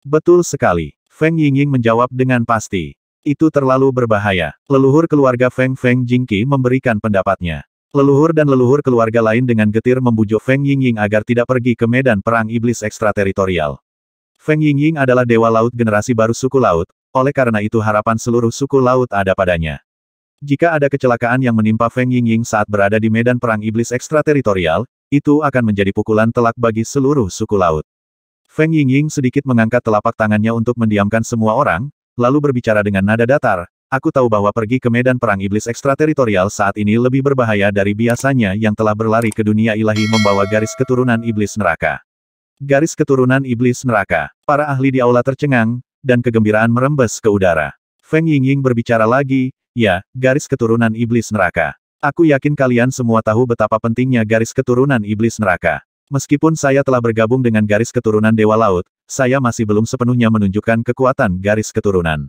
Betul sekali. Feng Yingying menjawab dengan pasti. Itu terlalu berbahaya. Leluhur keluarga Feng Feng Jingqi memberikan pendapatnya. Leluhur dan leluhur keluarga lain dengan getir membujuk Feng Yingying agar tidak pergi ke medan perang iblis ekstrateritorial. Feng Yingying adalah dewa laut generasi baru suku laut, oleh karena itu harapan seluruh suku laut ada padanya. Jika ada kecelakaan yang menimpa Feng Yingying saat berada di medan perang iblis ekstrateritorial, itu akan menjadi pukulan telak bagi seluruh suku laut. Feng Yingying sedikit mengangkat telapak tangannya untuk mendiamkan semua orang, lalu berbicara dengan nada datar, aku tahu bahwa pergi ke medan perang iblis ekstrateritorial saat ini lebih berbahaya dari biasanya yang telah berlari ke dunia ilahi membawa garis keturunan iblis neraka. Garis keturunan iblis neraka. Para ahli di aula tercengang, dan kegembiraan merembes ke udara. Feng Yingying berbicara lagi, ya, garis keturunan iblis neraka. Aku yakin kalian semua tahu betapa pentingnya garis keturunan iblis neraka. Meskipun saya telah bergabung dengan garis keturunan Dewa Laut, saya masih belum sepenuhnya menunjukkan kekuatan garis keturunan.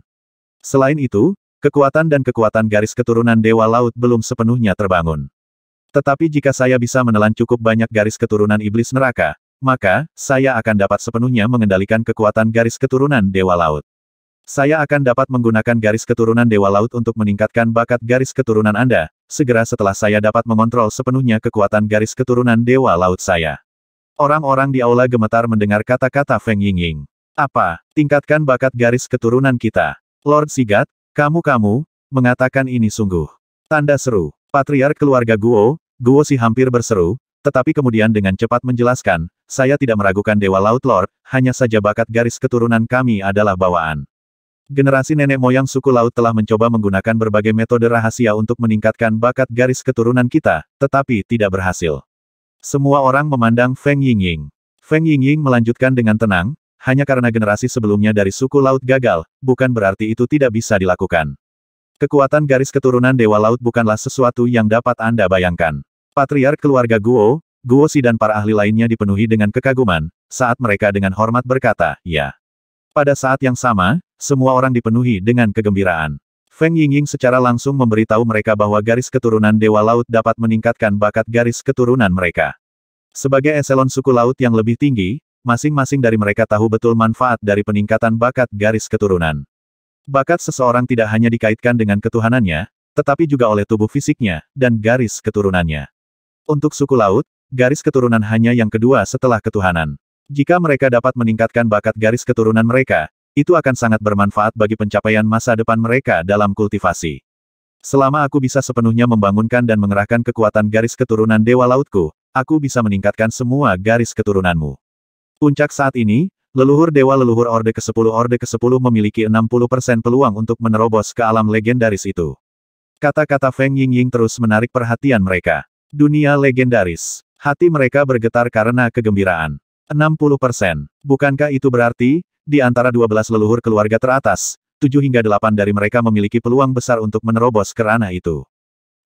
Selain itu, kekuatan dan kekuatan garis keturunan Dewa Laut belum sepenuhnya terbangun. Tetapi jika saya bisa menelan cukup banyak garis keturunan iblis neraka, maka, saya akan dapat sepenuhnya mengendalikan kekuatan garis keturunan Dewa Laut. Saya akan dapat menggunakan garis keturunan Dewa Laut untuk meningkatkan bakat garis keturunan Anda, segera setelah saya dapat mengontrol sepenuhnya kekuatan garis keturunan Dewa Laut saya. Orang-orang di aula gemetar mendengar kata-kata Feng Yingying. Apa? Tingkatkan bakat garis keturunan kita. Lord Sigat, kamu-kamu, mengatakan ini sungguh. Tanda seru. Patriark keluarga Guo, Guo Si hampir berseru, tetapi kemudian dengan cepat menjelaskan, saya tidak meragukan Dewa Laut Lord, hanya saja bakat garis keturunan kami adalah bawaan. Generasi nenek moyang suku laut telah mencoba menggunakan berbagai metode rahasia untuk meningkatkan bakat garis keturunan kita, tetapi tidak berhasil. Semua orang memandang Feng Yingying. Feng Yingying melanjutkan dengan tenang, hanya karena generasi sebelumnya dari suku laut gagal, bukan berarti itu tidak bisa dilakukan. Kekuatan garis keturunan Dewa Laut bukanlah sesuatu yang dapat Anda bayangkan. Patriark keluarga Guo, Guo Si dan para ahli lainnya dipenuhi dengan kekaguman, saat mereka dengan hormat berkata, ya. Pada saat yang sama, semua orang dipenuhi dengan kegembiraan. Feng Yingying secara langsung memberitahu mereka bahwa garis keturunan Dewa Laut dapat meningkatkan bakat garis keturunan mereka. Sebagai eselon suku laut yang lebih tinggi, masing-masing dari mereka tahu betul manfaat dari peningkatan bakat garis keturunan. Bakat seseorang tidak hanya dikaitkan dengan ketuhanannya, tetapi juga oleh tubuh fisiknya, dan garis keturunannya. Untuk suku laut, garis keturunan hanya yang kedua setelah ketuhanan. Jika mereka dapat meningkatkan bakat garis keturunan mereka, itu akan sangat bermanfaat bagi pencapaian masa depan mereka dalam kultivasi. Selama aku bisa sepenuhnya membangunkan dan mengerahkan kekuatan garis keturunan Dewa Lautku, aku bisa meningkatkan semua garis keturunanmu. Puncak saat ini, leluhur Dewa Leluhur Orde ke-10 Orde ke-10 memiliki 60% peluang untuk menerobos ke alam legendaris itu. Kata-kata Feng Yingying terus menarik perhatian mereka. Dunia legendaris. Hati mereka bergetar karena kegembiraan. 60%. Bukankah itu berarti, di antara 12 leluhur keluarga teratas, 7 hingga 8 dari mereka memiliki peluang besar untuk menerobos kerana itu.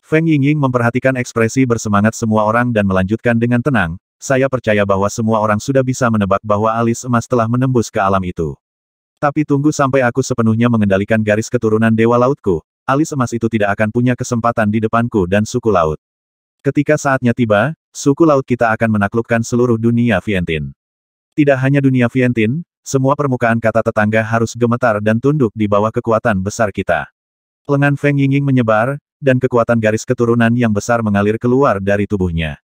Feng Yingying memperhatikan ekspresi bersemangat semua orang dan melanjutkan dengan tenang, saya percaya bahwa semua orang sudah bisa menebak bahwa alis emas telah menembus ke alam itu. Tapi tunggu sampai aku sepenuhnya mengendalikan garis keturunan Dewa Lautku, alis emas itu tidak akan punya kesempatan di depanku dan suku laut. Ketika saatnya tiba, suku laut kita akan menaklukkan seluruh dunia Vientin. Tidak hanya dunia Vientin, semua permukaan kata tetangga harus gemetar dan tunduk di bawah kekuatan besar kita. Lengan Feng Yingying menyebar, dan kekuatan garis keturunan yang besar mengalir keluar dari tubuhnya.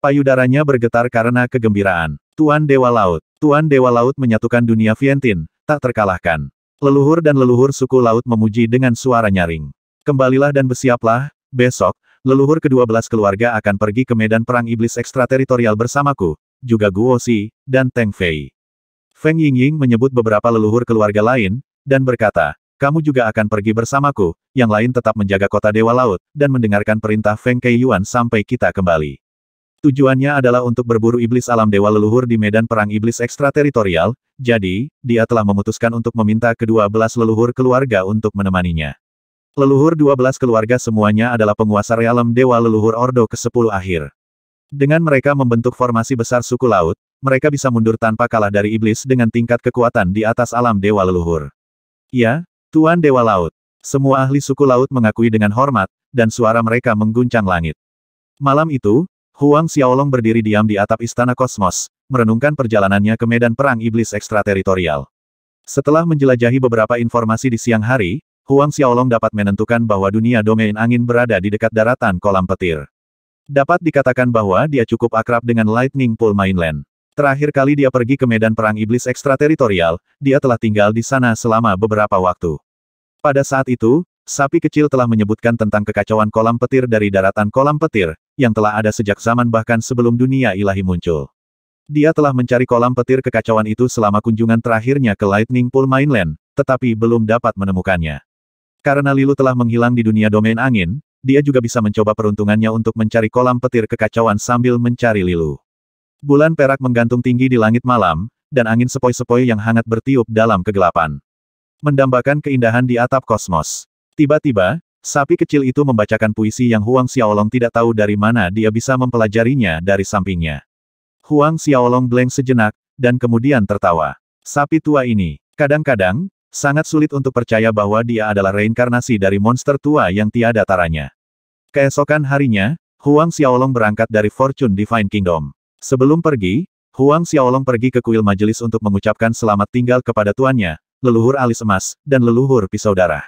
Payudaranya bergetar karena kegembiraan. Tuan Dewa Laut. Tuan Dewa Laut menyatukan dunia Vientin, tak terkalahkan. Leluhur dan leluhur suku laut memuji dengan suara nyaring. Kembalilah dan bersiaplah, besok, leluhur kedua belas keluarga akan pergi ke medan perang iblis ekstrateritorial bersamaku, juga Guo Si dan Teng Fei. Feng Yingying menyebut beberapa leluhur keluarga lain, dan berkata, kamu juga akan pergi bersamaku, yang lain tetap menjaga kota Dewa Laut, dan mendengarkan perintah Feng Yuan sampai kita kembali. Tujuannya adalah untuk berburu iblis alam dewa leluhur di medan perang iblis ekstrateritorial, jadi, dia telah memutuskan untuk meminta kedua belas leluhur keluarga untuk menemaninya. Leluhur dua belas keluarga semuanya adalah penguasa realem dewa leluhur Ordo ke-10 akhir. Dengan mereka membentuk formasi besar suku laut, mereka bisa mundur tanpa kalah dari iblis dengan tingkat kekuatan di atas alam dewa leluhur. Ya, Tuan Dewa Laut. Semua ahli suku laut mengakui dengan hormat, dan suara mereka mengguncang langit. Malam itu, Huang Xiaolong berdiri diam di atap Istana Kosmos, merenungkan perjalanannya ke medan perang iblis ekstrateritorial. Setelah menjelajahi beberapa informasi di siang hari, Huang Xiaolong dapat menentukan bahwa dunia domain angin berada di dekat daratan kolam petir. Dapat dikatakan bahwa dia cukup akrab dengan Lightning Pool Mainland. Terakhir kali dia pergi ke medan perang iblis ekstrateritorial, dia telah tinggal di sana selama beberapa waktu. Pada saat itu, sapi kecil telah menyebutkan tentang kekacauan kolam petir dari daratan kolam petir, yang telah ada sejak zaman bahkan sebelum dunia ilahi muncul. Dia telah mencari kolam petir kekacauan itu selama kunjungan terakhirnya ke Lightning Pool Mainland, tetapi belum dapat menemukannya. Karena Lilu telah menghilang di dunia domain angin, dia juga bisa mencoba peruntungannya untuk mencari kolam petir kekacauan sambil mencari Lilu. Bulan perak menggantung tinggi di langit malam, dan angin sepoi-sepoi yang hangat bertiup dalam kegelapan. Mendambakan keindahan di atap kosmos. Tiba-tiba, sapi kecil itu membacakan puisi yang Huang Xiaolong tidak tahu dari mana dia bisa mempelajarinya dari sampingnya. Huang Xiaolong bleng sejenak, dan kemudian tertawa. Sapi tua ini, kadang-kadang, sangat sulit untuk percaya bahwa dia adalah reinkarnasi dari monster tua yang tiada taranya. Keesokan harinya, Huang Xiaolong berangkat dari Fortune Divine Kingdom. Sebelum pergi, Huang Xiaolong pergi ke kuil majelis untuk mengucapkan selamat tinggal kepada tuannya, leluhur alis emas, dan leluhur pisau darah.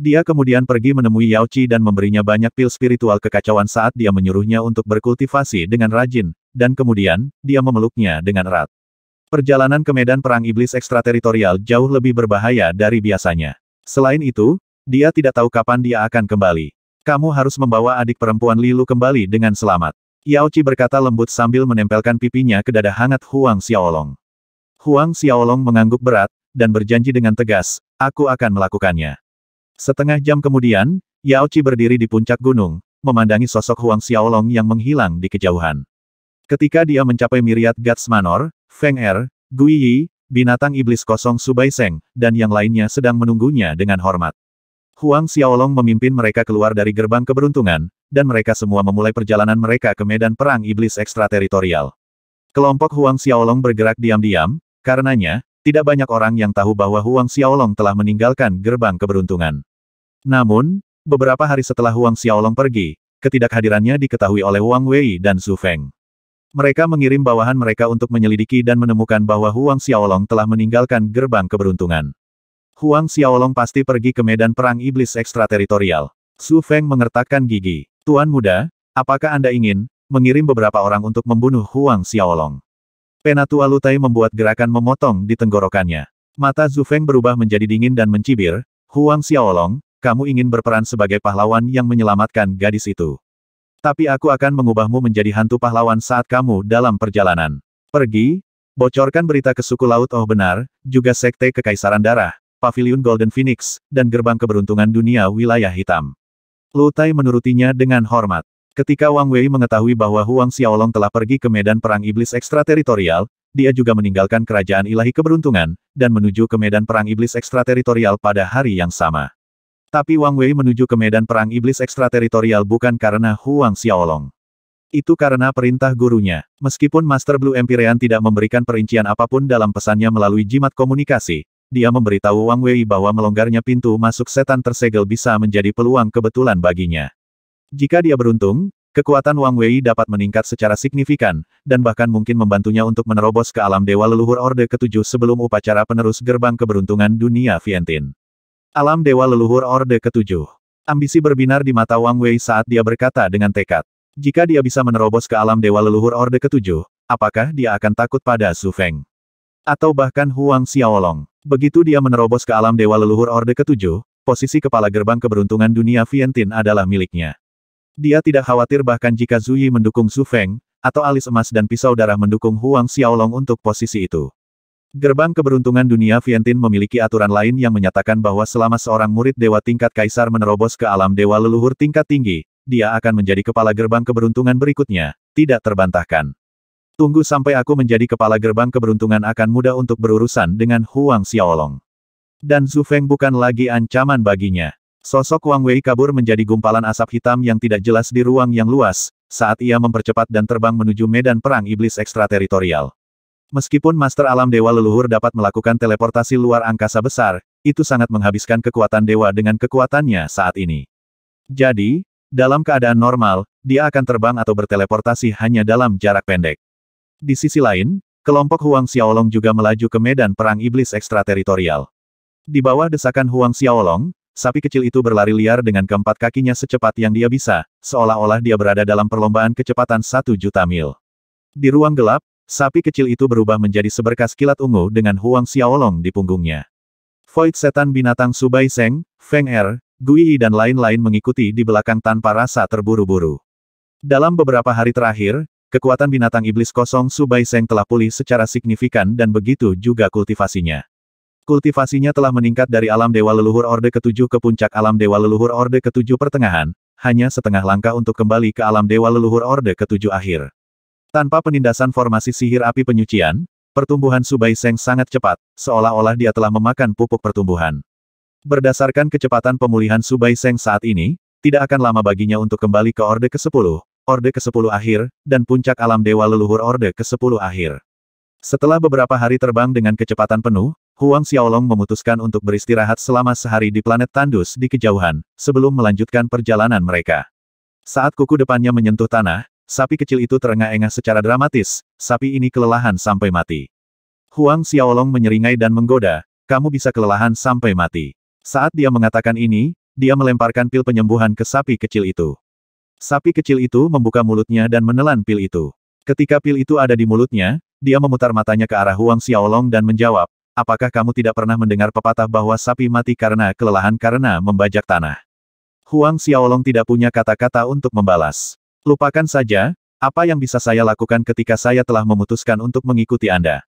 Dia kemudian pergi menemui Yao Qi dan memberinya banyak pil spiritual kekacauan saat dia menyuruhnya untuk berkultivasi dengan rajin, dan kemudian, dia memeluknya dengan erat. Perjalanan ke medan perang iblis ekstrateritorial jauh lebih berbahaya dari biasanya. Selain itu, dia tidak tahu kapan dia akan kembali. Kamu harus membawa adik perempuan Lilu kembali dengan selamat. Yao Qi berkata lembut sambil menempelkan pipinya ke dada hangat Huang Xiaolong. Huang Xiaolong mengangguk berat, dan berjanji dengan tegas, aku akan melakukannya. Setengah jam kemudian, Yao Qi berdiri di puncak gunung, memandangi sosok Huang Xiaolong yang menghilang di kejauhan. Ketika dia mencapai Miriat Gats Manor, Feng Er, Gui Yi, binatang iblis kosong Subai Seng, dan yang lainnya sedang menunggunya dengan hormat. Huang Xiaolong memimpin mereka keluar dari gerbang keberuntungan, dan mereka semua memulai perjalanan mereka ke medan perang iblis ekstrateritorial. Kelompok Huang Xiaolong bergerak diam-diam, karenanya, tidak banyak orang yang tahu bahwa Huang Xiaolong telah meninggalkan gerbang keberuntungan. Namun, beberapa hari setelah Huang Xiaolong pergi, ketidakhadirannya diketahui oleh Huang Wei dan Zhu Feng. Mereka mengirim bawahan mereka untuk menyelidiki dan menemukan bahwa Huang Xiaolong telah meninggalkan gerbang keberuntungan. Huang Xiaolong pasti pergi ke medan perang iblis ekstrateritorial. Su Feng mengertakkan gigi. Tuan muda, apakah Anda ingin mengirim beberapa orang untuk membunuh Huang Xiaolong? Penatua Lutai membuat gerakan memotong di tenggorokannya. Mata Su Feng berubah menjadi dingin dan mencibir, Huang Xiaolong, kamu ingin berperan sebagai pahlawan yang menyelamatkan gadis itu. Tapi aku akan mengubahmu menjadi hantu pahlawan saat kamu dalam perjalanan. Pergi, bocorkan berita ke suku laut oh benar, juga sekte kekaisaran darah, Pavilion Golden Phoenix, dan Gerbang Keberuntungan Dunia Wilayah Hitam. Lu Tai menurutinya dengan hormat. Ketika Wang Wei mengetahui bahwa Huang Xiaolong telah pergi ke medan perang iblis ekstrateritorial, dia juga meninggalkan kerajaan ilahi keberuntungan, dan menuju ke medan perang iblis ekstrateritorial pada hari yang sama. Tapi Wang Wei menuju ke medan perang iblis ekstrateritorial bukan karena Huang Xiaolong. Itu karena perintah gurunya. Meskipun Master Blue Empyrean tidak memberikan perincian apapun dalam pesannya melalui jimat komunikasi, dia memberitahu Wang Wei bahwa melonggarnya pintu masuk setan tersegel bisa menjadi peluang kebetulan baginya. Jika dia beruntung, kekuatan Wang Wei dapat meningkat secara signifikan, dan bahkan mungkin membantunya untuk menerobos ke alam Dewa Leluhur Orde ketujuh sebelum upacara penerus gerbang keberuntungan dunia Vientin. Alam Dewa Leluhur Orde ketujuh. Ambisi berbinar di mata Wang Wei saat dia berkata dengan tekad. Jika dia bisa menerobos ke alam Dewa Leluhur Orde ketujuh, apakah dia akan takut pada Su Feng? Atau bahkan Huang Xiaolong? Begitu dia menerobos ke alam Dewa Leluhur Orde Ketujuh, posisi kepala gerbang keberuntungan dunia Vientin adalah miliknya. Dia tidak khawatir bahkan jika Zuyi mendukung Su Feng, atau alis emas dan pisau darah mendukung Huang Xiaolong untuk posisi itu. Gerbang keberuntungan dunia Vientin memiliki aturan lain yang menyatakan bahwa selama seorang murid dewa tingkat kaisar menerobos ke alam dewa leluhur tingkat tinggi, dia akan menjadi kepala gerbang keberuntungan berikutnya, tidak terbantahkan. Tunggu sampai aku menjadi kepala gerbang keberuntungan akan mudah untuk berurusan dengan Huang Xiaolong. Dan Zhu Feng bukan lagi ancaman baginya. Sosok Wang Wei kabur menjadi gumpalan asap hitam yang tidak jelas di ruang yang luas, saat ia mempercepat dan terbang menuju medan perang iblis ekstrateritorial. Meskipun Master Alam Dewa Leluhur dapat melakukan teleportasi luar angkasa besar, itu sangat menghabiskan kekuatan dewa dengan kekuatannya saat ini. Jadi, dalam keadaan normal, dia akan terbang atau berteleportasi hanya dalam jarak pendek. Di sisi lain, kelompok Huang Xiaolong juga melaju ke medan perang iblis ekstrateritorial. Di bawah desakan Huang Xiaolong, sapi kecil itu berlari liar dengan keempat kakinya secepat yang dia bisa, seolah-olah dia berada dalam perlombaan kecepatan satu juta mil. Di ruang gelap, sapi kecil itu berubah menjadi seberkas kilat ungu dengan Huang Xiaolong di punggungnya. Void setan binatang Subai Seng, Feng Er, Gui dan lain-lain mengikuti di belakang tanpa rasa terburu-buru. Dalam beberapa hari terakhir, Kekuatan binatang iblis kosong Subai Seng telah pulih secara signifikan dan begitu juga kultivasinya. Kultivasinya telah meningkat dari alam dewa leluhur orde ketujuh ke puncak alam dewa leluhur orde ketujuh pertengahan, hanya setengah langkah untuk kembali ke alam dewa leluhur orde ketujuh akhir. Tanpa penindasan formasi sihir api penyucian, pertumbuhan Subai Seng sangat cepat, seolah-olah dia telah memakan pupuk pertumbuhan. Berdasarkan kecepatan pemulihan Subai Seng saat ini, tidak akan lama baginya untuk kembali ke Orde ke-10, Orde ke-10 akhir, dan puncak alam Dewa Leluhur Orde ke-10 akhir. Setelah beberapa hari terbang dengan kecepatan penuh, Huang Xiaolong memutuskan untuk beristirahat selama sehari di planet Tandus di kejauhan, sebelum melanjutkan perjalanan mereka. Saat kuku depannya menyentuh tanah, sapi kecil itu terengah-engah secara dramatis, sapi ini kelelahan sampai mati. Huang Xiaolong menyeringai dan menggoda, kamu bisa kelelahan sampai mati. Saat dia mengatakan ini, dia melemparkan pil penyembuhan ke sapi kecil itu. Sapi kecil itu membuka mulutnya dan menelan pil itu. Ketika pil itu ada di mulutnya, dia memutar matanya ke arah Huang Xiaolong dan menjawab, apakah kamu tidak pernah mendengar pepatah bahwa sapi mati karena kelelahan karena membajak tanah? Huang Xiaolong tidak punya kata-kata untuk membalas. Lupakan saja, apa yang bisa saya lakukan ketika saya telah memutuskan untuk mengikuti Anda.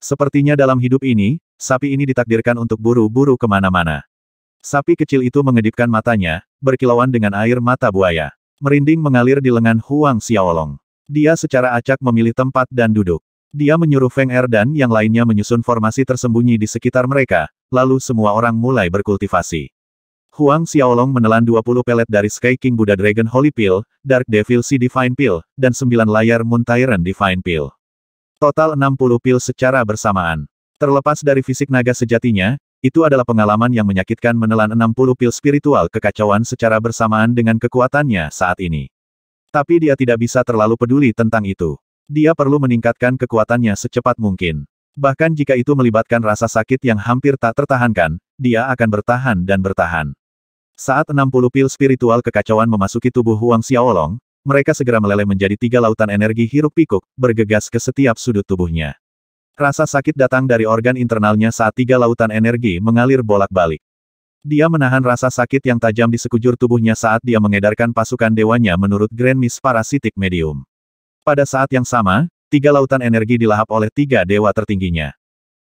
Sepertinya dalam hidup ini, sapi ini ditakdirkan untuk buru-buru kemana-mana. Sapi kecil itu mengedipkan matanya, berkilauan dengan air mata buaya. Merinding mengalir di lengan Huang Xiaolong. Dia secara acak memilih tempat dan duduk. Dia menyuruh Feng Er dan yang lainnya menyusun formasi tersembunyi di sekitar mereka, lalu semua orang mulai berkultivasi. Huang Xiaolong menelan 20 pelet dari Sky King Buddha Dragon Holy Pill, Dark Devil Sea Divine Pill, dan 9 layar Moon Tyrant Divine Pill. Total 60 pil secara bersamaan. Terlepas dari fisik naga sejatinya, itu adalah pengalaman yang menyakitkan menelan 60 pil spiritual kekacauan secara bersamaan dengan kekuatannya saat ini. Tapi dia tidak bisa terlalu peduli tentang itu. Dia perlu meningkatkan kekuatannya secepat mungkin. Bahkan jika itu melibatkan rasa sakit yang hampir tak tertahankan, dia akan bertahan dan bertahan. Saat 60 pil spiritual kekacauan memasuki tubuh Huang Xiaolong, mereka segera meleleh menjadi tiga lautan energi hiruk pikuk, bergegas ke setiap sudut tubuhnya. Rasa sakit datang dari organ internalnya saat tiga lautan energi mengalir bolak-balik. Dia menahan rasa sakit yang tajam di sekujur tubuhnya saat dia mengedarkan pasukan dewanya menurut Grand Miss Parasitic Medium. Pada saat yang sama, tiga lautan energi dilahap oleh tiga dewa tertingginya.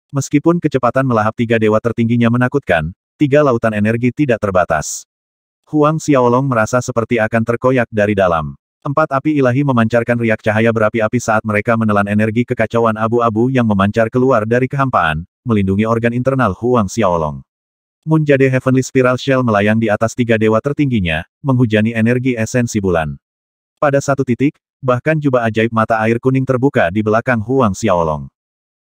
Meskipun kecepatan melahap tiga dewa tertingginya menakutkan, tiga lautan energi tidak terbatas. Huang Xiaolong merasa seperti akan terkoyak dari dalam. Empat api ilahi memancarkan riak cahaya berapi-api saat mereka menelan energi kekacauan abu-abu yang memancar keluar dari kehampaan, melindungi organ internal Huang Xiaolong. Munjade Heavenly Spiral Shell melayang di atas tiga dewa tertingginya, menghujani energi esensi bulan. Pada satu titik, bahkan jubah ajaib mata air kuning terbuka di belakang Huang Xiaolong.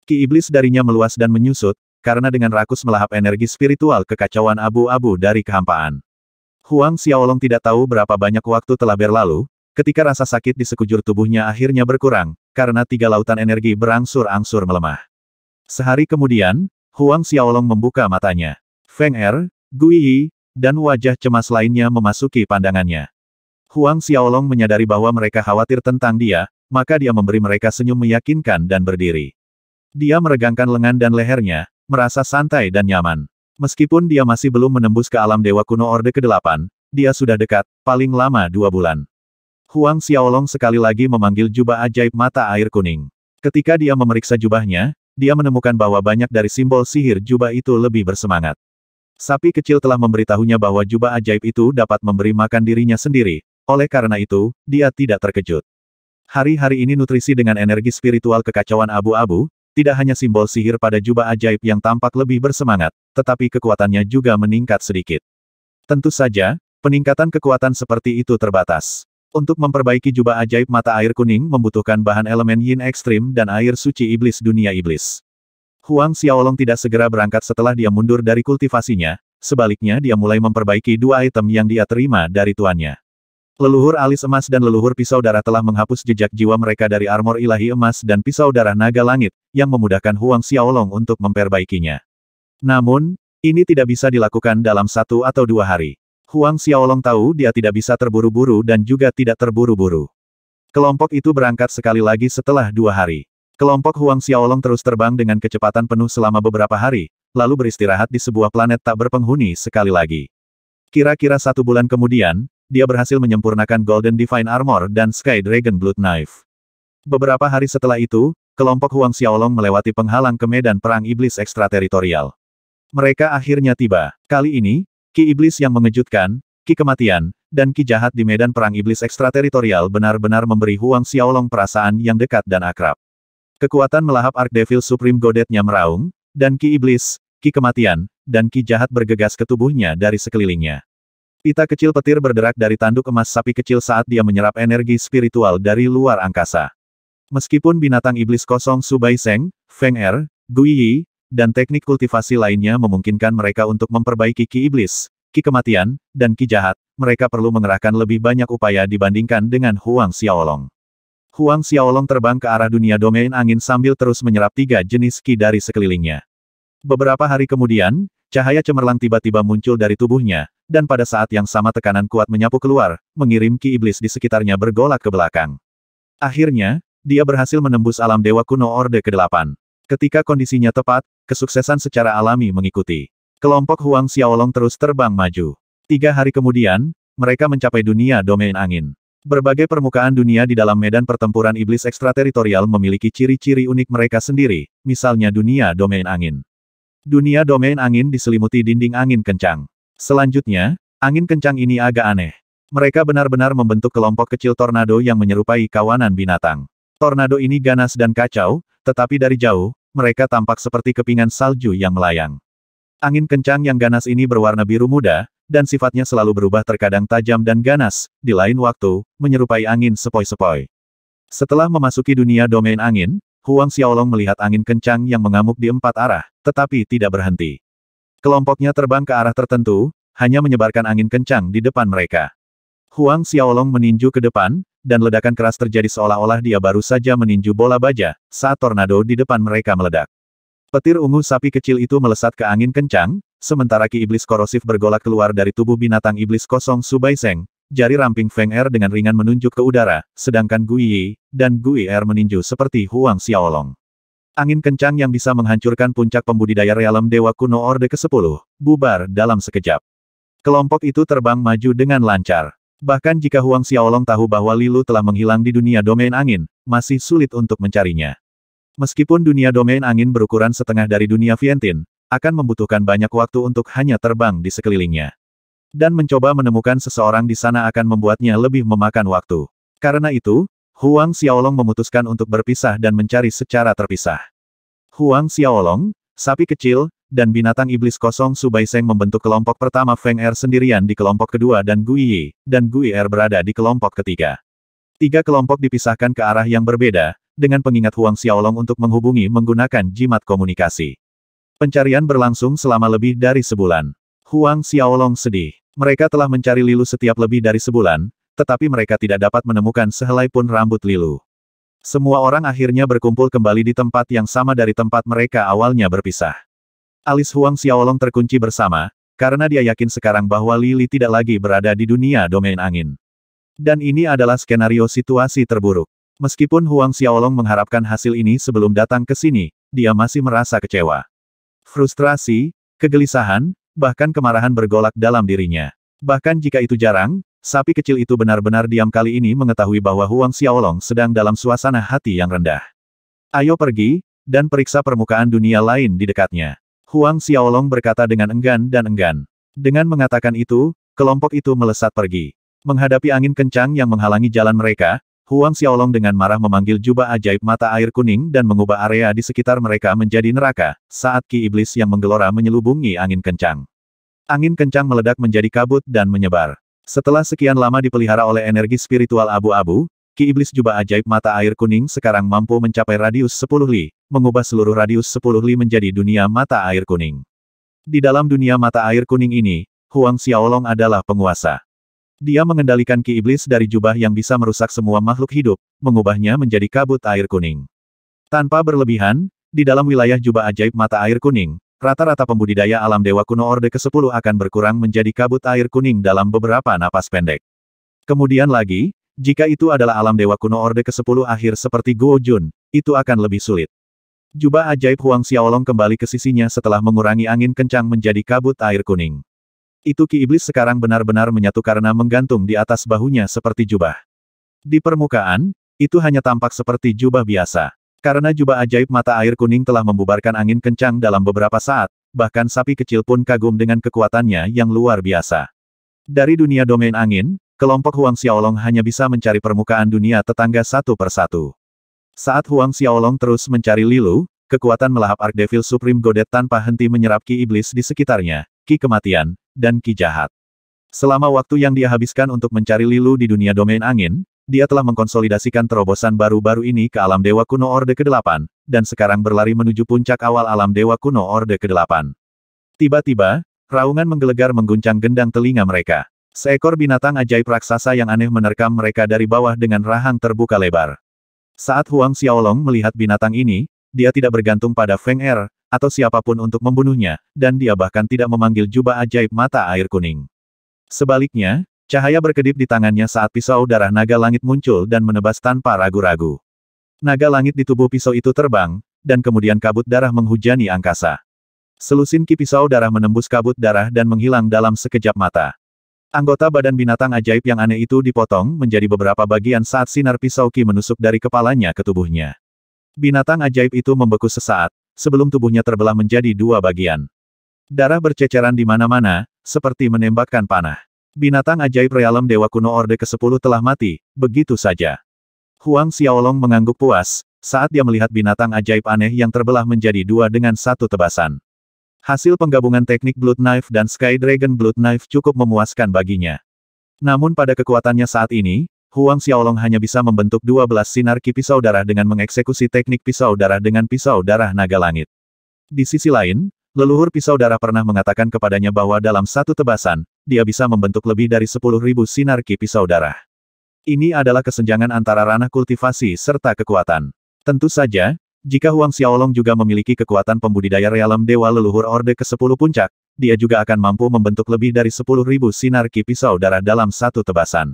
Ki iblis darinya meluas dan menyusut, karena dengan rakus melahap energi spiritual kekacauan abu-abu dari kehampaan. Huang Xiaolong tidak tahu berapa banyak waktu telah berlalu, Ketika rasa sakit di sekujur tubuhnya akhirnya berkurang, karena tiga lautan energi berangsur-angsur melemah. Sehari kemudian, Huang Xiaolong membuka matanya. Feng Er, Gui Yi, dan wajah cemas lainnya memasuki pandangannya. Huang Xiaolong menyadari bahwa mereka khawatir tentang dia, maka dia memberi mereka senyum meyakinkan dan berdiri. Dia meregangkan lengan dan lehernya, merasa santai dan nyaman. Meskipun dia masih belum menembus ke alam Dewa Kuno Orde ke-8, dia sudah dekat, paling lama dua bulan. Huang Xiaolong sekali lagi memanggil jubah ajaib mata air kuning. Ketika dia memeriksa jubahnya, dia menemukan bahwa banyak dari simbol sihir jubah itu lebih bersemangat. Sapi kecil telah memberitahunya bahwa jubah ajaib itu dapat memberi makan dirinya sendiri, oleh karena itu, dia tidak terkejut. Hari-hari ini nutrisi dengan energi spiritual kekacauan abu-abu, tidak hanya simbol sihir pada jubah ajaib yang tampak lebih bersemangat, tetapi kekuatannya juga meningkat sedikit. Tentu saja, peningkatan kekuatan seperti itu terbatas. Untuk memperbaiki jubah ajaib mata air kuning membutuhkan bahan elemen yin ekstrim dan air suci iblis dunia iblis. Huang Xiaolong tidak segera berangkat setelah dia mundur dari kultivasinya, sebaliknya dia mulai memperbaiki dua item yang dia terima dari tuannya. Leluhur alis emas dan leluhur pisau darah telah menghapus jejak jiwa mereka dari armor ilahi emas dan pisau darah naga langit, yang memudahkan Huang Xiaolong untuk memperbaikinya. Namun, ini tidak bisa dilakukan dalam satu atau dua hari. Huang Xiaolong tahu dia tidak bisa terburu-buru dan juga tidak terburu-buru. Kelompok itu berangkat sekali lagi setelah dua hari. Kelompok Huang Xiaolong terus terbang dengan kecepatan penuh selama beberapa hari, lalu beristirahat di sebuah planet tak berpenghuni sekali lagi. Kira-kira satu bulan kemudian, dia berhasil menyempurnakan Golden Divine Armor dan Sky Dragon Blood Knife. Beberapa hari setelah itu, kelompok Huang Xiaolong melewati penghalang ke medan perang iblis ekstrateritorial. Mereka akhirnya tiba. Kali ini, Ki Iblis yang mengejutkan, Ki Kematian, dan Ki Jahat di medan perang Iblis ekstrateritorial benar-benar memberi Huang Xiaolong perasaan yang dekat dan akrab. Kekuatan melahap Ark Devil Supreme Godetnya meraung, dan Ki Iblis, Ki Kematian, dan Ki Jahat bergegas ke tubuhnya dari sekelilingnya. Pita kecil petir berderak dari tanduk emas sapi kecil saat dia menyerap energi spiritual dari luar angkasa. Meskipun binatang iblis kosong Subai Seng, Feng Er, Gui Yi, dan teknik kultivasi lainnya memungkinkan mereka untuk memperbaiki ki iblis, ki kematian, dan ki jahat, mereka perlu mengerahkan lebih banyak upaya dibandingkan dengan Huang Xiaolong. Huang Xiaolong terbang ke arah dunia domain angin sambil terus menyerap tiga jenis ki dari sekelilingnya. Beberapa hari kemudian, cahaya cemerlang tiba-tiba muncul dari tubuhnya, dan pada saat yang sama tekanan kuat menyapu keluar, mengirim ki iblis di sekitarnya bergolak ke belakang. Akhirnya, dia berhasil menembus alam dewa kuno Orde ke-8. Ketika kondisinya tepat, kesuksesan secara alami mengikuti. Kelompok Huang Xiaolong terus terbang maju. Tiga hari kemudian, mereka mencapai dunia domain angin. Berbagai permukaan dunia di dalam medan pertempuran iblis ekstrateritorial memiliki ciri-ciri unik mereka sendiri, misalnya dunia domain angin. Dunia domain angin diselimuti dinding angin kencang. Selanjutnya, angin kencang ini agak aneh. Mereka benar-benar membentuk kelompok kecil tornado yang menyerupai kawanan binatang. Tornado ini ganas dan kacau, tetapi dari jauh, mereka tampak seperti kepingan salju yang melayang. Angin kencang yang ganas ini berwarna biru muda, dan sifatnya selalu berubah terkadang tajam dan ganas, di lain waktu, menyerupai angin sepoi-sepoi. Setelah memasuki dunia domain angin, Huang Xiaolong melihat angin kencang yang mengamuk di empat arah, tetapi tidak berhenti. Kelompoknya terbang ke arah tertentu, hanya menyebarkan angin kencang di depan mereka. Huang Xiaolong meninju ke depan, dan ledakan keras terjadi seolah-olah dia baru saja meninju bola baja, saat tornado di depan mereka meledak. Petir ungu sapi kecil itu melesat ke angin kencang, sementara ki iblis korosif bergolak keluar dari tubuh binatang iblis kosong Subai Seng, jari ramping Feng Er dengan ringan menunjuk ke udara, sedangkan Gui Yi dan Gui Er meninju seperti Huang Xiaolong. Angin kencang yang bisa menghancurkan puncak pembudidaya realem Dewa Kuno Orde ke-10, bubar dalam sekejap. Kelompok itu terbang maju dengan lancar. Bahkan jika Huang Xiaolong tahu bahwa Lilu telah menghilang di dunia domain angin, masih sulit untuk mencarinya. Meskipun dunia domain angin berukuran setengah dari dunia Vientin, akan membutuhkan banyak waktu untuk hanya terbang di sekelilingnya. Dan mencoba menemukan seseorang di sana akan membuatnya lebih memakan waktu. Karena itu, Huang Xiaolong memutuskan untuk berpisah dan mencari secara terpisah. Huang Xiaolong, sapi kecil, dan binatang iblis kosong Subai membentuk kelompok pertama Feng Er sendirian di kelompok kedua dan Gui Yi, dan Gui Er berada di kelompok ketiga. Tiga kelompok dipisahkan ke arah yang berbeda, dengan pengingat Huang Xiaolong untuk menghubungi menggunakan jimat komunikasi. Pencarian berlangsung selama lebih dari sebulan. Huang Xiaolong sedih. Mereka telah mencari Lilu setiap lebih dari sebulan, tetapi mereka tidak dapat menemukan sehelai pun rambut Lilu. Semua orang akhirnya berkumpul kembali di tempat yang sama dari tempat mereka awalnya berpisah. Alis Huang Xiaolong terkunci bersama, karena dia yakin sekarang bahwa Lili tidak lagi berada di dunia domain angin. Dan ini adalah skenario situasi terburuk. Meskipun Huang Xiaolong mengharapkan hasil ini sebelum datang ke sini, dia masih merasa kecewa. Frustrasi, kegelisahan, bahkan kemarahan bergolak dalam dirinya. Bahkan jika itu jarang, sapi kecil itu benar-benar diam kali ini mengetahui bahwa Huang Xiaolong sedang dalam suasana hati yang rendah. Ayo pergi, dan periksa permukaan dunia lain di dekatnya. Huang Xiaolong berkata dengan enggan dan enggan. Dengan mengatakan itu, kelompok itu melesat pergi. Menghadapi angin kencang yang menghalangi jalan mereka, Huang Xiaolong dengan marah memanggil jubah ajaib mata air kuning dan mengubah area di sekitar mereka menjadi neraka, saat ki iblis yang menggelora menyelubungi angin kencang. Angin kencang meledak menjadi kabut dan menyebar. Setelah sekian lama dipelihara oleh energi spiritual abu-abu, ki iblis jubah ajaib mata air kuning sekarang mampu mencapai radius 10 li, mengubah seluruh radius 10 li menjadi dunia mata air kuning. Di dalam dunia mata air kuning ini, Huang Xiaolong adalah penguasa. Dia mengendalikan ki iblis dari jubah yang bisa merusak semua makhluk hidup, mengubahnya menjadi kabut air kuning. Tanpa berlebihan, di dalam wilayah jubah ajaib mata air kuning, rata-rata pembudidaya alam dewa kuno Orde ke-10 akan berkurang menjadi kabut air kuning dalam beberapa napas pendek. Kemudian lagi, jika itu adalah alam dewa kuno Orde ke-10 akhir seperti Guo Jun, itu akan lebih sulit. Jubah ajaib Huang Xiaolong kembali ke sisinya setelah mengurangi angin kencang menjadi kabut air kuning. Itu ki iblis sekarang benar-benar menyatu karena menggantung di atas bahunya seperti jubah. Di permukaan, itu hanya tampak seperti jubah biasa. Karena jubah ajaib mata air kuning telah membubarkan angin kencang dalam beberapa saat, bahkan sapi kecil pun kagum dengan kekuatannya yang luar biasa. Dari dunia domain angin, kelompok Huang Xiaolong hanya bisa mencari permukaan dunia tetangga satu persatu. Saat Huang Xiaolong terus mencari Lilu, kekuatan melahap Ark Devil Supreme Godet tanpa henti menyerap ki iblis di sekitarnya, ki kematian, dan ki jahat. Selama waktu yang dia habiskan untuk mencari Lilu di dunia domain angin, dia telah mengkonsolidasikan terobosan baru-baru ini ke alam Dewa Kuno Orde ke-8, dan sekarang berlari menuju puncak awal alam Dewa Kuno Orde ke-8. Tiba-tiba, raungan menggelegar mengguncang gendang telinga mereka. Seekor binatang ajaib raksasa yang aneh menerkam mereka dari bawah dengan rahang terbuka lebar. Saat Huang Xiaolong melihat binatang ini, dia tidak bergantung pada Feng Er, atau siapapun untuk membunuhnya, dan dia bahkan tidak memanggil jubah ajaib mata air kuning. Sebaliknya, cahaya berkedip di tangannya saat pisau darah naga langit muncul dan menebas tanpa ragu-ragu. Naga langit di tubuh pisau itu terbang, dan kemudian kabut darah menghujani angkasa. Selusin ki darah menembus kabut darah dan menghilang dalam sekejap mata. Anggota badan binatang ajaib yang aneh itu dipotong menjadi beberapa bagian saat sinar pisau Ki menusuk dari kepalanya ke tubuhnya. Binatang ajaib itu membeku sesaat, sebelum tubuhnya terbelah menjadi dua bagian. Darah berceceran di mana-mana, seperti menembakkan panah. Binatang ajaib realem Dewa Kuno Orde ke-10 telah mati, begitu saja. Huang Xiaolong mengangguk puas, saat dia melihat binatang ajaib aneh yang terbelah menjadi dua dengan satu tebasan. Hasil penggabungan teknik Blood Knife dan Sky Dragon Blood Knife cukup memuaskan baginya. Namun pada kekuatannya saat ini, Huang Xiaolong hanya bisa membentuk 12 sinar ki pisau darah dengan mengeksekusi teknik pisau darah dengan pisau darah naga langit. Di sisi lain, leluhur pisau darah pernah mengatakan kepadanya bahwa dalam satu tebasan, dia bisa membentuk lebih dari 10.000 sinar ki pisau darah. Ini adalah kesenjangan antara ranah kultivasi serta kekuatan. Tentu saja, jika Huang Xiaolong juga memiliki kekuatan pembudidaya realem Dewa Leluhur Orde ke-10 Puncak, dia juga akan mampu membentuk lebih dari 10.000 sinar kipis saudara dalam satu tebasan.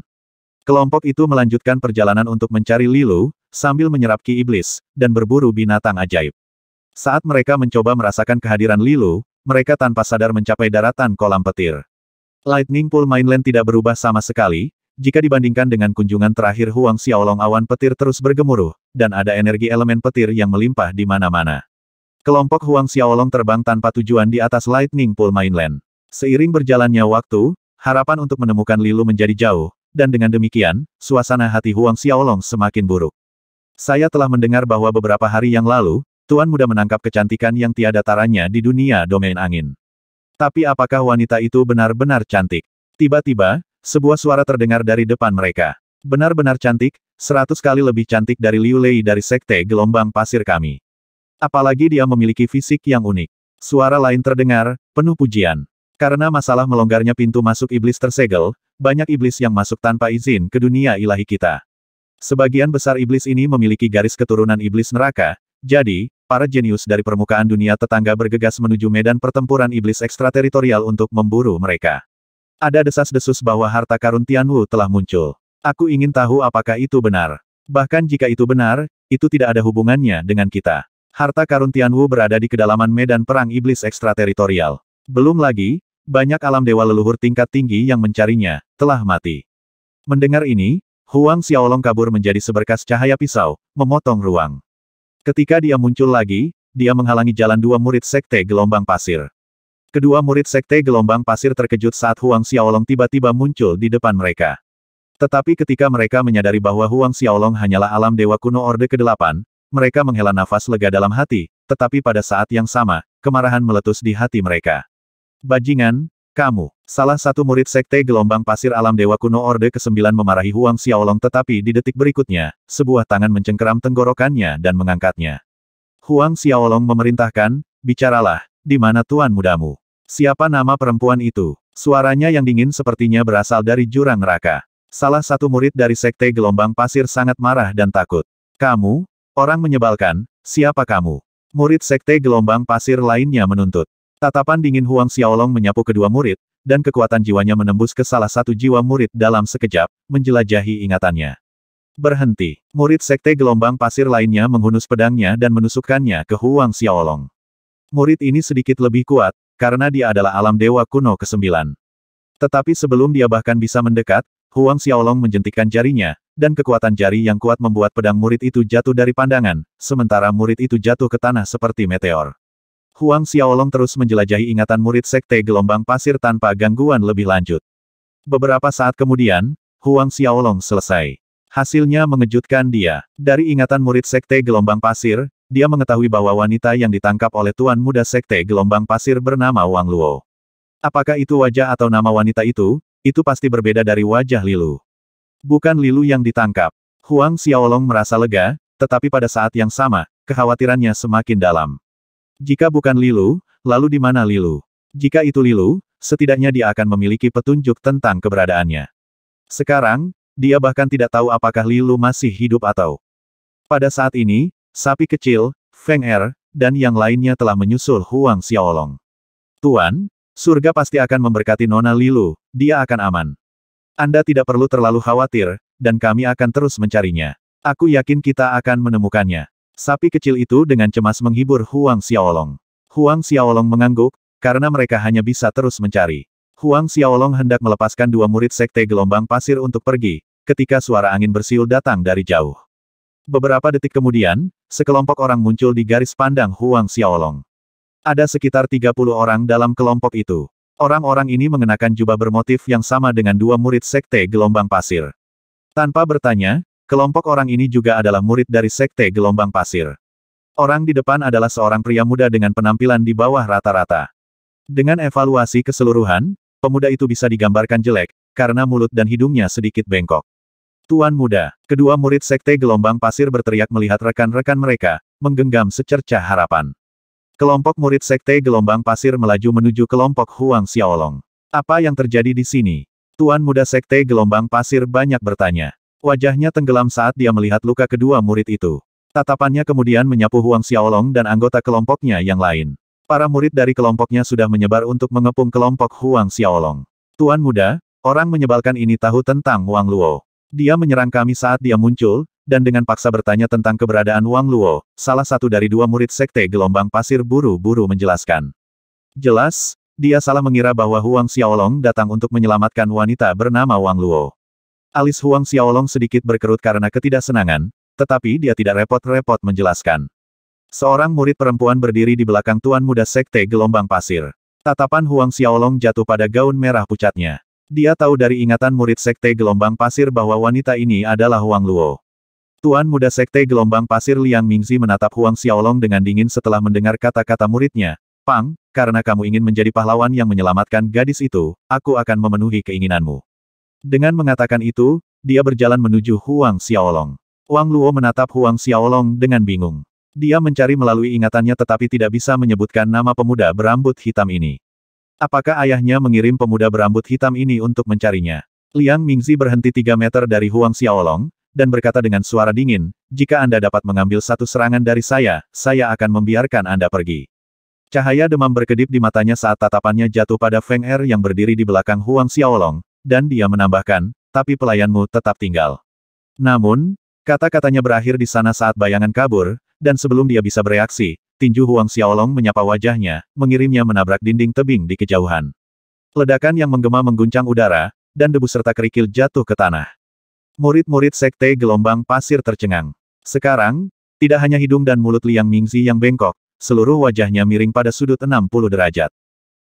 Kelompok itu melanjutkan perjalanan untuk mencari Lilu, sambil menyerap ki iblis, dan berburu binatang ajaib. Saat mereka mencoba merasakan kehadiran Lilu, mereka tanpa sadar mencapai daratan kolam petir. Lightning Pool Mainland tidak berubah sama sekali, jika dibandingkan dengan kunjungan terakhir Huang Xiaolong awan petir terus bergemuruh, dan ada energi elemen petir yang melimpah di mana-mana. Kelompok Huang Xiaolong terbang tanpa tujuan di atas Lightning Pool Mainland. Seiring berjalannya waktu, harapan untuk menemukan Lilu menjadi jauh, dan dengan demikian, suasana hati Huang Xiaolong semakin buruk. Saya telah mendengar bahwa beberapa hari yang lalu, Tuan Muda menangkap kecantikan yang tiada taranya di dunia domain angin. Tapi apakah wanita itu benar-benar cantik? Tiba-tiba, sebuah suara terdengar dari depan mereka. Benar-benar cantik, seratus kali lebih cantik dari Liu Lei dari Sekte Gelombang Pasir kami. Apalagi dia memiliki fisik yang unik. Suara lain terdengar, penuh pujian. Karena masalah melonggarnya pintu masuk iblis tersegel, banyak iblis yang masuk tanpa izin ke dunia ilahi kita. Sebagian besar iblis ini memiliki garis keturunan iblis neraka, jadi, para jenius dari permukaan dunia tetangga bergegas menuju medan pertempuran iblis ekstrateritorial untuk memburu mereka. Ada desas-desus bahwa harta karun Tianwu telah muncul. Aku ingin tahu apakah itu benar. Bahkan jika itu benar, itu tidak ada hubungannya dengan kita. Harta karun Tianwu berada di kedalaman medan perang iblis ekstrateritorial. Belum lagi, banyak alam dewa leluhur tingkat tinggi yang mencarinya, telah mati. Mendengar ini, Huang Xiaolong kabur menjadi seberkas cahaya pisau, memotong ruang. Ketika dia muncul lagi, dia menghalangi jalan dua murid sekte gelombang pasir. Kedua murid sekte gelombang pasir terkejut saat Huang Xiaolong tiba-tiba muncul di depan mereka. Tetapi ketika mereka menyadari bahwa Huang Xiaolong hanyalah alam dewa kuno Orde ke-8, mereka menghela nafas lega dalam hati, tetapi pada saat yang sama, kemarahan meletus di hati mereka. Bajingan, kamu, salah satu murid sekte gelombang pasir alam dewa kuno Orde ke-9 memarahi Huang Xiaolong tetapi di detik berikutnya, sebuah tangan mencengkeram tenggorokannya dan mengangkatnya. Huang Xiaolong memerintahkan, bicaralah, di mana tuan mudamu? Siapa nama perempuan itu? Suaranya yang dingin sepertinya berasal dari jurang neraka. Salah satu murid dari sekte gelombang pasir sangat marah dan takut. Kamu? Orang menyebalkan, siapa kamu? Murid sekte gelombang pasir lainnya menuntut. Tatapan dingin Huang Xiaolong menyapu kedua murid, dan kekuatan jiwanya menembus ke salah satu jiwa murid dalam sekejap, menjelajahi ingatannya. Berhenti. Murid sekte gelombang pasir lainnya menghunus pedangnya dan menusukkannya ke Huang Xiaolong. Murid ini sedikit lebih kuat, karena dia adalah alam dewa kuno ke-9. Tetapi sebelum dia bahkan bisa mendekat, Huang Xiaolong menjentikan jarinya, dan kekuatan jari yang kuat membuat pedang murid itu jatuh dari pandangan, sementara murid itu jatuh ke tanah seperti meteor. Huang Xiaolong terus menjelajahi ingatan murid sekte gelombang pasir tanpa gangguan lebih lanjut. Beberapa saat kemudian, Huang Xiaolong selesai. Hasilnya mengejutkan dia. Dari ingatan murid sekte gelombang pasir, dia mengetahui bahwa wanita yang ditangkap oleh tuan muda sekte gelombang pasir bernama Wang Luo. Apakah itu wajah atau nama wanita itu, itu pasti berbeda dari wajah Lilu. Bukan Lilu yang ditangkap. Huang Xiaolong merasa lega, tetapi pada saat yang sama, kekhawatirannya semakin dalam. Jika bukan Lilu, lalu di mana Lilu? Jika itu Lilu, setidaknya dia akan memiliki petunjuk tentang keberadaannya. Sekarang, dia bahkan tidak tahu apakah Lilu masih hidup atau... Pada saat ini, Sapi kecil, Feng Er, dan yang lainnya telah menyusul Huang Xiaolong. Tuan, surga pasti akan memberkati Nona Lilu, dia akan aman. Anda tidak perlu terlalu khawatir, dan kami akan terus mencarinya. Aku yakin kita akan menemukannya. Sapi kecil itu dengan cemas menghibur Huang Xiaolong. Huang Xiaolong mengangguk, karena mereka hanya bisa terus mencari. Huang Xiaolong hendak melepaskan dua murid sekte gelombang pasir untuk pergi, ketika suara angin bersiul datang dari jauh. Beberapa detik kemudian, sekelompok orang muncul di garis pandang Huang Xiaolong. Ada sekitar 30 orang dalam kelompok itu. Orang-orang ini mengenakan jubah bermotif yang sama dengan dua murid Sekte Gelombang Pasir. Tanpa bertanya, kelompok orang ini juga adalah murid dari Sekte Gelombang Pasir. Orang di depan adalah seorang pria muda dengan penampilan di bawah rata-rata. Dengan evaluasi keseluruhan, pemuda itu bisa digambarkan jelek, karena mulut dan hidungnya sedikit bengkok. Tuan Muda, kedua murid Sekte Gelombang Pasir berteriak melihat rekan-rekan mereka, menggenggam secerca harapan. Kelompok murid Sekte Gelombang Pasir melaju menuju kelompok Huang Xiaolong. Apa yang terjadi di sini? Tuan Muda Sekte Gelombang Pasir banyak bertanya. Wajahnya tenggelam saat dia melihat luka kedua murid itu. Tatapannya kemudian menyapu Huang Xiaolong dan anggota kelompoknya yang lain. Para murid dari kelompoknya sudah menyebar untuk mengepung kelompok Huang Xiaolong. Tuan muda, orang menyebalkan ini tahu tentang Wang Luo. Dia menyerang kami saat dia muncul, dan dengan paksa bertanya tentang keberadaan Wang Luo, salah satu dari dua murid sekte gelombang pasir buru-buru menjelaskan. Jelas, dia salah mengira bahwa Huang Xiaolong datang untuk menyelamatkan wanita bernama Wang Luo. Alis Huang Xiaolong sedikit berkerut karena ketidaksenangan, tetapi dia tidak repot-repot menjelaskan. Seorang murid perempuan berdiri di belakang tuan muda sekte gelombang pasir. Tatapan Huang Xiaolong jatuh pada gaun merah pucatnya. Dia tahu dari ingatan murid Sekte Gelombang Pasir bahwa wanita ini adalah Huang Luo. Tuan muda Sekte Gelombang Pasir Liang Mingzi menatap Huang Xiaolong dengan dingin setelah mendengar kata-kata muridnya. Pang, karena kamu ingin menjadi pahlawan yang menyelamatkan gadis itu, aku akan memenuhi keinginanmu. Dengan mengatakan itu, dia berjalan menuju Huang Xiaolong. Huang Luo menatap Huang Xiaolong dengan bingung. Dia mencari melalui ingatannya tetapi tidak bisa menyebutkan nama pemuda berambut hitam ini. Apakah ayahnya mengirim pemuda berambut hitam ini untuk mencarinya? Liang Mingzi berhenti tiga meter dari Huang Xiaolong, dan berkata dengan suara dingin, jika Anda dapat mengambil satu serangan dari saya, saya akan membiarkan Anda pergi. Cahaya demam berkedip di matanya saat tatapannya jatuh pada Feng Er yang berdiri di belakang Huang Xiaolong, dan dia menambahkan, tapi pelayanmu tetap tinggal. Namun, kata-katanya berakhir di sana saat bayangan kabur, dan sebelum dia bisa bereaksi, tinju Huang Xiaolong menyapa wajahnya, mengirimnya menabrak dinding tebing di kejauhan. Ledakan yang menggema mengguncang udara, dan debu serta kerikil jatuh ke tanah. Murid-murid sekte gelombang pasir tercengang. Sekarang, tidak hanya hidung dan mulut Liang Mingzi yang bengkok, seluruh wajahnya miring pada sudut 60 derajat.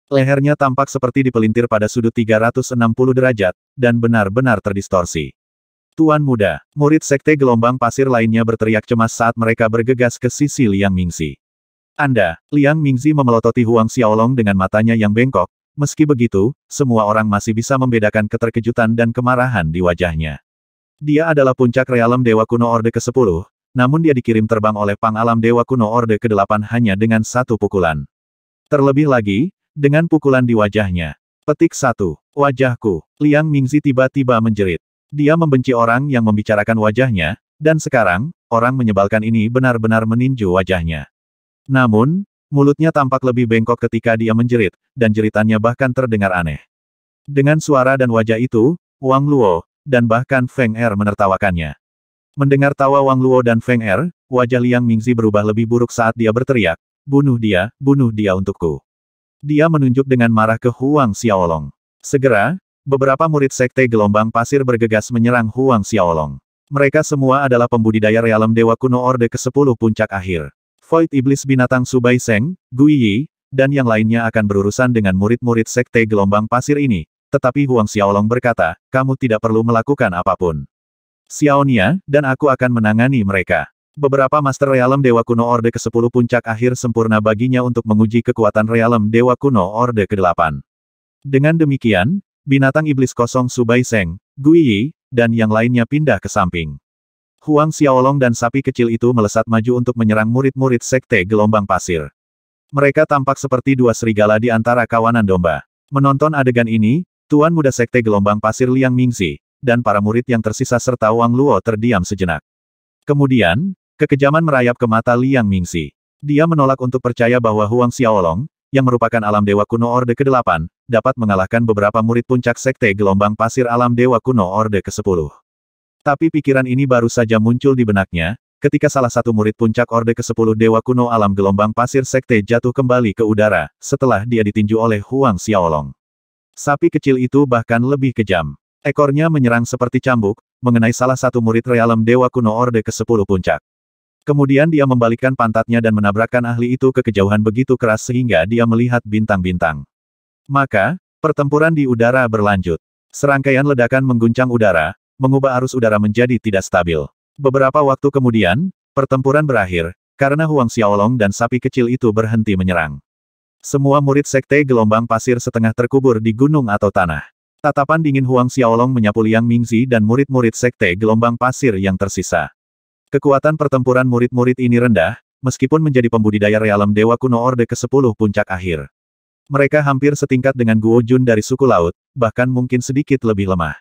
Lehernya tampak seperti dipelintir pada sudut 360 derajat, dan benar-benar terdistorsi. Tuan muda, murid sekte gelombang pasir lainnya berteriak cemas saat mereka bergegas ke sisi Liang Mingzi. Anda, Liang Mingzi memelototi Huang Xiaolong dengan matanya yang bengkok, meski begitu, semua orang masih bisa membedakan keterkejutan dan kemarahan di wajahnya. Dia adalah puncak realem Dewa Kuno Orde ke-10, namun dia dikirim terbang oleh Pang Alam Dewa Kuno Orde ke-8 hanya dengan satu pukulan. Terlebih lagi, dengan pukulan di wajahnya. Petik satu, Wajahku. Liang Mingzi tiba-tiba menjerit. Dia membenci orang yang membicarakan wajahnya, dan sekarang, orang menyebalkan ini benar-benar meninju wajahnya. Namun, mulutnya tampak lebih bengkok ketika dia menjerit, dan jeritannya bahkan terdengar aneh. Dengan suara dan wajah itu, Wang Luo, dan bahkan Feng Er menertawakannya. Mendengar tawa Wang Luo dan Feng Er, wajah Liang Mingzi berubah lebih buruk saat dia berteriak, bunuh dia, bunuh dia untukku. Dia menunjuk dengan marah ke Huang Xiaolong. Segera, Beberapa murid sekte gelombang pasir bergegas menyerang Huang Xiaolong. Mereka semua adalah pembudidaya realem Dewa Kuno Orde ke-10 puncak akhir. Void Iblis Binatang Subai Seng, Gui Yi, dan yang lainnya akan berurusan dengan murid-murid sekte gelombang pasir ini. Tetapi Huang Xiaolong berkata, kamu tidak perlu melakukan apapun. Xiaonia, dan aku akan menangani mereka. Beberapa Master Realem Dewa Kuno Orde ke-10 puncak akhir sempurna baginya untuk menguji kekuatan Realem Dewa Kuno Orde ke-8. Dengan demikian, binatang iblis kosong Subai Seng, Gui Yi, dan yang lainnya pindah ke samping. Huang Xiaolong dan sapi kecil itu melesat maju untuk menyerang murid-murid sekte gelombang pasir. Mereka tampak seperti dua serigala di antara kawanan domba. Menonton adegan ini, Tuan Muda Sekte Gelombang Pasir Liang Mingzi, dan para murid yang tersisa serta Wang Luo terdiam sejenak. Kemudian, kekejaman merayap ke mata Liang Mingzi. Dia menolak untuk percaya bahwa Huang Xiaolong, yang merupakan alam dewa kuno Orde ke-8, dapat mengalahkan beberapa murid puncak sekte gelombang pasir alam dewa kuno Orde ke-10. Tapi pikiran ini baru saja muncul di benaknya, ketika salah satu murid puncak Orde ke-10 dewa kuno alam gelombang pasir sekte jatuh kembali ke udara, setelah dia ditinju oleh Huang Xiaolong. Sapi kecil itu bahkan lebih kejam. Ekornya menyerang seperti cambuk, mengenai salah satu murid realem Dewa Kuno Orde ke-10 Puncak. Kemudian dia membalikkan pantatnya dan menabrakkan ahli itu ke kejauhan begitu keras sehingga dia melihat bintang-bintang. Maka, pertempuran di udara berlanjut. Serangkaian ledakan mengguncang udara, mengubah arus udara menjadi tidak stabil. Beberapa waktu kemudian, pertempuran berakhir, karena Huang Xiaolong dan sapi kecil itu berhenti menyerang. Semua murid sekte gelombang pasir setengah terkubur di gunung atau tanah. Tatapan dingin Huang Xiaolong menyapu Liang Mingzi dan murid-murid sekte gelombang pasir yang tersisa. Kekuatan pertempuran murid-murid ini rendah, meskipun menjadi pembudidaya realem Dewa Kuno Orde ke-10 puncak akhir. Mereka hampir setingkat dengan Guo Jun dari suku laut, bahkan mungkin sedikit lebih lemah.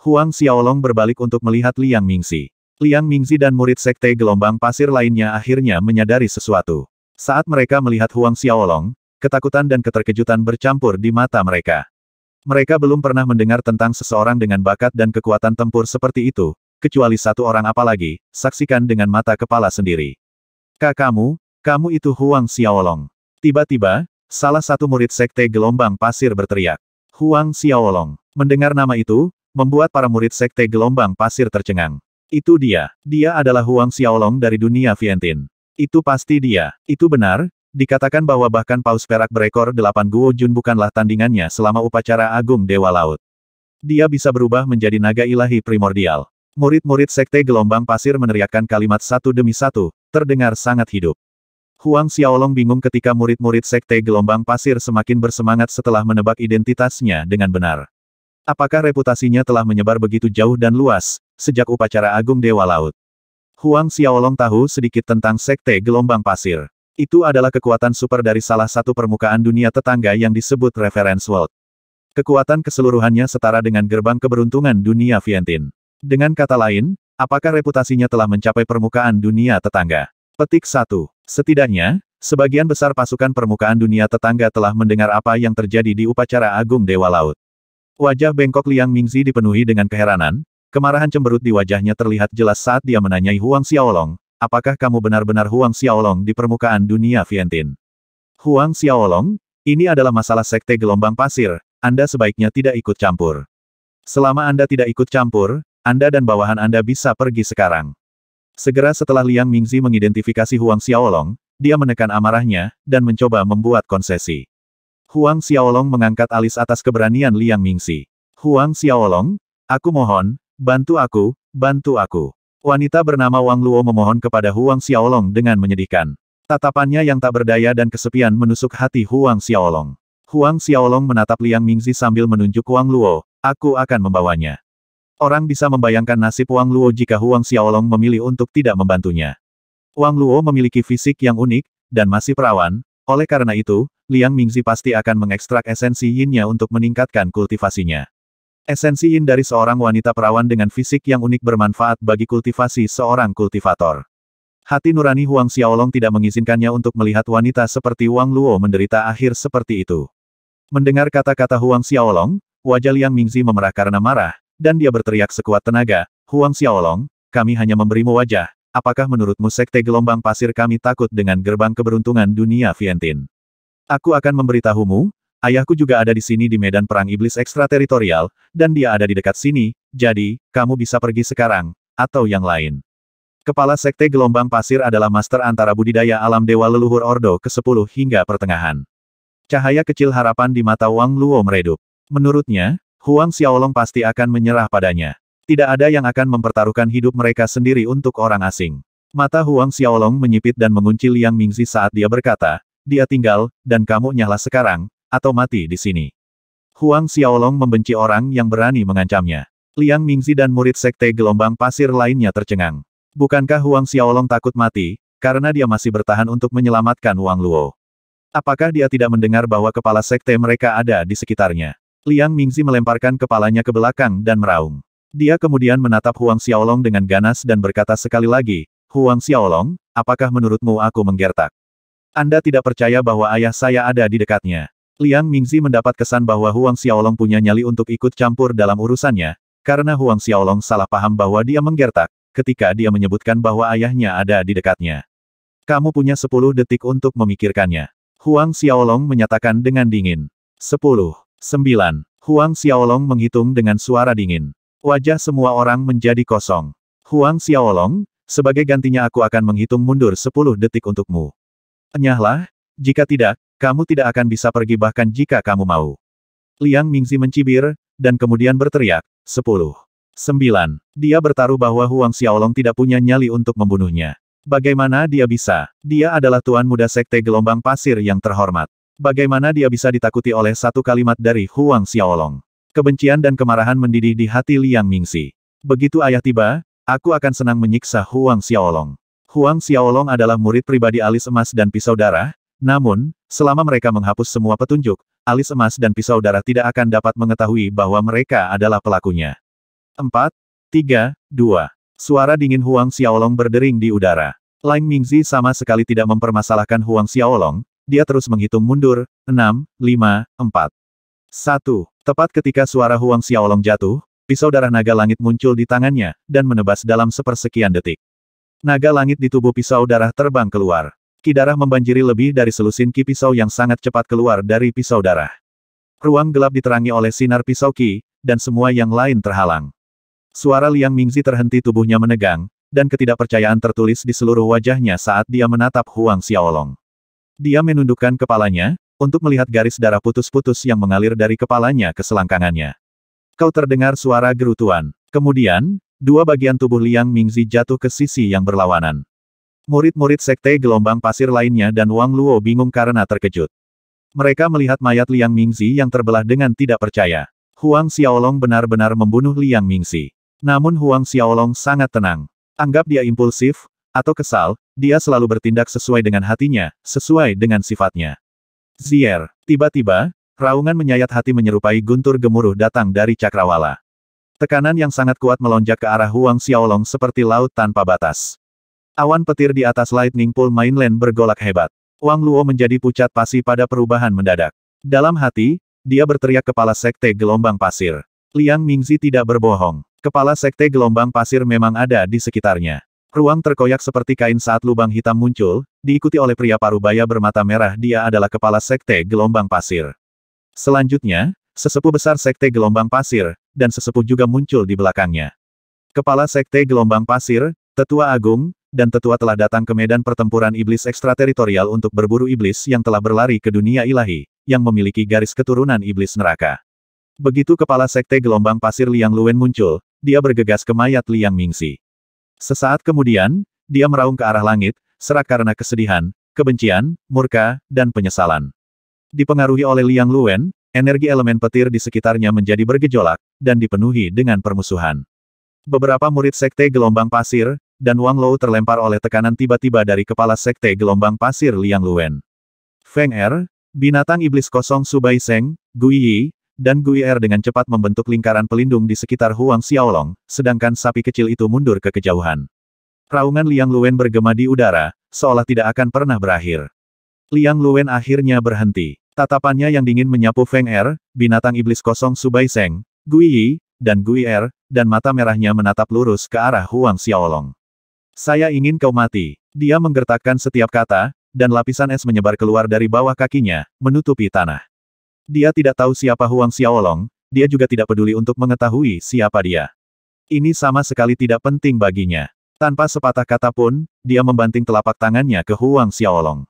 Huang Xiaolong berbalik untuk melihat Liang Mingzi. Liang Mingzi dan murid sekte gelombang pasir lainnya akhirnya menyadari sesuatu. Saat mereka melihat Huang Xiaolong, ketakutan dan keterkejutan bercampur di mata mereka. Mereka belum pernah mendengar tentang seseorang dengan bakat dan kekuatan tempur seperti itu, kecuali satu orang apalagi, saksikan dengan mata kepala sendiri. Kak kamu, kamu itu Huang Xiaolong. Tiba-tiba, salah satu murid sekte gelombang pasir berteriak. Huang Xiaolong. Mendengar nama itu, membuat para murid sekte gelombang pasir tercengang. Itu dia. Dia adalah Huang Xiaolong dari dunia Vientin. Itu pasti dia. Itu benar, dikatakan bahwa bahkan paus perak berekor delapan Guo Jun bukanlah tandingannya selama upacara agung Dewa Laut. Dia bisa berubah menjadi naga ilahi primordial. Murid-murid sekte gelombang pasir meneriakkan kalimat satu demi satu, terdengar sangat hidup. Huang Xiaolong bingung ketika murid-murid sekte gelombang pasir semakin bersemangat setelah menebak identitasnya dengan benar. Apakah reputasinya telah menyebar begitu jauh dan luas, sejak upacara agung Dewa Laut? Huang Xiaolong tahu sedikit tentang sekte gelombang pasir. Itu adalah kekuatan super dari salah satu permukaan dunia tetangga yang disebut Reference World. Kekuatan keseluruhannya setara dengan gerbang keberuntungan dunia Vientin. Dengan kata lain, apakah reputasinya telah mencapai permukaan dunia tetangga? Petik 1. Setidaknya, sebagian besar pasukan permukaan dunia tetangga telah mendengar apa yang terjadi di upacara agung Dewa Laut. Wajah bengkok Liang Mingzi dipenuhi dengan keheranan, kemarahan cemberut di wajahnya terlihat jelas saat dia menanyai Huang Xiaolong, apakah kamu benar-benar Huang Xiaolong di permukaan dunia Vientin? Huang Xiaolong, ini adalah masalah sekte gelombang pasir, Anda sebaiknya tidak ikut campur. Selama Anda tidak ikut campur, anda dan bawahan Anda bisa pergi sekarang. Segera setelah Liang Mingzi mengidentifikasi Huang Xiaolong, dia menekan amarahnya, dan mencoba membuat konsesi. Huang Xiaolong mengangkat alis atas keberanian Liang Mingzi. Huang Xiaolong, aku mohon, bantu aku, bantu aku. Wanita bernama Wang Luo memohon kepada Huang Xiaolong dengan menyedihkan. Tatapannya yang tak berdaya dan kesepian menusuk hati Huang Xiaolong. Huang Xiaolong menatap Liang Mingzi sambil menunjuk Wang Luo, aku akan membawanya. Orang bisa membayangkan nasib Wang Luo jika Huang Xiaolong memilih untuk tidak membantunya. Wang Luo memiliki fisik yang unik, dan masih perawan, oleh karena itu, Liang Mingzi pasti akan mengekstrak esensi yinnya untuk meningkatkan kultivasinya. Esensi yin dari seorang wanita perawan dengan fisik yang unik bermanfaat bagi kultivasi seorang kultivator. Hati nurani Huang Xiaolong tidak mengizinkannya untuk melihat wanita seperti Wang Luo menderita akhir seperti itu. Mendengar kata-kata Huang Xiaolong, wajah Liang Mingzi memerah karena marah, dan dia berteriak sekuat tenaga, Huang Xiaolong, kami hanya memberimu wajah, apakah menurutmu sekte gelombang pasir kami takut dengan gerbang keberuntungan dunia Vientin? Aku akan memberitahumu, ayahku juga ada di sini di medan perang iblis ekstrateritorial, dan dia ada di dekat sini, jadi, kamu bisa pergi sekarang, atau yang lain. Kepala Sekte Gelombang Pasir adalah master antara budidaya alam Dewa Leluhur Ordo ke-10 hingga pertengahan. Cahaya kecil harapan di mata Wang Luo meredup. Menurutnya, Huang Xiaolong pasti akan menyerah padanya. Tidak ada yang akan mempertaruhkan hidup mereka sendiri untuk orang asing. Mata Huang Xiaolong menyipit dan mengunci Liang Mingzi saat dia berkata, dia tinggal, dan kamu nyala sekarang, atau mati di sini. Huang Xiaolong membenci orang yang berani mengancamnya. Liang Mingzi dan murid sekte gelombang pasir lainnya tercengang. Bukankah Huang Xiaolong takut mati, karena dia masih bertahan untuk menyelamatkan Wang Luo? Apakah dia tidak mendengar bahwa kepala sekte mereka ada di sekitarnya? Liang Mingzi melemparkan kepalanya ke belakang dan meraung. Dia kemudian menatap Huang Xiaolong dengan ganas dan berkata sekali lagi, Huang Xiaolong, apakah menurutmu aku menggertak? Anda tidak percaya bahwa ayah saya ada di dekatnya. Liang Mingzi mendapat kesan bahwa Huang Xiaolong punya nyali untuk ikut campur dalam urusannya, karena Huang Xiaolong salah paham bahwa dia menggertak, ketika dia menyebutkan bahwa ayahnya ada di dekatnya. Kamu punya 10 detik untuk memikirkannya. Huang Xiaolong menyatakan dengan dingin. 10. Sembilan. Huang Xiaolong menghitung dengan suara dingin. Wajah semua orang menjadi kosong. Huang Xiaolong, sebagai gantinya aku akan menghitung mundur sepuluh detik untukmu. Enyahlah, jika tidak, kamu tidak akan bisa pergi bahkan jika kamu mau. Liang Mingzi mencibir, dan kemudian berteriak, sepuluh. Sembilan. Dia bertaruh bahwa Huang Xiaolong tidak punya nyali untuk membunuhnya. Bagaimana dia bisa? Dia adalah tuan muda sekte gelombang pasir yang terhormat. Bagaimana dia bisa ditakuti oleh satu kalimat dari Huang Xiaolong? Kebencian dan kemarahan mendidih di hati Liang Mingxi. Begitu ayah tiba, aku akan senang menyiksa Huang Xiaolong. Huang Xiaolong adalah murid pribadi alis emas dan pisau darah, namun, selama mereka menghapus semua petunjuk, alis emas dan pisau darah tidak akan dapat mengetahui bahwa mereka adalah pelakunya. 4, 3, 2. Suara dingin Huang Xiaolong berdering di udara. Lang Mingzi sama sekali tidak mempermasalahkan Huang Xiaolong, dia terus menghitung mundur, 6, 5, 4. 1. Tepat ketika suara Huang Xiaolong jatuh, pisau darah naga langit muncul di tangannya, dan menebas dalam sepersekian detik. Naga langit di tubuh pisau darah terbang keluar. Ki darah membanjiri lebih dari selusin ki pisau yang sangat cepat keluar dari pisau darah. Ruang gelap diterangi oleh sinar pisau ki, dan semua yang lain terhalang. Suara Liang Mingzi terhenti tubuhnya menegang, dan ketidakpercayaan tertulis di seluruh wajahnya saat dia menatap Huang Xiaolong. Dia menundukkan kepalanya, untuk melihat garis darah putus-putus yang mengalir dari kepalanya ke selangkangannya. Kau terdengar suara gerutuan. Kemudian, dua bagian tubuh Liang Mingzi jatuh ke sisi yang berlawanan. Murid-murid sekte gelombang pasir lainnya dan Wang Luo bingung karena terkejut. Mereka melihat mayat Liang Mingzi yang terbelah dengan tidak percaya. Huang Xiaolong benar-benar membunuh Liang Mingzi. Namun Huang Xiaolong sangat tenang. Anggap dia impulsif, atau kesal, dia selalu bertindak sesuai dengan hatinya, sesuai dengan sifatnya. Zier, tiba-tiba, raungan menyayat hati menyerupai guntur gemuruh datang dari cakrawala. Tekanan yang sangat kuat melonjak ke arah Huang Xiaolong seperti laut tanpa batas. Awan petir di atas Lightning Pool Mainland bergolak hebat. Wang Luo menjadi pucat pasi pada perubahan mendadak. Dalam hati, dia berteriak kepala sekte gelombang pasir. Liang Mingzi tidak berbohong. Kepala sekte gelombang pasir memang ada di sekitarnya. Ruang terkoyak seperti kain saat lubang hitam muncul, diikuti oleh pria parubaya bermata merah dia adalah kepala sekte gelombang pasir. Selanjutnya, sesepuh besar sekte gelombang pasir, dan sesepuh juga muncul di belakangnya. Kepala sekte gelombang pasir, tetua agung, dan tetua telah datang ke medan pertempuran iblis ekstrateritorial untuk berburu iblis yang telah berlari ke dunia ilahi, yang memiliki garis keturunan iblis neraka. Begitu kepala sekte gelombang pasir Liang Luen muncul, dia bergegas ke mayat Liang Mingxi. Sesaat kemudian, dia meraung ke arah langit, serak karena kesedihan, kebencian, murka, dan penyesalan. Dipengaruhi oleh Liang Luen, energi elemen petir di sekitarnya menjadi bergejolak, dan dipenuhi dengan permusuhan. Beberapa murid Sekte Gelombang Pasir, dan Wang Lou terlempar oleh tekanan tiba-tiba dari kepala Sekte Gelombang Pasir Liang Luen. Feng Er, binatang iblis kosong Subai Seng, Gui Yi, dan Gui Guier dengan cepat membentuk lingkaran pelindung di sekitar Huang Xiaolong, sedangkan sapi kecil itu mundur ke kejauhan. Raungan Liang Luwen bergema di udara, seolah tidak akan pernah berakhir. Liang Luwen akhirnya berhenti. Tatapannya yang dingin menyapu Feng Er, binatang iblis kosong Subai Seng, Gui Yi, dan Gui Er, dan mata merahnya menatap lurus ke arah Huang Xiaolong. Saya ingin kau mati. Dia menggertakkan setiap kata, dan lapisan es menyebar keluar dari bawah kakinya, menutupi tanah. Dia tidak tahu siapa Huang Xiaolong, dia juga tidak peduli untuk mengetahui siapa dia. Ini sama sekali tidak penting baginya. Tanpa sepatah kata pun, dia membanting telapak tangannya ke Huang Xiaolong.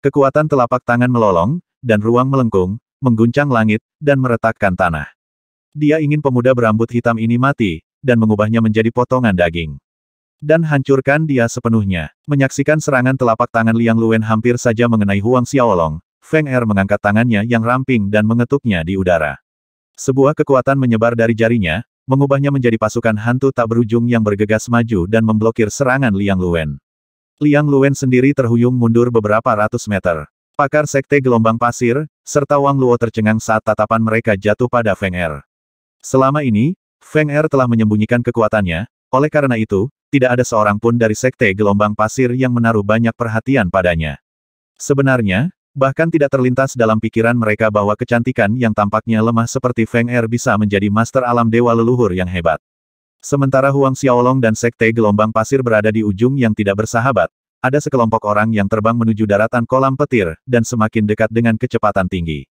Kekuatan telapak tangan melolong, dan ruang melengkung, mengguncang langit, dan meretakkan tanah. Dia ingin pemuda berambut hitam ini mati, dan mengubahnya menjadi potongan daging. Dan hancurkan dia sepenuhnya. Menyaksikan serangan telapak tangan Liang Luen hampir saja mengenai Huang Xiaolong, Feng Er mengangkat tangannya yang ramping dan mengetuknya di udara. Sebuah kekuatan menyebar dari jarinya, mengubahnya menjadi pasukan hantu tak berujung yang bergegas maju dan memblokir serangan Liang Luwen. Liang Luwen sendiri terhuyung mundur beberapa ratus meter. Pakar Sekte Gelombang Pasir, serta Wang Luo tercengang saat tatapan mereka jatuh pada Feng Er. Selama ini, Feng Er telah menyembunyikan kekuatannya, oleh karena itu, tidak ada seorang pun dari Sekte Gelombang Pasir yang menaruh banyak perhatian padanya. Sebenarnya, Bahkan tidak terlintas dalam pikiran mereka bahwa kecantikan yang tampaknya lemah seperti Feng Er bisa menjadi master alam dewa leluhur yang hebat. Sementara Huang Xiaolong dan Sekte Gelombang Pasir berada di ujung yang tidak bersahabat, ada sekelompok orang yang terbang menuju daratan kolam petir, dan semakin dekat dengan kecepatan tinggi.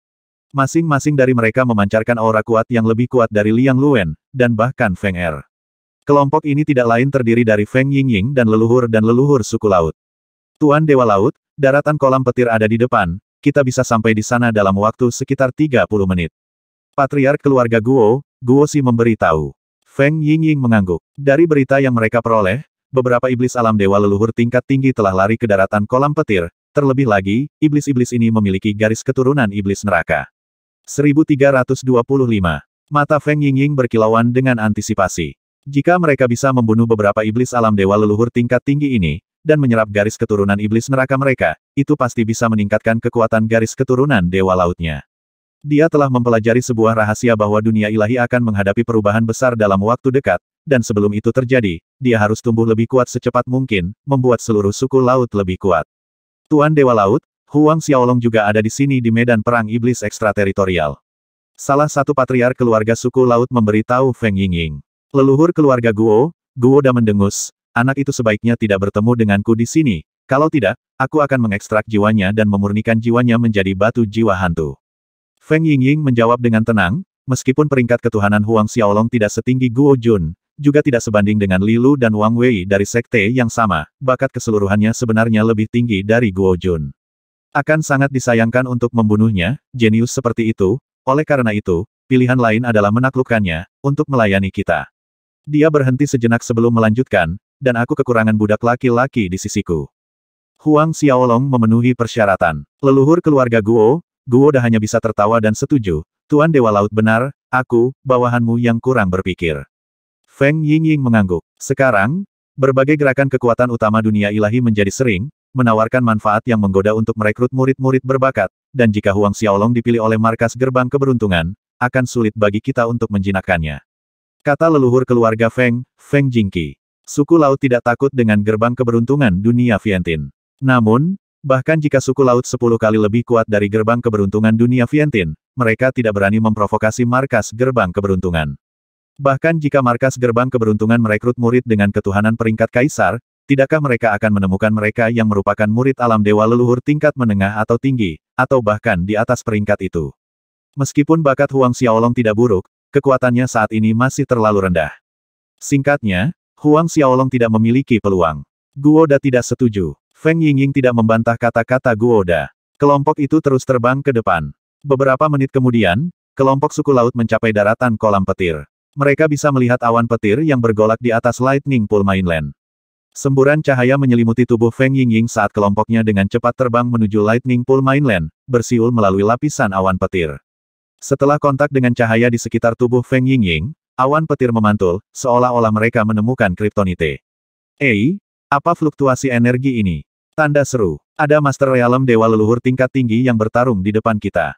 Masing-masing dari mereka memancarkan aura kuat yang lebih kuat dari Liang Luen, dan bahkan Feng Er. Kelompok ini tidak lain terdiri dari Feng Yingying dan leluhur dan leluhur suku laut. Tuan Dewa Laut, Daratan kolam petir ada di depan, kita bisa sampai di sana dalam waktu sekitar 30 menit. Patriark keluarga Guo, Guo Si memberitahu. Feng Yingying mengangguk. Dari berita yang mereka peroleh, beberapa iblis alam dewa leluhur tingkat tinggi telah lari ke daratan kolam petir, terlebih lagi, iblis-iblis ini memiliki garis keturunan iblis neraka. 1325. Mata Feng Yingying berkilauan dengan antisipasi. Jika mereka bisa membunuh beberapa iblis alam dewa leluhur tingkat tinggi ini, dan menyerap garis keturunan iblis neraka mereka, itu pasti bisa meningkatkan kekuatan garis keturunan Dewa Lautnya. Dia telah mempelajari sebuah rahasia bahwa dunia ilahi akan menghadapi perubahan besar dalam waktu dekat, dan sebelum itu terjadi, dia harus tumbuh lebih kuat secepat mungkin, membuat seluruh suku laut lebih kuat. Tuan Dewa Laut, Huang Xiaolong juga ada di sini di medan perang iblis ekstrateritorial. Salah satu patriar keluarga suku laut memberitahu Feng Yingying. Leluhur keluarga Guo, Guo Da mendengus, anak itu sebaiknya tidak bertemu denganku di sini, kalau tidak, aku akan mengekstrak jiwanya dan memurnikan jiwanya menjadi batu jiwa hantu. Feng Yingying menjawab dengan tenang, meskipun peringkat ketuhanan Huang Xiaolong tidak setinggi Guo Jun, juga tidak sebanding dengan Li Lu dan Wang Wei dari sekte yang sama, bakat keseluruhannya sebenarnya lebih tinggi dari Guo Jun. Akan sangat disayangkan untuk membunuhnya, jenius seperti itu, oleh karena itu, pilihan lain adalah menaklukkannya, untuk melayani kita. Dia berhenti sejenak sebelum melanjutkan, dan aku kekurangan budak laki-laki di sisiku. Huang Xiaolong memenuhi persyaratan. Leluhur keluarga Guo, Guo dah hanya bisa tertawa dan setuju, Tuan Dewa Laut benar, aku, bawahanmu yang kurang berpikir. Feng Yingying mengangguk. Sekarang, berbagai gerakan kekuatan utama dunia ilahi menjadi sering, menawarkan manfaat yang menggoda untuk merekrut murid-murid berbakat, dan jika Huang Xiaolong dipilih oleh markas gerbang keberuntungan, akan sulit bagi kita untuk menjinakkannya. Kata leluhur keluarga Feng, Feng Jingqi. Suku laut tidak takut dengan gerbang keberuntungan dunia Vientin. Namun, bahkan jika suku laut 10 kali lebih kuat dari gerbang keberuntungan dunia Vientin, mereka tidak berani memprovokasi markas gerbang keberuntungan. Bahkan jika markas gerbang keberuntungan merekrut murid dengan ketuhanan peringkat kaisar, tidakkah mereka akan menemukan mereka yang merupakan murid alam dewa leluhur tingkat menengah atau tinggi, atau bahkan di atas peringkat itu. Meskipun bakat Huang Xiaolong tidak buruk, kekuatannya saat ini masih terlalu rendah. Singkatnya, Huang Xiaolong tidak memiliki peluang. Guo Da tidak setuju. Feng Yingying tidak membantah kata-kata Guo Da. Kelompok itu terus terbang ke depan. Beberapa menit kemudian, kelompok suku laut mencapai daratan kolam petir. Mereka bisa melihat awan petir yang bergolak di atas Lightning Pool Mainland. Semburan cahaya menyelimuti tubuh Feng Yingying saat kelompoknya dengan cepat terbang menuju Lightning Pool Mainland, bersiul melalui lapisan awan petir. Setelah kontak dengan cahaya di sekitar tubuh Feng Yingying, Awan petir memantul, seolah-olah mereka menemukan kriptonite. Ei, apa fluktuasi energi ini? Tanda seru. Ada Master Realm Dewa Leluhur tingkat tinggi yang bertarung di depan kita.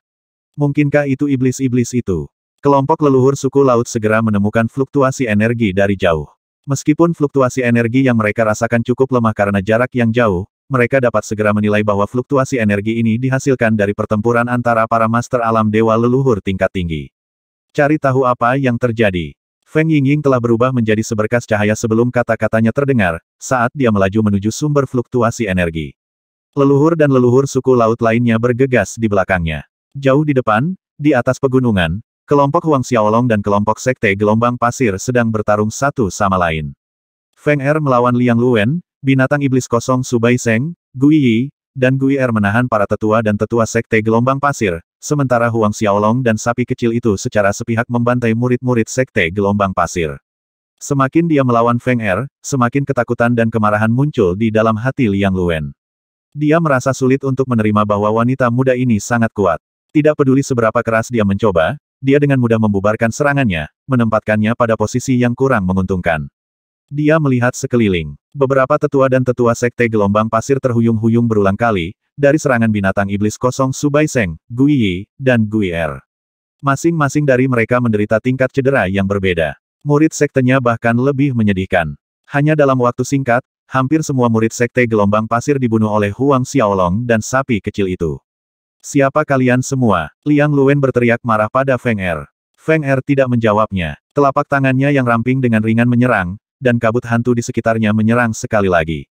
Mungkinkah itu iblis-iblis itu? Kelompok leluhur suku laut segera menemukan fluktuasi energi dari jauh. Meskipun fluktuasi energi yang mereka rasakan cukup lemah karena jarak yang jauh, mereka dapat segera menilai bahwa fluktuasi energi ini dihasilkan dari pertempuran antara para master alam dewa leluhur tingkat tinggi. Cari tahu apa yang terjadi. Feng Yingying telah berubah menjadi seberkas cahaya sebelum kata-katanya terdengar, saat dia melaju menuju sumber fluktuasi energi. Leluhur dan leluhur suku laut lainnya bergegas di belakangnya. Jauh di depan, di atas pegunungan, kelompok Huang Xiaolong dan kelompok Sekte Gelombang Pasir sedang bertarung satu sama lain. Feng Er melawan Liang Luwen, binatang iblis kosong Subai Seng, Gui Yi, dan Gui Er menahan para tetua dan tetua sekte gelombang pasir, sementara Huang Xiaolong dan sapi kecil itu secara sepihak membantai murid-murid sekte gelombang pasir. Semakin dia melawan Feng Er, semakin ketakutan dan kemarahan muncul di dalam hati Liang Luen. Dia merasa sulit untuk menerima bahwa wanita muda ini sangat kuat. Tidak peduli seberapa keras dia mencoba, dia dengan mudah membubarkan serangannya, menempatkannya pada posisi yang kurang menguntungkan. Dia melihat sekeliling. Beberapa tetua dan tetua sekte gelombang pasir terhuyung-huyung berulang kali, dari serangan binatang iblis kosong Subai Seng, Gui Yi, dan Gui Er. Masing-masing dari mereka menderita tingkat cedera yang berbeda. Murid sektenya bahkan lebih menyedihkan. Hanya dalam waktu singkat, hampir semua murid sekte gelombang pasir dibunuh oleh Huang Xiaolong dan sapi kecil itu. Siapa kalian semua? Liang Luen berteriak marah pada Feng Er. Feng Er tidak menjawabnya. Telapak tangannya yang ramping dengan ringan menyerang, dan kabut hantu di sekitarnya menyerang sekali lagi.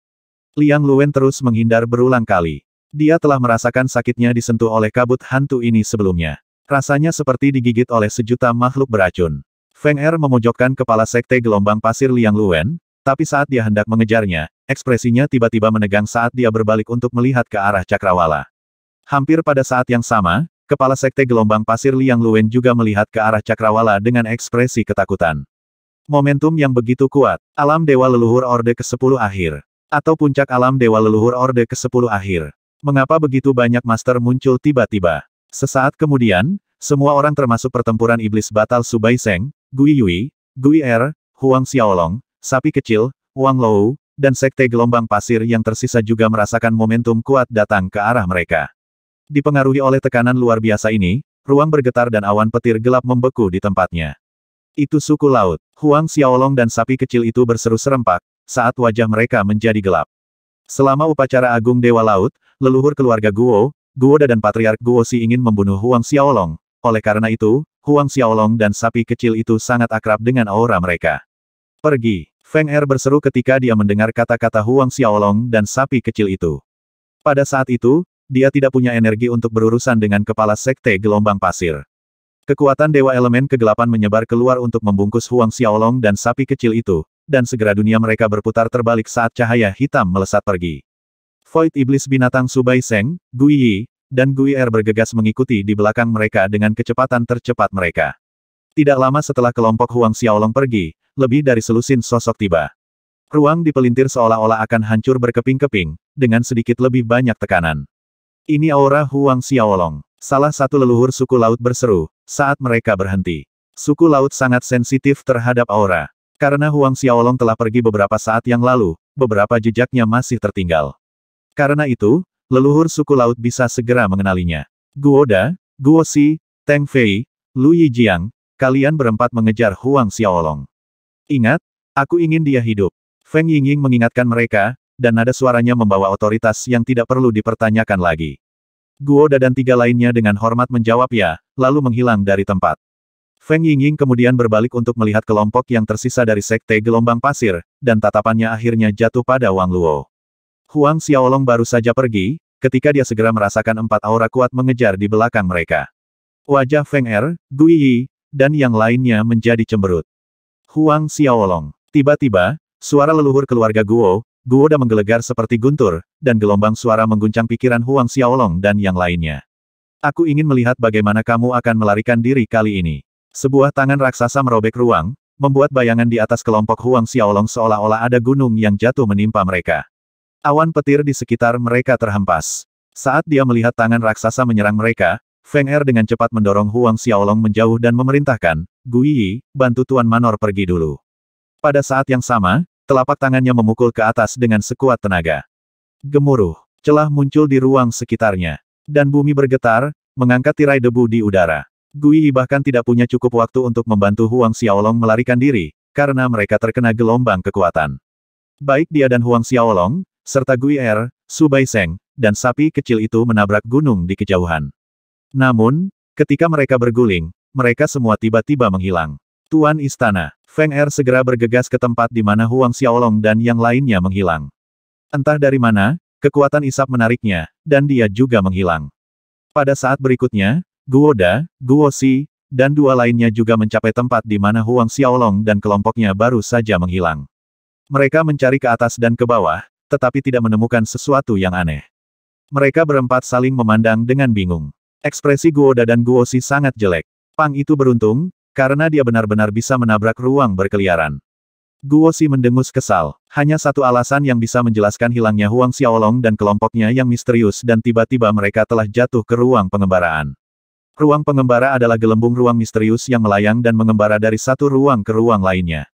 Liang Luen terus menghindar berulang kali. Dia telah merasakan sakitnya disentuh oleh kabut hantu ini sebelumnya. Rasanya seperti digigit oleh sejuta makhluk beracun. Feng Er memojokkan kepala sekte gelombang pasir Liang Luen, tapi saat dia hendak mengejarnya, ekspresinya tiba-tiba menegang saat dia berbalik untuk melihat ke arah Cakrawala. Hampir pada saat yang sama, kepala sekte gelombang pasir Liang Luen juga melihat ke arah Cakrawala dengan ekspresi ketakutan. Momentum yang begitu kuat, alam Dewa Leluhur Orde ke-10 akhir. Atau puncak alam Dewa Leluhur Orde ke-10 akhir. Mengapa begitu banyak master muncul tiba-tiba? Sesaat kemudian, semua orang termasuk pertempuran iblis batal Subai Seng, Gui Yui, Gui Er, Huang Xiaolong, Sapi Kecil, Wang Lou, dan Sekte Gelombang Pasir yang tersisa juga merasakan momentum kuat datang ke arah mereka. Dipengaruhi oleh tekanan luar biasa ini, ruang bergetar dan awan petir gelap membeku di tempatnya. Itu suku laut. Huang Xiaolong dan sapi kecil itu berseru serempak, saat wajah mereka menjadi gelap. Selama upacara agung Dewa Laut, leluhur keluarga Guo, Guoda dan Patriark Guo Si ingin membunuh Huang Xiaolong. Oleh karena itu, Huang Xiaolong dan sapi kecil itu sangat akrab dengan aura mereka. Pergi! Feng Er berseru ketika dia mendengar kata-kata Huang Xiaolong dan sapi kecil itu. Pada saat itu, dia tidak punya energi untuk berurusan dengan kepala sekte gelombang pasir. Kekuatan Dewa Elemen Kegelapan menyebar keluar untuk membungkus Huang Xiaolong dan sapi kecil itu, dan segera dunia mereka berputar terbalik saat cahaya hitam melesat pergi. Void Iblis Binatang Subai Seng, Gui Yi, dan Gui Er bergegas mengikuti di belakang mereka dengan kecepatan tercepat mereka. Tidak lama setelah kelompok Huang Xiaolong pergi, lebih dari selusin sosok tiba. Ruang dipelintir seolah-olah akan hancur berkeping-keping, dengan sedikit lebih banyak tekanan. Ini aura Huang Xiaolong. Salah satu leluhur suku laut berseru, saat mereka berhenti. Suku laut sangat sensitif terhadap aura. Karena Huang Xiaolong telah pergi beberapa saat yang lalu, beberapa jejaknya masih tertinggal. Karena itu, leluhur suku laut bisa segera mengenalinya. Guoda, Guosi, Teng Fei, Lu Yijiang, kalian berempat mengejar Huang Xiaolong. Ingat, aku ingin dia hidup. Feng Yingying mengingatkan mereka, dan nada suaranya membawa otoritas yang tidak perlu dipertanyakan lagi. Guoda dan tiga lainnya dengan hormat menjawab ya, lalu menghilang dari tempat. Feng Yingying kemudian berbalik untuk melihat kelompok yang tersisa dari Sekte Gelombang Pasir, dan tatapannya akhirnya jatuh pada Wang Luo. Huang Xiaolong baru saja pergi, ketika dia segera merasakan empat aura kuat mengejar di belakang mereka. Wajah Feng Er, Gui Yi, dan yang lainnya menjadi cemberut. Huang Xiaolong. Tiba-tiba, suara leluhur keluarga Guo, Guoda menggelegar seperti guntur, dan gelombang suara mengguncang pikiran Huang Xiaolong dan yang lainnya. Aku ingin melihat bagaimana kamu akan melarikan diri kali ini. Sebuah tangan raksasa merobek ruang, membuat bayangan di atas kelompok Huang Xiaolong seolah-olah ada gunung yang jatuh menimpa mereka. Awan petir di sekitar mereka terhempas. Saat dia melihat tangan raksasa menyerang mereka, Feng Er dengan cepat mendorong Huang Xiaolong menjauh dan memerintahkan, Gui Yi, bantu Tuan Manor pergi dulu. Pada saat yang sama, telapak tangannya memukul ke atas dengan sekuat tenaga. Gemuruh, celah muncul di ruang sekitarnya. Dan bumi bergetar, mengangkat tirai debu di udara. Gui bahkan tidak punya cukup waktu untuk membantu Huang Xiaolong melarikan diri, karena mereka terkena gelombang kekuatan. Baik dia dan Huang Xiaolong, serta Gui Er, Su Bai Seng, dan sapi kecil itu menabrak gunung di kejauhan. Namun, ketika mereka berguling, mereka semua tiba-tiba menghilang. Tuan Istana, Feng Er segera bergegas ke tempat di mana Huang Xiaolong dan yang lainnya menghilang. Entah dari mana, kekuatan isap menariknya, dan dia juga menghilang. Pada saat berikutnya, Guo Da, Guo Si, dan dua lainnya juga mencapai tempat di mana Huang Xiaolong dan kelompoknya baru saja menghilang. Mereka mencari ke atas dan ke bawah, tetapi tidak menemukan sesuatu yang aneh. Mereka berempat saling memandang dengan bingung. Ekspresi Guo Da dan Guo Si sangat jelek. Pang itu beruntung, karena dia benar-benar bisa menabrak ruang berkeliaran. Guo Xi mendengus kesal. Hanya satu alasan yang bisa menjelaskan hilangnya Huang Xiaolong dan kelompoknya yang misterius dan tiba-tiba mereka telah jatuh ke ruang pengembaraan. Ruang pengembara adalah gelembung ruang misterius yang melayang dan mengembara dari satu ruang ke ruang lainnya.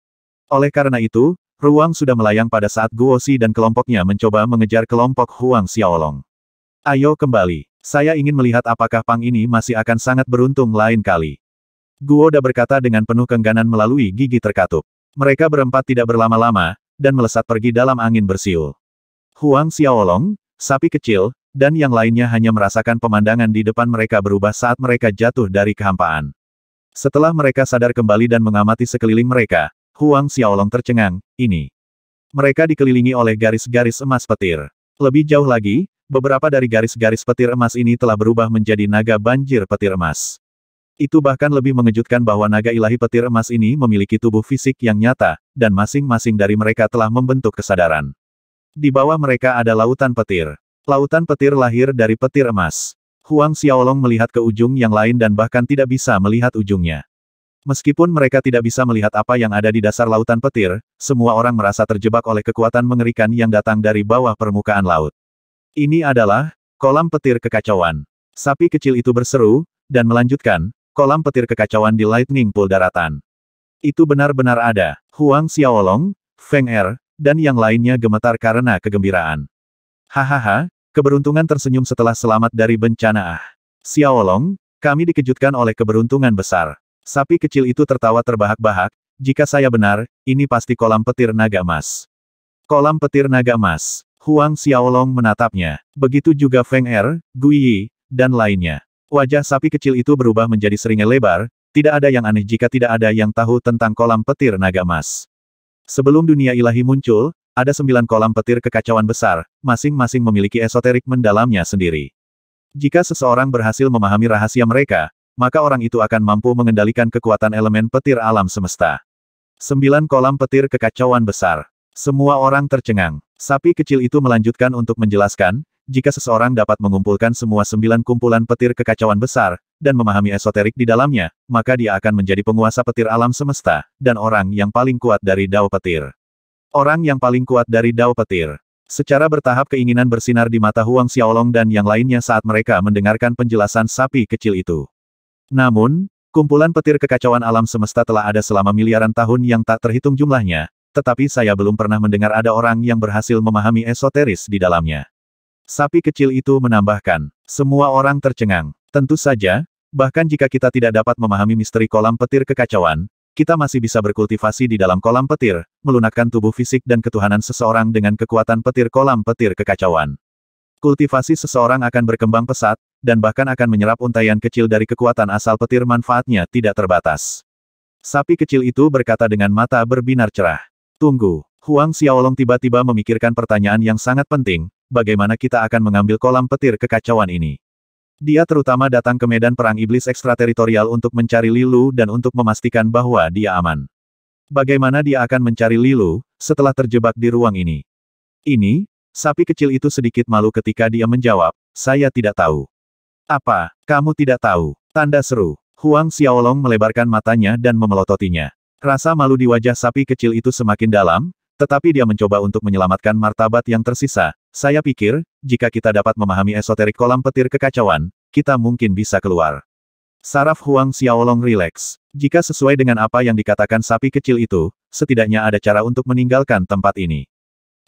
Oleh karena itu, ruang sudah melayang pada saat Guo Xi dan kelompoknya mencoba mengejar kelompok Huang Xiaolong. Ayo kembali. Saya ingin melihat apakah Pang ini masih akan sangat beruntung lain kali. Guoda berkata dengan penuh kengganan melalui gigi terkatup. Mereka berempat tidak berlama-lama, dan melesat pergi dalam angin bersiul. Huang Xiaolong, sapi kecil, dan yang lainnya hanya merasakan pemandangan di depan mereka berubah saat mereka jatuh dari kehampaan. Setelah mereka sadar kembali dan mengamati sekeliling mereka, Huang Xiaolong tercengang, ini. Mereka dikelilingi oleh garis-garis emas petir. Lebih jauh lagi, beberapa dari garis-garis petir emas ini telah berubah menjadi naga banjir petir emas. Itu bahkan lebih mengejutkan bahwa naga ilahi petir emas ini memiliki tubuh fisik yang nyata, dan masing-masing dari mereka telah membentuk kesadaran. Di bawah mereka ada lautan petir. Lautan petir lahir dari petir emas. Huang Xiaolong melihat ke ujung yang lain dan bahkan tidak bisa melihat ujungnya. Meskipun mereka tidak bisa melihat apa yang ada di dasar lautan petir, semua orang merasa terjebak oleh kekuatan mengerikan yang datang dari bawah permukaan laut. Ini adalah kolam petir kekacauan. Sapi kecil itu berseru, dan melanjutkan, kolam petir kekacauan di Lightning Pool daratan. Itu benar-benar ada. Huang Xiaolong, Feng Er, dan yang lainnya gemetar karena kegembiraan. Hahaha, keberuntungan tersenyum setelah selamat dari bencana ah. Xiaolong, kami dikejutkan oleh keberuntungan besar. Sapi kecil itu tertawa terbahak-bahak, jika saya benar, ini pasti kolam petir naga emas. Kolam petir naga emas. Huang Xiaolong menatapnya. Begitu juga Feng Er, Gui Yi, dan lainnya. Wajah sapi kecil itu berubah menjadi seringai lebar, tidak ada yang aneh jika tidak ada yang tahu tentang kolam petir naga emas. Sebelum dunia ilahi muncul, ada sembilan kolam petir kekacauan besar, masing-masing memiliki esoterik mendalamnya sendiri. Jika seseorang berhasil memahami rahasia mereka, maka orang itu akan mampu mengendalikan kekuatan elemen petir alam semesta. Sembilan kolam petir kekacauan besar. Semua orang tercengang. Sapi kecil itu melanjutkan untuk menjelaskan, jika seseorang dapat mengumpulkan semua sembilan kumpulan petir kekacauan besar, dan memahami esoterik di dalamnya, maka dia akan menjadi penguasa petir alam semesta, dan orang yang paling kuat dari Dao Petir. Orang yang paling kuat dari Dao Petir. Secara bertahap keinginan bersinar di mata Huang Xiaolong dan yang lainnya saat mereka mendengarkan penjelasan sapi kecil itu. Namun, kumpulan petir kekacauan alam semesta telah ada selama miliaran tahun yang tak terhitung jumlahnya, tetapi saya belum pernah mendengar ada orang yang berhasil memahami esoteris di dalamnya. Sapi kecil itu menambahkan, semua orang tercengang. Tentu saja, bahkan jika kita tidak dapat memahami misteri kolam petir kekacauan, kita masih bisa berkultivasi di dalam kolam petir, melunakkan tubuh fisik dan ketuhanan seseorang dengan kekuatan petir kolam petir kekacauan. Kultivasi seseorang akan berkembang pesat, dan bahkan akan menyerap untayan kecil dari kekuatan asal petir manfaatnya tidak terbatas. Sapi kecil itu berkata dengan mata berbinar cerah. Tunggu, Huang Xiaolong tiba-tiba memikirkan pertanyaan yang sangat penting, bagaimana kita akan mengambil kolam petir kekacauan ini. Dia terutama datang ke medan perang iblis ekstrateritorial untuk mencari Lilu dan untuk memastikan bahwa dia aman. Bagaimana dia akan mencari Lilu, setelah terjebak di ruang ini? Ini, sapi kecil itu sedikit malu ketika dia menjawab, saya tidak tahu. Apa, kamu tidak tahu? Tanda seru. Huang Xiaolong melebarkan matanya dan memelototinya. Rasa malu di wajah sapi kecil itu semakin dalam, tetapi dia mencoba untuk menyelamatkan martabat yang tersisa. Saya pikir, jika kita dapat memahami esoterik kolam petir kekacauan, kita mungkin bisa keluar. Saraf Huang Xiaolong rileks. Jika sesuai dengan apa yang dikatakan sapi kecil itu, setidaknya ada cara untuk meninggalkan tempat ini.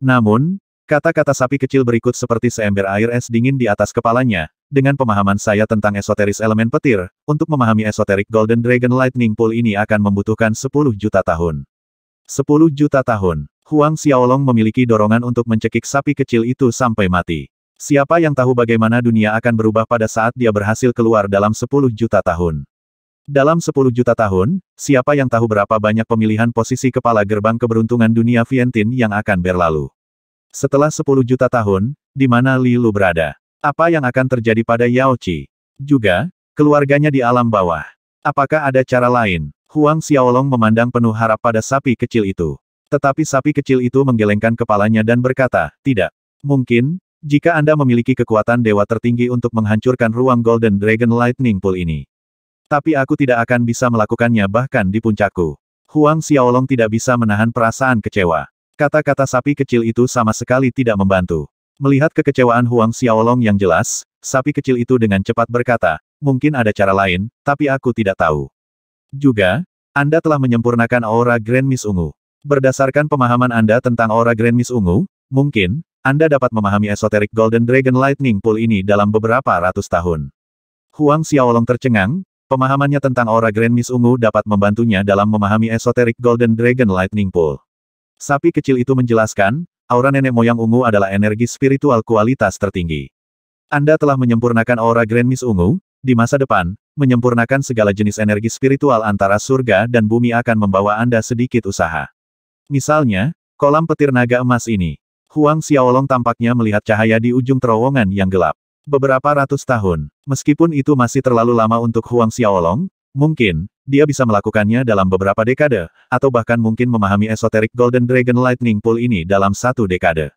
Namun, Kata-kata sapi kecil berikut seperti seember air es dingin di atas kepalanya, dengan pemahaman saya tentang esoteris elemen petir, untuk memahami esoterik Golden Dragon Lightning Pool ini akan membutuhkan 10 juta tahun. 10 juta tahun. Huang Xiaolong memiliki dorongan untuk mencekik sapi kecil itu sampai mati. Siapa yang tahu bagaimana dunia akan berubah pada saat dia berhasil keluar dalam 10 juta tahun. Dalam 10 juta tahun, siapa yang tahu berapa banyak pemilihan posisi kepala gerbang keberuntungan dunia Vientin yang akan berlalu. Setelah 10 juta tahun, di mana Li Lu berada? Apa yang akan terjadi pada Yao Qi? Juga, keluarganya di alam bawah. Apakah ada cara lain? Huang Xiaolong memandang penuh harap pada sapi kecil itu. Tetapi sapi kecil itu menggelengkan kepalanya dan berkata, tidak. Mungkin, jika Anda memiliki kekuatan dewa tertinggi untuk menghancurkan ruang Golden Dragon Lightning Pool ini. Tapi aku tidak akan bisa melakukannya bahkan di puncakku. Huang Xiaolong tidak bisa menahan perasaan kecewa. Kata-kata sapi kecil itu sama sekali tidak membantu. Melihat kekecewaan Huang Xiaolong yang jelas, sapi kecil itu dengan cepat berkata, mungkin ada cara lain, tapi aku tidak tahu. Juga, Anda telah menyempurnakan aura Grand Miss Ungu. Berdasarkan pemahaman Anda tentang aura Grand Miss Ungu, mungkin, Anda dapat memahami esoterik Golden Dragon Lightning Pool ini dalam beberapa ratus tahun. Huang Xiaolong tercengang, pemahamannya tentang aura Grand Miss Ungu dapat membantunya dalam memahami esoterik Golden Dragon Lightning Pool. Sapi kecil itu menjelaskan, aura nenek moyang ungu adalah energi spiritual kualitas tertinggi. Anda telah menyempurnakan aura Grand Miss Ungu, di masa depan, menyempurnakan segala jenis energi spiritual antara surga dan bumi akan membawa Anda sedikit usaha. Misalnya, kolam petir naga emas ini. Huang Xiaolong tampaknya melihat cahaya di ujung terowongan yang gelap. Beberapa ratus tahun, meskipun itu masih terlalu lama untuk Huang Xiaolong, mungkin, dia bisa melakukannya dalam beberapa dekade, atau bahkan mungkin memahami esoterik Golden Dragon Lightning Pool ini dalam satu dekade.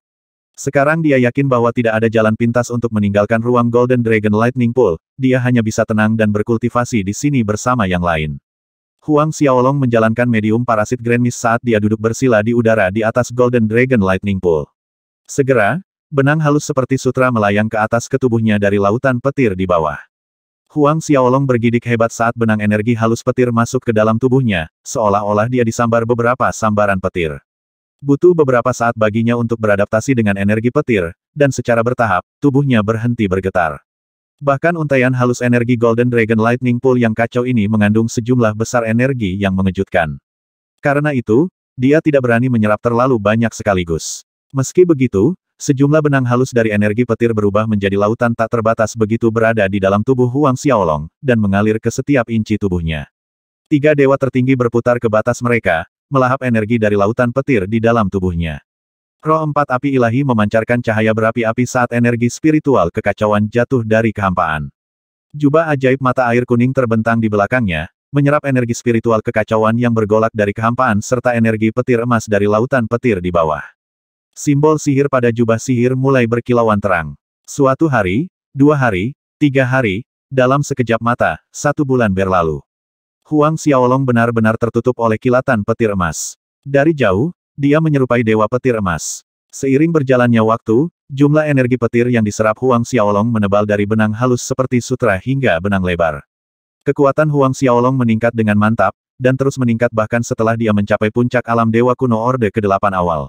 Sekarang dia yakin bahwa tidak ada jalan pintas untuk meninggalkan ruang Golden Dragon Lightning Pool, dia hanya bisa tenang dan berkultivasi di sini bersama yang lain. Huang Xiaolong menjalankan medium parasit Grand Mist saat dia duduk bersila di udara di atas Golden Dragon Lightning Pool. Segera, benang halus seperti sutra melayang ke atas ketubuhnya dari lautan petir di bawah. Huang Xiaolong bergidik hebat saat benang energi halus petir masuk ke dalam tubuhnya, seolah-olah dia disambar beberapa sambaran petir. Butuh beberapa saat baginya untuk beradaptasi dengan energi petir, dan secara bertahap, tubuhnya berhenti bergetar. Bahkan untayan halus energi Golden Dragon Lightning Pool yang kacau ini mengandung sejumlah besar energi yang mengejutkan. Karena itu, dia tidak berani menyerap terlalu banyak sekaligus. Meski begitu, sejumlah benang halus dari energi petir berubah menjadi lautan tak terbatas begitu berada di dalam tubuh Huang Xiaolong, dan mengalir ke setiap inci tubuhnya. Tiga dewa tertinggi berputar ke batas mereka, melahap energi dari lautan petir di dalam tubuhnya. Roh empat api ilahi memancarkan cahaya berapi-api saat energi spiritual kekacauan jatuh dari kehampaan. Jubah ajaib mata air kuning terbentang di belakangnya, menyerap energi spiritual kekacauan yang bergolak dari kehampaan serta energi petir emas dari lautan petir di bawah. Simbol sihir pada jubah sihir mulai berkilauan terang. Suatu hari, dua hari, tiga hari, dalam sekejap mata, satu bulan berlalu. Huang Xiaolong benar-benar tertutup oleh kilatan petir emas. Dari jauh, dia menyerupai dewa petir emas. Seiring berjalannya waktu, jumlah energi petir yang diserap Huang Xiaolong menebal dari benang halus seperti sutra hingga benang lebar. Kekuatan Huang Xiaolong meningkat dengan mantap, dan terus meningkat bahkan setelah dia mencapai puncak alam Dewa Kuno Orde ke-8 awal.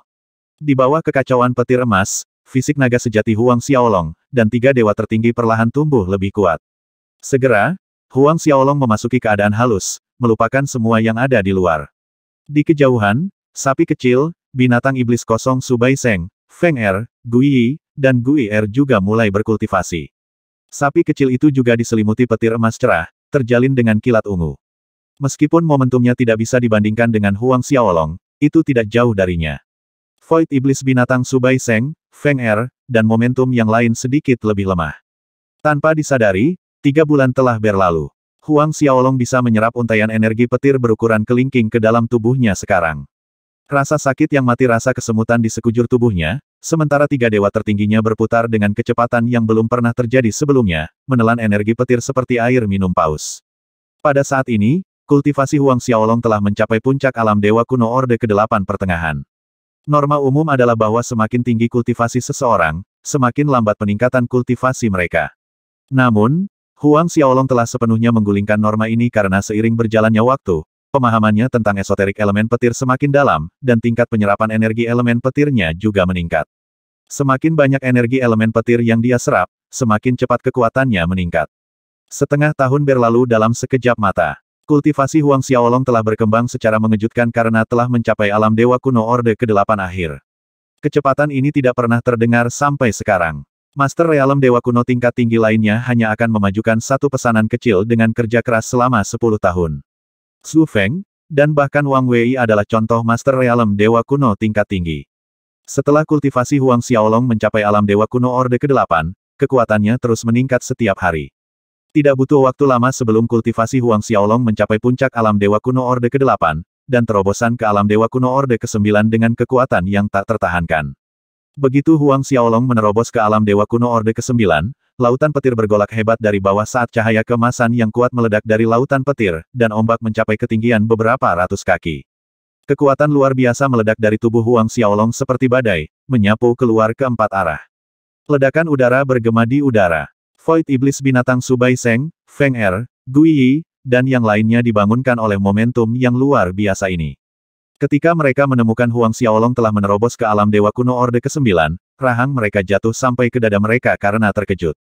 Di bawah kekacauan petir emas, fisik naga sejati Huang Xiaolong, dan tiga dewa tertinggi perlahan tumbuh lebih kuat. Segera, Huang Xiaolong memasuki keadaan halus, melupakan semua yang ada di luar. Di kejauhan, Sapi kecil, binatang iblis kosong Subai Seng, Feng Er, Gui Yi, dan Gui Er juga mulai berkultivasi. Sapi kecil itu juga diselimuti petir emas cerah, terjalin dengan kilat ungu. Meskipun momentumnya tidak bisa dibandingkan dengan Huang Xiaolong, itu tidak jauh darinya. Void iblis binatang Subai Seng, Feng Er, dan momentum yang lain sedikit lebih lemah. Tanpa disadari, tiga bulan telah berlalu. Huang Xiaolong bisa menyerap untaian energi petir berukuran kelingking ke dalam tubuhnya sekarang. Rasa sakit yang mati rasa kesemutan di sekujur tubuhnya, sementara tiga dewa tertingginya berputar dengan kecepatan yang belum pernah terjadi sebelumnya, menelan energi petir seperti air minum paus. Pada saat ini, kultivasi Huang Xiaolong telah mencapai puncak alam dewa kuno Orde ke-8 pertengahan. Norma umum adalah bahwa semakin tinggi kultivasi seseorang, semakin lambat peningkatan kultivasi mereka. Namun, Huang Xiaolong telah sepenuhnya menggulingkan norma ini karena seiring berjalannya waktu, Pemahamannya tentang esoterik elemen petir semakin dalam, dan tingkat penyerapan energi elemen petirnya juga meningkat. Semakin banyak energi elemen petir yang dia serap, semakin cepat kekuatannya meningkat. Setengah tahun berlalu dalam sekejap mata. Kultivasi Huang Xiaolong telah berkembang secara mengejutkan karena telah mencapai alam dewa kuno Orde ke-8 akhir. Kecepatan ini tidak pernah terdengar sampai sekarang. Master Realem Dewa Kuno tingkat tinggi lainnya hanya akan memajukan satu pesanan kecil dengan kerja keras selama 10 tahun. Xu Feng, dan bahkan Wang Wei adalah contoh master realem dewa kuno tingkat tinggi. Setelah kultivasi Huang Xiaolong mencapai alam dewa kuno Orde ke-8, kekuatannya terus meningkat setiap hari. Tidak butuh waktu lama sebelum kultivasi Huang Xiaolong mencapai puncak alam dewa kuno Orde ke-8, dan terobosan ke alam dewa kuno Orde ke-9 dengan kekuatan yang tak tertahankan. Begitu Huang Xiaolong menerobos ke alam dewa kuno Orde ke-9, Lautan petir bergolak hebat dari bawah saat cahaya kemasan yang kuat meledak dari lautan petir, dan ombak mencapai ketinggian beberapa ratus kaki. Kekuatan luar biasa meledak dari tubuh Huang Xiaolong seperti badai, menyapu keluar ke empat arah. Ledakan udara bergema di udara. Void Iblis Binatang Subai Seng, Feng Er, Gui Yi, dan yang lainnya dibangunkan oleh momentum yang luar biasa ini. Ketika mereka menemukan Huang Xiaolong telah menerobos ke alam Dewa Kuno Orde ke-9, rahang mereka jatuh sampai ke dada mereka karena terkejut.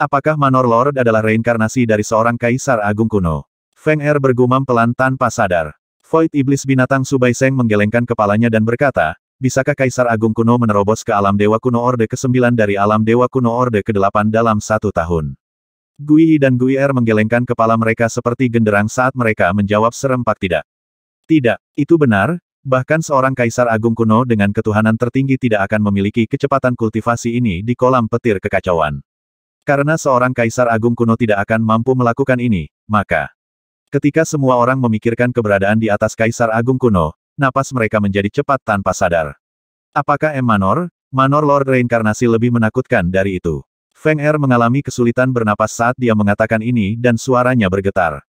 Apakah Manor Lord adalah reinkarnasi dari seorang kaisar agung kuno? Feng Er bergumam pelan tanpa sadar. Void Iblis Binatang Subai Seng menggelengkan kepalanya dan berkata, Bisakah Kaisar Agung Kuno menerobos ke alam Dewa Kuno Orde ke-9 dari alam Dewa Kuno Orde ke-8 dalam satu tahun? Gui dan Gui Er menggelengkan kepala mereka seperti genderang saat mereka menjawab serempak tidak. Tidak, itu benar, bahkan seorang Kaisar Agung Kuno dengan ketuhanan tertinggi tidak akan memiliki kecepatan kultivasi ini di kolam petir kekacauan. Karena seorang kaisar agung kuno tidak akan mampu melakukan ini, maka ketika semua orang memikirkan keberadaan di atas kaisar agung kuno, napas mereka menjadi cepat tanpa sadar. Apakah M. Manor, Manor Lord Reinkarnasi lebih menakutkan dari itu? Feng Er mengalami kesulitan bernapas saat dia mengatakan ini dan suaranya bergetar.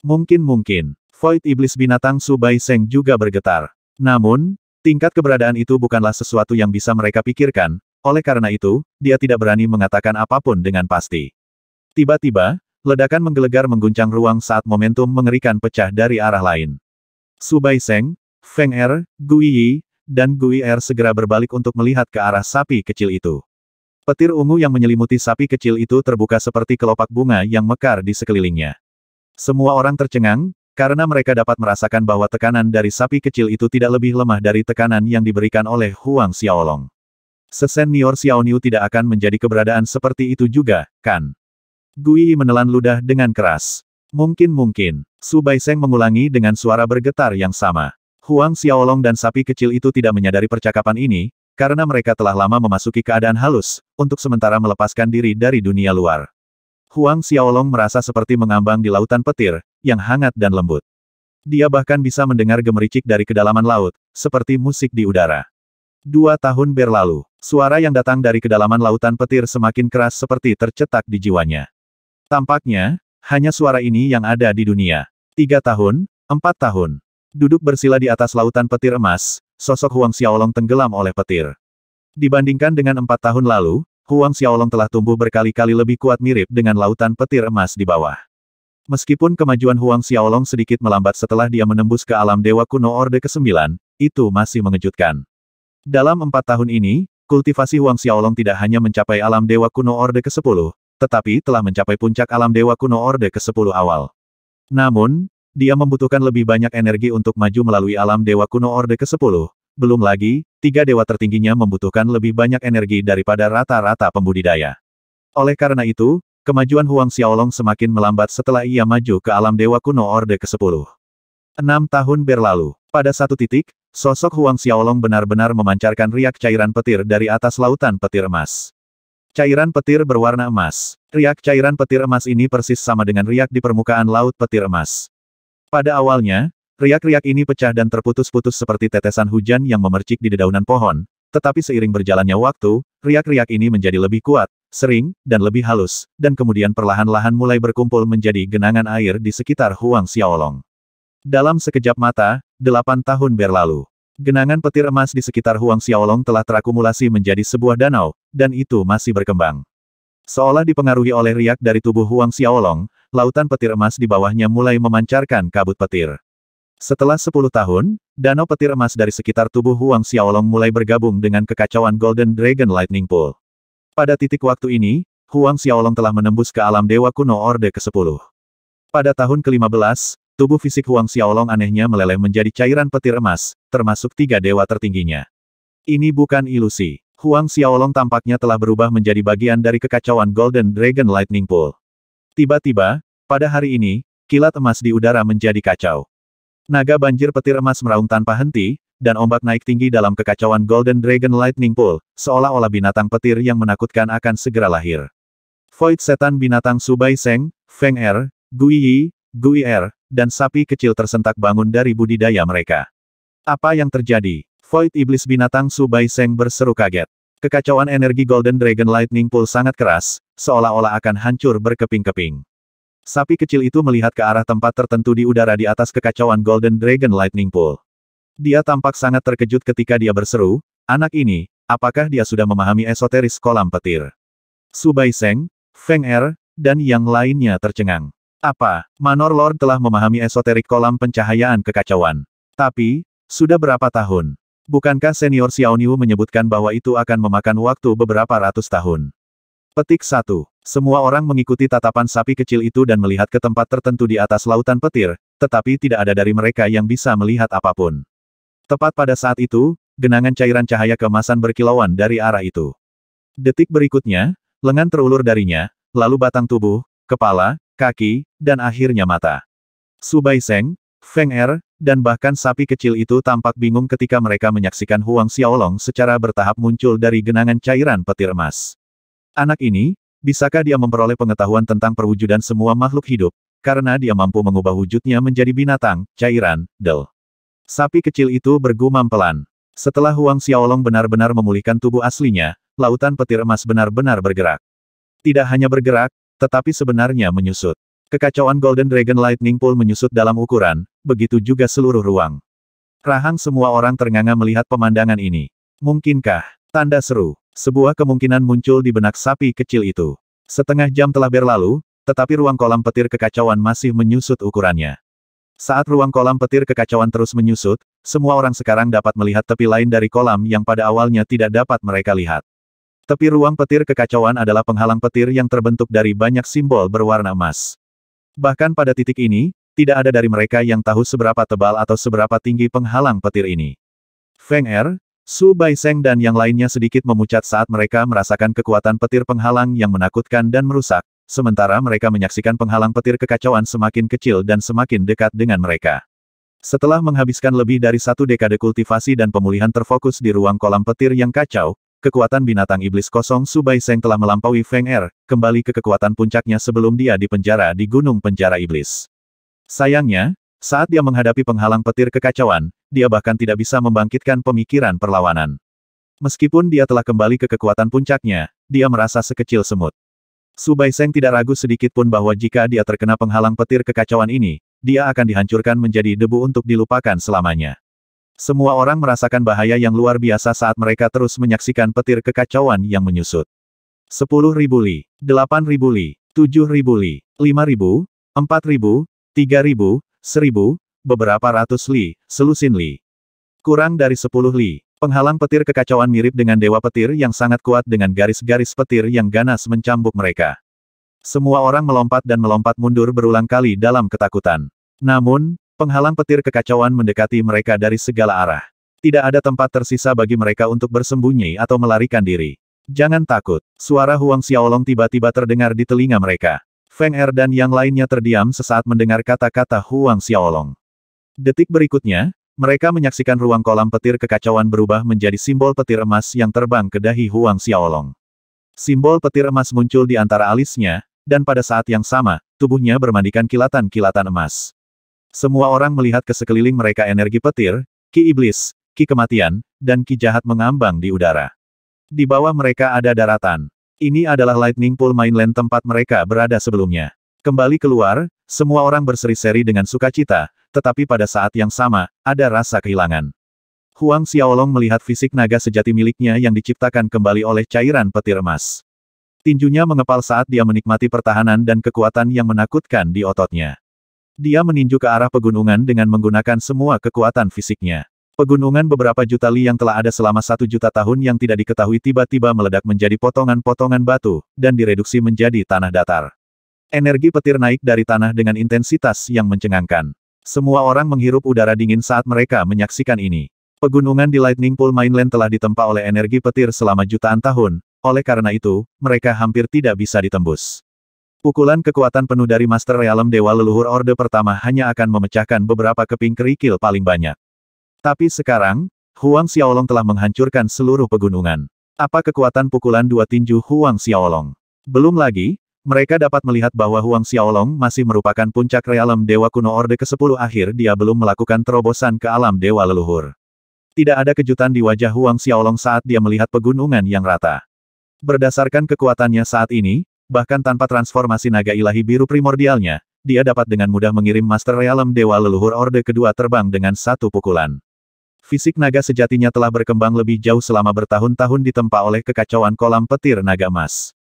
Mungkin-mungkin, Void Iblis Binatang Subai Seng juga bergetar. Namun, tingkat keberadaan itu bukanlah sesuatu yang bisa mereka pikirkan, oleh karena itu, dia tidak berani mengatakan apapun dengan pasti. Tiba-tiba, ledakan menggelegar mengguncang ruang saat momentum mengerikan pecah dari arah lain. Subai Seng, Feng Er, Gui Yi, dan Gui Er segera berbalik untuk melihat ke arah sapi kecil itu. Petir ungu yang menyelimuti sapi kecil itu terbuka seperti kelopak bunga yang mekar di sekelilingnya. Semua orang tercengang, karena mereka dapat merasakan bahwa tekanan dari sapi kecil itu tidak lebih lemah dari tekanan yang diberikan oleh Huang Xiaolong. Sesenior Xiaoniu tidak akan menjadi keberadaan seperti itu juga, kan? Gui menelan ludah dengan keras. Mungkin-mungkin, Su Baiseng mengulangi dengan suara bergetar yang sama. Huang Xiaolong dan sapi kecil itu tidak menyadari percakapan ini, karena mereka telah lama memasuki keadaan halus, untuk sementara melepaskan diri dari dunia luar. Huang Xiaolong merasa seperti mengambang di lautan petir, yang hangat dan lembut. Dia bahkan bisa mendengar gemericik dari kedalaman laut, seperti musik di udara. Dua tahun berlalu, suara yang datang dari kedalaman lautan petir semakin keras seperti tercetak di jiwanya. Tampaknya, hanya suara ini yang ada di dunia. Tiga tahun, empat tahun. Duduk bersila di atas lautan petir emas, sosok Huang Xiaolong tenggelam oleh petir. Dibandingkan dengan empat tahun lalu, Huang Xiaolong telah tumbuh berkali-kali lebih kuat mirip dengan lautan petir emas di bawah. Meskipun kemajuan Huang Xiaolong sedikit melambat setelah dia menembus ke alam dewa kuno Orde ke-9, itu masih mengejutkan. Dalam empat tahun ini, kultivasi Huang Xiaolong tidak hanya mencapai alam Dewa Kuno Orde ke-10, tetapi telah mencapai puncak alam Dewa Kuno Orde ke-10 awal. Namun, dia membutuhkan lebih banyak energi untuk maju melalui alam Dewa Kuno Orde ke-10. Belum lagi, tiga dewa tertingginya membutuhkan lebih banyak energi daripada rata-rata pembudidaya. Oleh karena itu, kemajuan Huang Xiaolong semakin melambat setelah ia maju ke alam Dewa Kuno Orde ke-10. Enam tahun berlalu. Pada satu titik, Sosok Huang Xiaolong benar-benar memancarkan riak cairan petir dari atas lautan petir emas. Cairan petir berwarna emas. Riak cairan petir emas ini persis sama dengan riak di permukaan laut petir emas. Pada awalnya, riak-riak ini pecah dan terputus-putus seperti tetesan hujan yang memercik di dedaunan pohon, tetapi seiring berjalannya waktu, riak-riak ini menjadi lebih kuat, sering, dan lebih halus, dan kemudian perlahan-lahan mulai berkumpul menjadi genangan air di sekitar Huang Xiaolong. Dalam sekejap mata, delapan tahun berlalu. Genangan petir emas di sekitar Huang Xiaolong telah terakumulasi menjadi sebuah danau, dan itu masih berkembang. Seolah dipengaruhi oleh riak dari tubuh Huang Xiaolong, lautan petir emas di bawahnya mulai memancarkan kabut petir. Setelah sepuluh tahun, danau petir emas dari sekitar tubuh Huang Xiaolong mulai bergabung dengan kekacauan Golden Dragon Lightning Pool. Pada titik waktu ini, Huang Xiaolong telah menembus ke alam Dewa Kuno Orde ke-10. Pada tahun ke-15, Tubuh fisik Huang Xiaolong anehnya meleleh menjadi cairan petir emas, termasuk tiga dewa tertingginya. Ini bukan ilusi. Huang Xiaolong tampaknya telah berubah menjadi bagian dari kekacauan Golden Dragon Lightning Pool. Tiba-tiba, pada hari ini, kilat emas di udara menjadi kacau. Naga banjir petir emas meraung tanpa henti, dan ombak naik tinggi dalam kekacauan Golden Dragon Lightning Pool, seolah-olah binatang petir yang menakutkan akan segera lahir. Void setan binatang Subai Seng, Feng Er, Gui Yi, Gui Er, dan sapi kecil tersentak bangun dari budidaya mereka. Apa yang terjadi? Void Iblis Binatang Subai Seng berseru kaget. Kekacauan energi Golden Dragon Lightning Pool sangat keras, seolah-olah akan hancur berkeping-keping. Sapi kecil itu melihat ke arah tempat tertentu di udara di atas kekacauan Golden Dragon Lightning Pool. Dia tampak sangat terkejut ketika dia berseru, anak ini, apakah dia sudah memahami esoteris kolam petir? Subai Seng, Feng Er, dan yang lainnya tercengang. Apa, Manor Lord telah memahami esoterik kolam pencahayaan kekacauan. Tapi, sudah berapa tahun? Bukankah senior Xiaoniu menyebutkan bahwa itu akan memakan waktu beberapa ratus tahun? Petik satu. Semua orang mengikuti tatapan sapi kecil itu dan melihat ke tempat tertentu di atas lautan petir, tetapi tidak ada dari mereka yang bisa melihat apapun. Tepat pada saat itu, genangan cairan cahaya kemasan berkilauan dari arah itu. Detik berikutnya, lengan terulur darinya, lalu batang tubuh, kepala, kaki, dan akhirnya mata. Subai Seng, Feng Er, dan bahkan sapi kecil itu tampak bingung ketika mereka menyaksikan Huang Xiaolong secara bertahap muncul dari genangan cairan petir emas. Anak ini, bisakah dia memperoleh pengetahuan tentang perwujudan semua makhluk hidup, karena dia mampu mengubah wujudnya menjadi binatang, cairan, del. Sapi kecil itu bergumam pelan. Setelah Huang Xiaolong benar-benar memulihkan tubuh aslinya, lautan petir emas benar-benar bergerak. Tidak hanya bergerak, tetapi sebenarnya menyusut. Kekacauan Golden Dragon Lightning Pool menyusut dalam ukuran, begitu juga seluruh ruang. Rahang semua orang ternganga melihat pemandangan ini. Mungkinkah? Tanda seru. Sebuah kemungkinan muncul di benak sapi kecil itu. Setengah jam telah berlalu, tetapi ruang kolam petir kekacauan masih menyusut ukurannya. Saat ruang kolam petir kekacauan terus menyusut, semua orang sekarang dapat melihat tepi lain dari kolam yang pada awalnya tidak dapat mereka lihat. Tepi ruang petir kekacauan adalah penghalang petir yang terbentuk dari banyak simbol berwarna emas. Bahkan pada titik ini, tidak ada dari mereka yang tahu seberapa tebal atau seberapa tinggi penghalang petir ini. Feng Er, Su Bai Seng dan yang lainnya sedikit memucat saat mereka merasakan kekuatan petir penghalang yang menakutkan dan merusak, sementara mereka menyaksikan penghalang petir kekacauan semakin kecil dan semakin dekat dengan mereka. Setelah menghabiskan lebih dari satu dekade kultivasi dan pemulihan terfokus di ruang kolam petir yang kacau, kekuatan binatang iblis kosong Subai Seng telah melampaui Feng Er, kembali ke kekuatan puncaknya sebelum dia dipenjara di Gunung Penjara Iblis. Sayangnya, saat dia menghadapi penghalang petir kekacauan, dia bahkan tidak bisa membangkitkan pemikiran perlawanan. Meskipun dia telah kembali ke kekuatan puncaknya, dia merasa sekecil semut. Subai Seng tidak ragu sedikit pun bahwa jika dia terkena penghalang petir kekacauan ini, dia akan dihancurkan menjadi debu untuk dilupakan selamanya. Semua orang merasakan bahaya yang luar biasa saat mereka terus menyaksikan petir kekacauan yang menyusut. 10.000 li, 8.000 li, 7.000 li, 5.000, 4.000, 3.000, 1.000, beberapa ratus li, selusin li. Kurang dari 10 li, penghalang petir kekacauan mirip dengan dewa petir yang sangat kuat dengan garis-garis petir yang ganas mencambuk mereka. Semua orang melompat dan melompat mundur berulang kali dalam ketakutan. Namun, Penghalang petir kekacauan mendekati mereka dari segala arah. Tidak ada tempat tersisa bagi mereka untuk bersembunyi atau melarikan diri. Jangan takut, suara Huang Xiaolong tiba-tiba terdengar di telinga mereka. Feng Er dan yang lainnya terdiam sesaat mendengar kata-kata Huang Xiaolong. Detik berikutnya, mereka menyaksikan ruang kolam petir kekacauan berubah menjadi simbol petir emas yang terbang ke dahi Huang Xiaolong. Simbol petir emas muncul di antara alisnya, dan pada saat yang sama, tubuhnya bermandikan kilatan-kilatan emas. Semua orang melihat ke sekeliling mereka energi petir, ki iblis, ki kematian, dan ki jahat mengambang di udara. Di bawah mereka ada daratan. Ini adalah Lightning Pool Mainland tempat mereka berada sebelumnya. Kembali keluar, semua orang berseri-seri dengan sukacita, tetapi pada saat yang sama, ada rasa kehilangan. Huang Xiaolong melihat fisik naga sejati miliknya yang diciptakan kembali oleh cairan petir emas. Tinjunya mengepal saat dia menikmati pertahanan dan kekuatan yang menakutkan di ototnya. Dia meninju ke arah pegunungan dengan menggunakan semua kekuatan fisiknya. Pegunungan beberapa juta li yang telah ada selama satu juta tahun yang tidak diketahui tiba-tiba meledak menjadi potongan-potongan batu, dan direduksi menjadi tanah datar. Energi petir naik dari tanah dengan intensitas yang mencengangkan. Semua orang menghirup udara dingin saat mereka menyaksikan ini. Pegunungan di Lightning Pool Mainland telah ditempa oleh energi petir selama jutaan tahun, oleh karena itu, mereka hampir tidak bisa ditembus. Pukulan kekuatan penuh dari Master Realm Dewa Leluhur Orde Pertama hanya akan memecahkan beberapa keping kerikil paling banyak. Tapi sekarang, Huang Xiaolong telah menghancurkan seluruh pegunungan. Apa kekuatan pukulan dua tinju Huang Xiaolong? Belum lagi, mereka dapat melihat bahwa Huang Xiaolong masih merupakan puncak Realm Dewa Kuno Orde ke-10 akhir dia belum melakukan terobosan ke alam Dewa Leluhur. Tidak ada kejutan di wajah Huang Xiaolong saat dia melihat pegunungan yang rata. Berdasarkan kekuatannya saat ini, bahkan tanpa transformasi naga ilahi biru primordialnya, dia dapat dengan mudah mengirim Master Realm Dewa Leluhur Orde kedua terbang dengan satu pukulan. Fisik naga sejatinya telah berkembang lebih jauh selama bertahun-tahun ditempa oleh kekacauan kolam petir naga emas.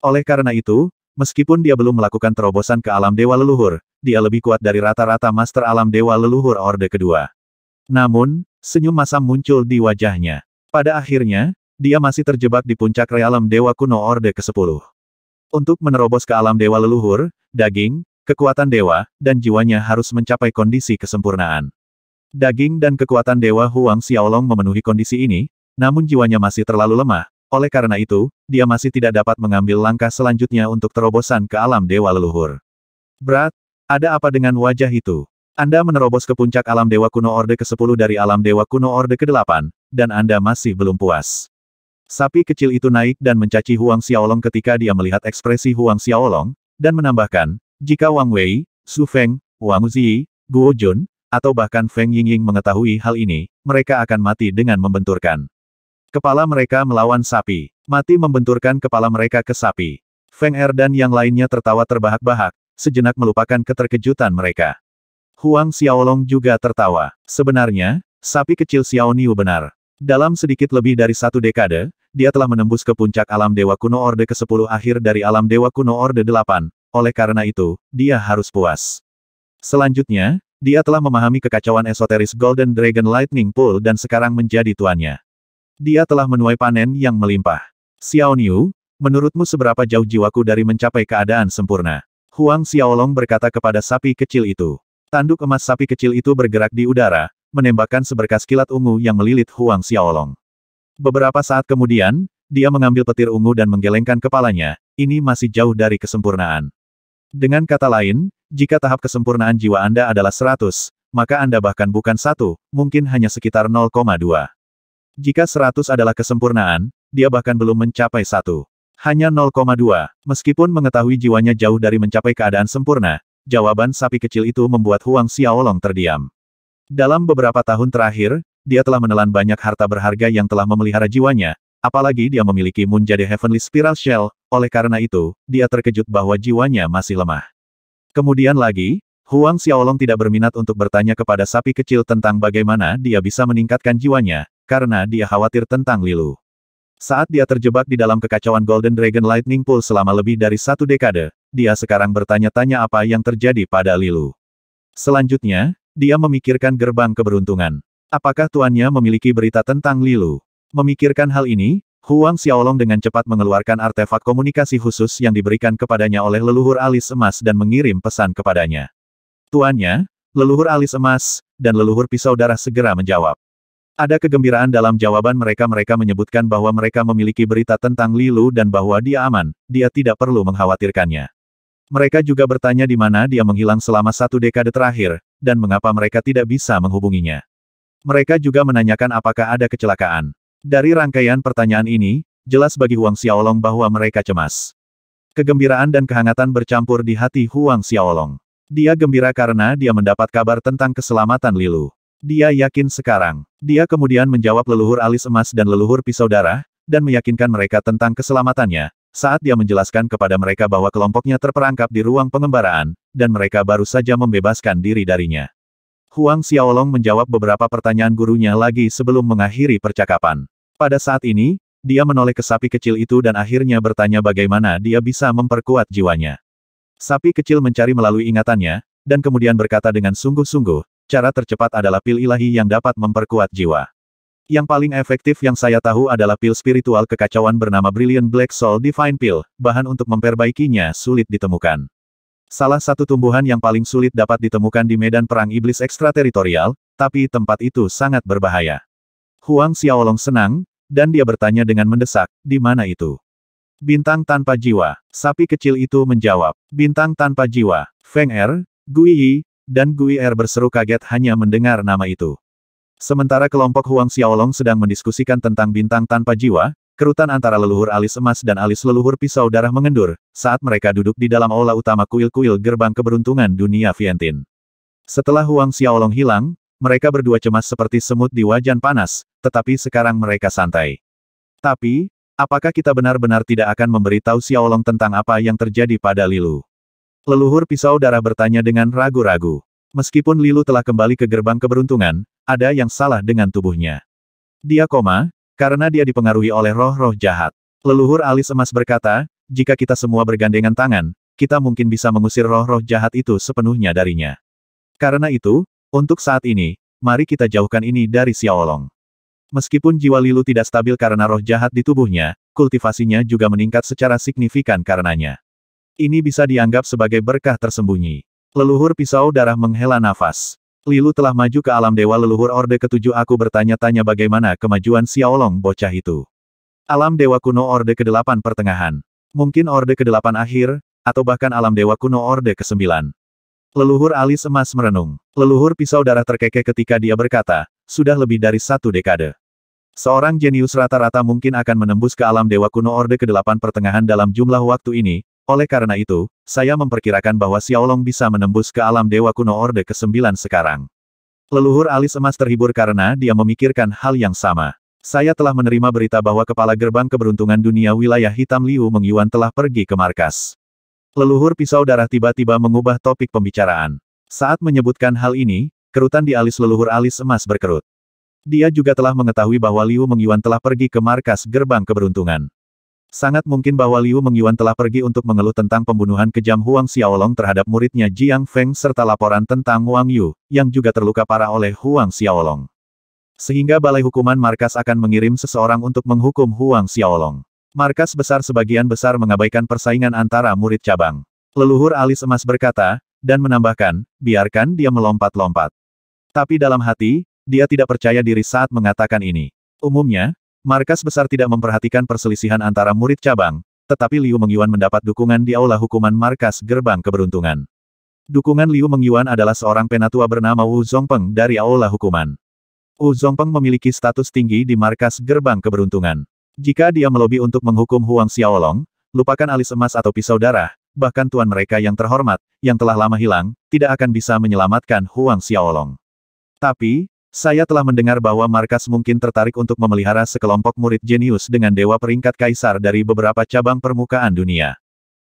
Oleh karena itu, meskipun dia belum melakukan terobosan ke alam Dewa Leluhur, dia lebih kuat dari rata-rata Master Alam Dewa Leluhur Orde kedua. Namun, senyum masam muncul di wajahnya. Pada akhirnya, dia masih terjebak di puncak realem Dewa Kuno Orde ke-10. Untuk menerobos ke alam dewa leluhur, daging, kekuatan dewa, dan jiwanya harus mencapai kondisi kesempurnaan. Daging dan kekuatan dewa Huang Xiaolong memenuhi kondisi ini, namun jiwanya masih terlalu lemah, oleh karena itu, dia masih tidak dapat mengambil langkah selanjutnya untuk terobosan ke alam dewa leluhur. Berat, ada apa dengan wajah itu? Anda menerobos ke puncak alam Dewa Kuno Orde ke-10 dari alam Dewa Kuno Orde ke-8, dan Anda masih belum puas. Sapi kecil itu naik dan mencaci Huang Xiaolong ketika dia melihat ekspresi Huang Xiaolong, dan menambahkan, jika Wang Wei, Su Feng, Wang Zi, Guo Jun, atau bahkan Feng Yingying mengetahui hal ini, mereka akan mati dengan membenturkan. Kepala mereka melawan sapi. Mati membenturkan kepala mereka ke sapi. Feng Er dan yang lainnya tertawa terbahak-bahak, sejenak melupakan keterkejutan mereka. Huang Xiaolong juga tertawa. Sebenarnya, sapi kecil Xiao Niu benar. Dalam sedikit lebih dari satu dekade, dia telah menembus ke puncak alam Dewa Kuno Orde ke-10 akhir dari alam Dewa Kuno Orde 8, oleh karena itu, dia harus puas. Selanjutnya, dia telah memahami kekacauan esoteris Golden Dragon Lightning Pool dan sekarang menjadi tuannya. Dia telah menuai panen yang melimpah. Xiaoniu, menurutmu seberapa jauh jiwaku dari mencapai keadaan sempurna? Huang Xiaolong berkata kepada sapi kecil itu. Tanduk emas sapi kecil itu bergerak di udara, menembakkan seberkas kilat ungu yang melilit Huang Xiaolong. Beberapa saat kemudian, dia mengambil petir ungu dan menggelengkan kepalanya, ini masih jauh dari kesempurnaan. Dengan kata lain, jika tahap kesempurnaan jiwa Anda adalah 100, maka Anda bahkan bukan satu, mungkin hanya sekitar 0,2. Jika 100 adalah kesempurnaan, dia bahkan belum mencapai satu. Hanya 0,2. Meskipun mengetahui jiwanya jauh dari mencapai keadaan sempurna, jawaban sapi kecil itu membuat Huang Xiaolong terdiam. Dalam beberapa tahun terakhir, dia telah menelan banyak harta berharga yang telah memelihara jiwanya, apalagi dia memiliki Munjade Heavenly Spiral Shell, oleh karena itu, dia terkejut bahwa jiwanya masih lemah. Kemudian lagi, Huang Xiaolong tidak berminat untuk bertanya kepada sapi kecil tentang bagaimana dia bisa meningkatkan jiwanya, karena dia khawatir tentang Lilu. Saat dia terjebak di dalam kekacauan Golden Dragon Lightning Pool selama lebih dari satu dekade, dia sekarang bertanya-tanya apa yang terjadi pada Lilu. Selanjutnya, dia memikirkan gerbang keberuntungan. Apakah tuannya memiliki berita tentang Lilu? Memikirkan hal ini, Huang Xiaolong dengan cepat mengeluarkan artefak komunikasi khusus yang diberikan kepadanya oleh leluhur alis emas dan mengirim pesan kepadanya. Tuannya, leluhur alis emas, dan leluhur pisau darah segera menjawab. Ada kegembiraan dalam jawaban mereka mereka menyebutkan bahwa mereka memiliki berita tentang Lilu dan bahwa dia aman, dia tidak perlu mengkhawatirkannya. Mereka juga bertanya di mana dia menghilang selama satu dekade terakhir, dan mengapa mereka tidak bisa menghubunginya. Mereka juga menanyakan apakah ada kecelakaan. Dari rangkaian pertanyaan ini, jelas bagi Huang Xiaolong bahwa mereka cemas. Kegembiraan dan kehangatan bercampur di hati Huang Xiaolong. Dia gembira karena dia mendapat kabar tentang keselamatan Lilu. Dia yakin sekarang. Dia kemudian menjawab leluhur alis emas dan leluhur pisau darah, dan meyakinkan mereka tentang keselamatannya, saat dia menjelaskan kepada mereka bahwa kelompoknya terperangkap di ruang pengembaraan, dan mereka baru saja membebaskan diri darinya. Huang Xiaolong menjawab beberapa pertanyaan gurunya lagi sebelum mengakhiri percakapan. Pada saat ini, dia menoleh ke sapi kecil itu dan akhirnya bertanya bagaimana dia bisa memperkuat jiwanya. Sapi kecil mencari melalui ingatannya, dan kemudian berkata dengan sungguh-sungguh, cara tercepat adalah pil ilahi yang dapat memperkuat jiwa. Yang paling efektif yang saya tahu adalah pil spiritual kekacauan bernama Brilliant Black Soul Divine Pill, bahan untuk memperbaikinya sulit ditemukan. Salah satu tumbuhan yang paling sulit dapat ditemukan di medan perang iblis ekstrateritorial, tapi tempat itu sangat berbahaya. Huang Xiaolong senang, dan dia bertanya dengan mendesak, di mana itu? Bintang tanpa jiwa. Sapi kecil itu menjawab, bintang tanpa jiwa. Feng Er, Gui Yi, dan Gui Er berseru kaget hanya mendengar nama itu. Sementara kelompok Huang Xiaolong sedang mendiskusikan tentang bintang tanpa jiwa, Kerutan antara leluhur alis emas dan alis leluhur pisau darah mengendur, saat mereka duduk di dalam aula utama kuil-kuil gerbang keberuntungan dunia Vientin. Setelah Huang Xiaolong hilang, mereka berdua cemas seperti semut di wajan panas, tetapi sekarang mereka santai. Tapi, apakah kita benar-benar tidak akan memberitahu Xiaolong tentang apa yang terjadi pada Lilu? Leluhur pisau darah bertanya dengan ragu-ragu. Meskipun Lilu telah kembali ke gerbang keberuntungan, ada yang salah dengan tubuhnya. Dia koma, karena dia dipengaruhi oleh roh-roh jahat. Leluhur alis emas berkata, jika kita semua bergandengan tangan, kita mungkin bisa mengusir roh-roh jahat itu sepenuhnya darinya. Karena itu, untuk saat ini, mari kita jauhkan ini dari Xiaolong. Meskipun jiwa Lilu tidak stabil karena roh jahat di tubuhnya, kultivasinya juga meningkat secara signifikan karenanya. Ini bisa dianggap sebagai berkah tersembunyi. Leluhur pisau darah menghela nafas. Lilu telah maju ke alam dewa leluhur Orde Ketujuh aku bertanya-tanya bagaimana kemajuan Xiaolong bocah itu. Alam dewa kuno Orde kedelapan pertengahan. Mungkin Orde kedelapan akhir, atau bahkan alam dewa kuno Orde kesembilan. Leluhur alis emas merenung. Leluhur pisau darah terkekeh ketika dia berkata, sudah lebih dari satu dekade. Seorang jenius rata-rata mungkin akan menembus ke alam dewa kuno Orde kedelapan pertengahan dalam jumlah waktu ini, oleh karena itu, saya memperkirakan bahwa Xiaolong bisa menembus ke alam Dewa Kuno Orde ke-9 sekarang. Leluhur alis emas terhibur karena dia memikirkan hal yang sama. Saya telah menerima berita bahwa Kepala Gerbang Keberuntungan Dunia Wilayah Hitam Liu Mengyuan telah pergi ke markas. Leluhur pisau darah tiba-tiba mengubah topik pembicaraan. Saat menyebutkan hal ini, kerutan di alis leluhur alis emas berkerut. Dia juga telah mengetahui bahwa Liu Mengyuan telah pergi ke markas Gerbang Keberuntungan. Sangat mungkin bahwa Liu Mengyuan telah pergi untuk mengeluh tentang pembunuhan kejam Huang Xiaolong terhadap muridnya Jiang Feng serta laporan tentang Wang Yu, yang juga terluka parah oleh Huang Xiaolong. Sehingga Balai Hukuman Markas akan mengirim seseorang untuk menghukum Huang Xiaolong. Markas besar sebagian besar mengabaikan persaingan antara murid cabang. Leluhur alis emas berkata, dan menambahkan, biarkan dia melompat-lompat. Tapi dalam hati, dia tidak percaya diri saat mengatakan ini. Umumnya, Markas besar tidak memperhatikan perselisihan antara murid cabang, tetapi Liu Mengyuan mendapat dukungan di aula hukuman markas gerbang keberuntungan. Dukungan Liu Mengyuan adalah seorang penatua bernama Wu Zongpeng dari aula hukuman. Wu Zongpeng memiliki status tinggi di markas gerbang keberuntungan. Jika dia melobi untuk menghukum Huang Xiaolong, lupakan alis emas atau pisau darah, bahkan tuan mereka yang terhormat, yang telah lama hilang, tidak akan bisa menyelamatkan Huang Xiaolong. Tapi, saya telah mendengar bahwa markas mungkin tertarik untuk memelihara sekelompok murid jenius dengan dewa peringkat kaisar dari beberapa cabang permukaan dunia.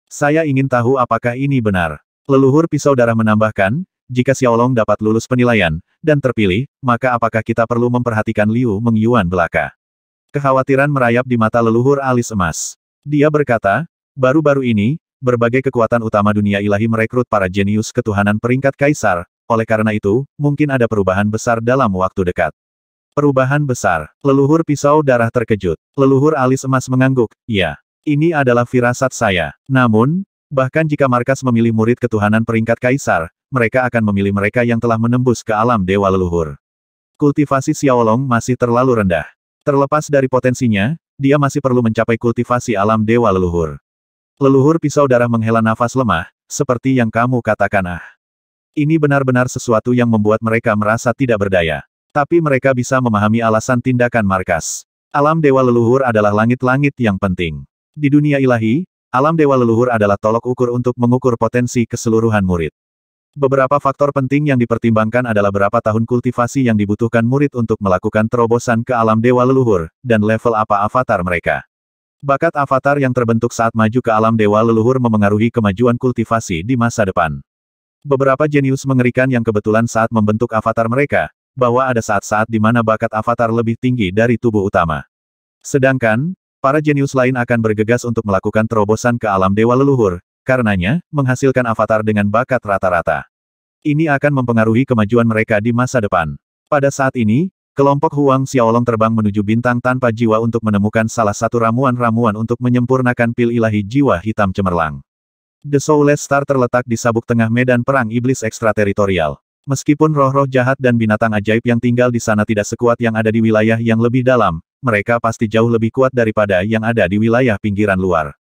Saya ingin tahu apakah ini benar. Leluhur pisau darah menambahkan, jika Xiaolong dapat lulus penilaian, dan terpilih, maka apakah kita perlu memperhatikan Liu Mengyuan belaka? Kekhawatiran merayap di mata leluhur alis emas. Dia berkata, baru-baru ini, berbagai kekuatan utama dunia ilahi merekrut para jenius ketuhanan peringkat kaisar, oleh karena itu, mungkin ada perubahan besar dalam waktu dekat. Perubahan besar, leluhur pisau darah terkejut, leluhur alis emas mengangguk, ya, ini adalah firasat saya. Namun, bahkan jika markas memilih murid ketuhanan peringkat kaisar, mereka akan memilih mereka yang telah menembus ke alam dewa leluhur. Kultivasi Xiaolong masih terlalu rendah. Terlepas dari potensinya, dia masih perlu mencapai kultivasi alam dewa leluhur. Leluhur pisau darah menghela nafas lemah, seperti yang kamu katakan ah. Ini benar-benar sesuatu yang membuat mereka merasa tidak berdaya. Tapi mereka bisa memahami alasan tindakan markas. Alam dewa leluhur adalah langit-langit yang penting. Di dunia ilahi, alam dewa leluhur adalah tolok ukur untuk mengukur potensi keseluruhan murid. Beberapa faktor penting yang dipertimbangkan adalah berapa tahun kultivasi yang dibutuhkan murid untuk melakukan terobosan ke alam dewa leluhur, dan level apa avatar mereka. Bakat avatar yang terbentuk saat maju ke alam dewa leluhur memengaruhi kemajuan kultivasi di masa depan. Beberapa jenius mengerikan yang kebetulan saat membentuk avatar mereka, bahwa ada saat-saat di mana bakat avatar lebih tinggi dari tubuh utama. Sedangkan, para jenius lain akan bergegas untuk melakukan terobosan ke alam dewa leluhur, karenanya, menghasilkan avatar dengan bakat rata-rata. Ini akan mempengaruhi kemajuan mereka di masa depan. Pada saat ini, kelompok Huang Xiaolong terbang menuju bintang tanpa jiwa untuk menemukan salah satu ramuan-ramuan untuk menyempurnakan pil ilahi jiwa hitam cemerlang. The Soulless Star terletak di sabuk tengah medan perang iblis ekstrateritorial. Meskipun roh-roh jahat dan binatang ajaib yang tinggal di sana tidak sekuat yang ada di wilayah yang lebih dalam, mereka pasti jauh lebih kuat daripada yang ada di wilayah pinggiran luar.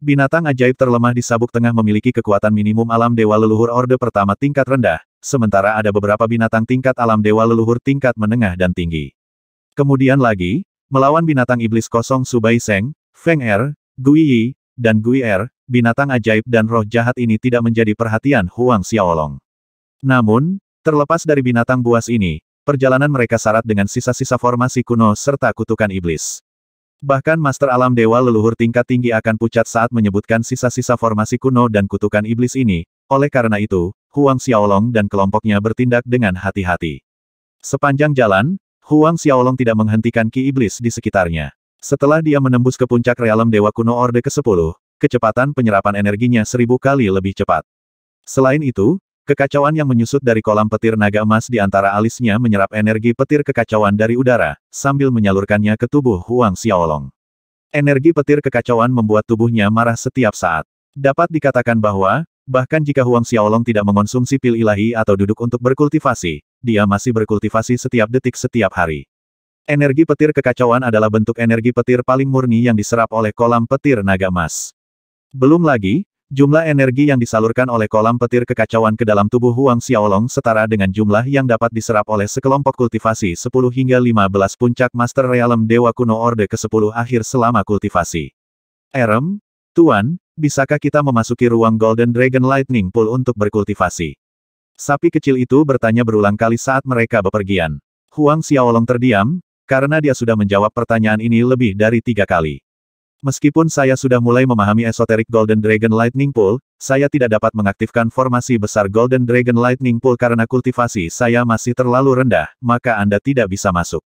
Binatang ajaib terlemah di sabuk tengah memiliki kekuatan minimum alam dewa leluhur orde pertama tingkat rendah, sementara ada beberapa binatang tingkat alam dewa leluhur tingkat menengah dan tinggi. Kemudian lagi, melawan binatang iblis kosong Subai Seng, Feng Er, Gui Yi, dan Gui Er, binatang ajaib dan roh jahat ini tidak menjadi perhatian Huang Xiaolong. Namun, terlepas dari binatang buas ini, perjalanan mereka syarat dengan sisa-sisa formasi kuno serta kutukan iblis. Bahkan Master Alam Dewa leluhur tingkat tinggi akan pucat saat menyebutkan sisa-sisa formasi kuno dan kutukan iblis ini, oleh karena itu, Huang Xiaolong dan kelompoknya bertindak dengan hati-hati. Sepanjang jalan, Huang Xiaolong tidak menghentikan ki iblis di sekitarnya. Setelah dia menembus ke puncak realem Dewa Kuno Orde ke-10, kecepatan penyerapan energinya seribu kali lebih cepat. Selain itu, kekacauan yang menyusut dari kolam petir naga emas di antara alisnya menyerap energi petir kekacauan dari udara, sambil menyalurkannya ke tubuh Huang Xiaolong. Energi petir kekacauan membuat tubuhnya marah setiap saat. Dapat dikatakan bahwa, bahkan jika Huang Xiaolong tidak mengonsumsi pil ilahi atau duduk untuk berkultivasi, dia masih berkultivasi setiap detik setiap hari. Energi petir kekacauan adalah bentuk energi petir paling murni yang diserap oleh kolam petir naga emas. Belum lagi, jumlah energi yang disalurkan oleh kolam petir kekacauan ke dalam tubuh Huang Xiaolong setara dengan jumlah yang dapat diserap oleh sekelompok kultivasi 10 hingga 15 puncak Master Realm Dewa Kuno Orde ke-10 akhir selama kultivasi. Erem, Tuan, bisakah kita memasuki ruang Golden Dragon Lightning Pool untuk berkultivasi? Sapi kecil itu bertanya berulang kali saat mereka bepergian. Huang Xiaolong terdiam, karena dia sudah menjawab pertanyaan ini lebih dari tiga kali. Meskipun saya sudah mulai memahami esoterik Golden Dragon Lightning Pool, saya tidak dapat mengaktifkan formasi besar Golden Dragon Lightning Pool karena kultivasi saya masih terlalu rendah, maka Anda tidak bisa masuk.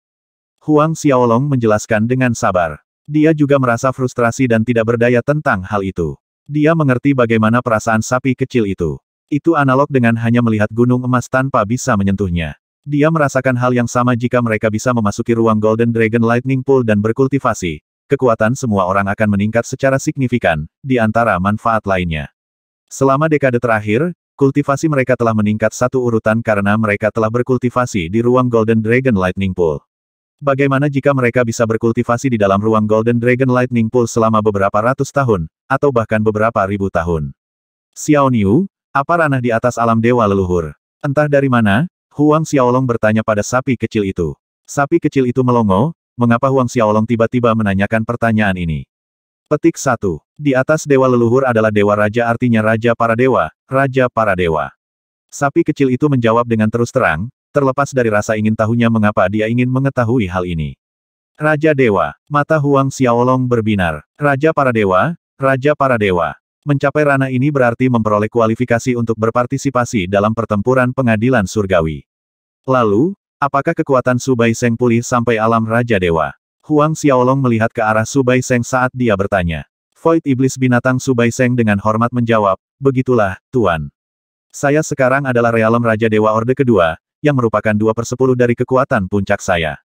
Huang Xiaolong menjelaskan dengan sabar. Dia juga merasa frustrasi dan tidak berdaya tentang hal itu. Dia mengerti bagaimana perasaan sapi kecil itu. Itu analog dengan hanya melihat gunung emas tanpa bisa menyentuhnya. Dia merasakan hal yang sama jika mereka bisa memasuki ruang Golden Dragon Lightning Pool dan berkultivasi, kekuatan semua orang akan meningkat secara signifikan, di antara manfaat lainnya. Selama dekade terakhir, kultivasi mereka telah meningkat satu urutan karena mereka telah berkultivasi di ruang Golden Dragon Lightning Pool. Bagaimana jika mereka bisa berkultivasi di dalam ruang Golden Dragon Lightning Pool selama beberapa ratus tahun, atau bahkan beberapa ribu tahun? Xiao Niu, apa ranah di atas alam dewa leluhur? Entah dari mana, Huang Xiaolong bertanya pada sapi kecil itu. Sapi kecil itu melongo, mengapa Huang Xiaolong tiba-tiba menanyakan pertanyaan ini. Petik 1. Di atas dewa leluhur adalah dewa raja artinya raja para dewa, raja para dewa. Sapi kecil itu menjawab dengan terus terang, terlepas dari rasa ingin tahunya mengapa dia ingin mengetahui hal ini. Raja Dewa, mata Huang Xiaolong berbinar. Raja para dewa, raja para dewa. Mencapai ranah ini berarti memperoleh kualifikasi untuk berpartisipasi dalam pertempuran pengadilan surgawi. Lalu, Apakah kekuatan Subai Seng pulih sampai alam Raja Dewa? Huang Xiaolong melihat ke arah Subai Seng saat dia bertanya. Void Iblis Binatang Subai Seng dengan hormat menjawab, Begitulah, Tuan. Saya sekarang adalah Realem Raja Dewa Orde Kedua, yang merupakan dua persepuluh dari kekuatan puncak saya.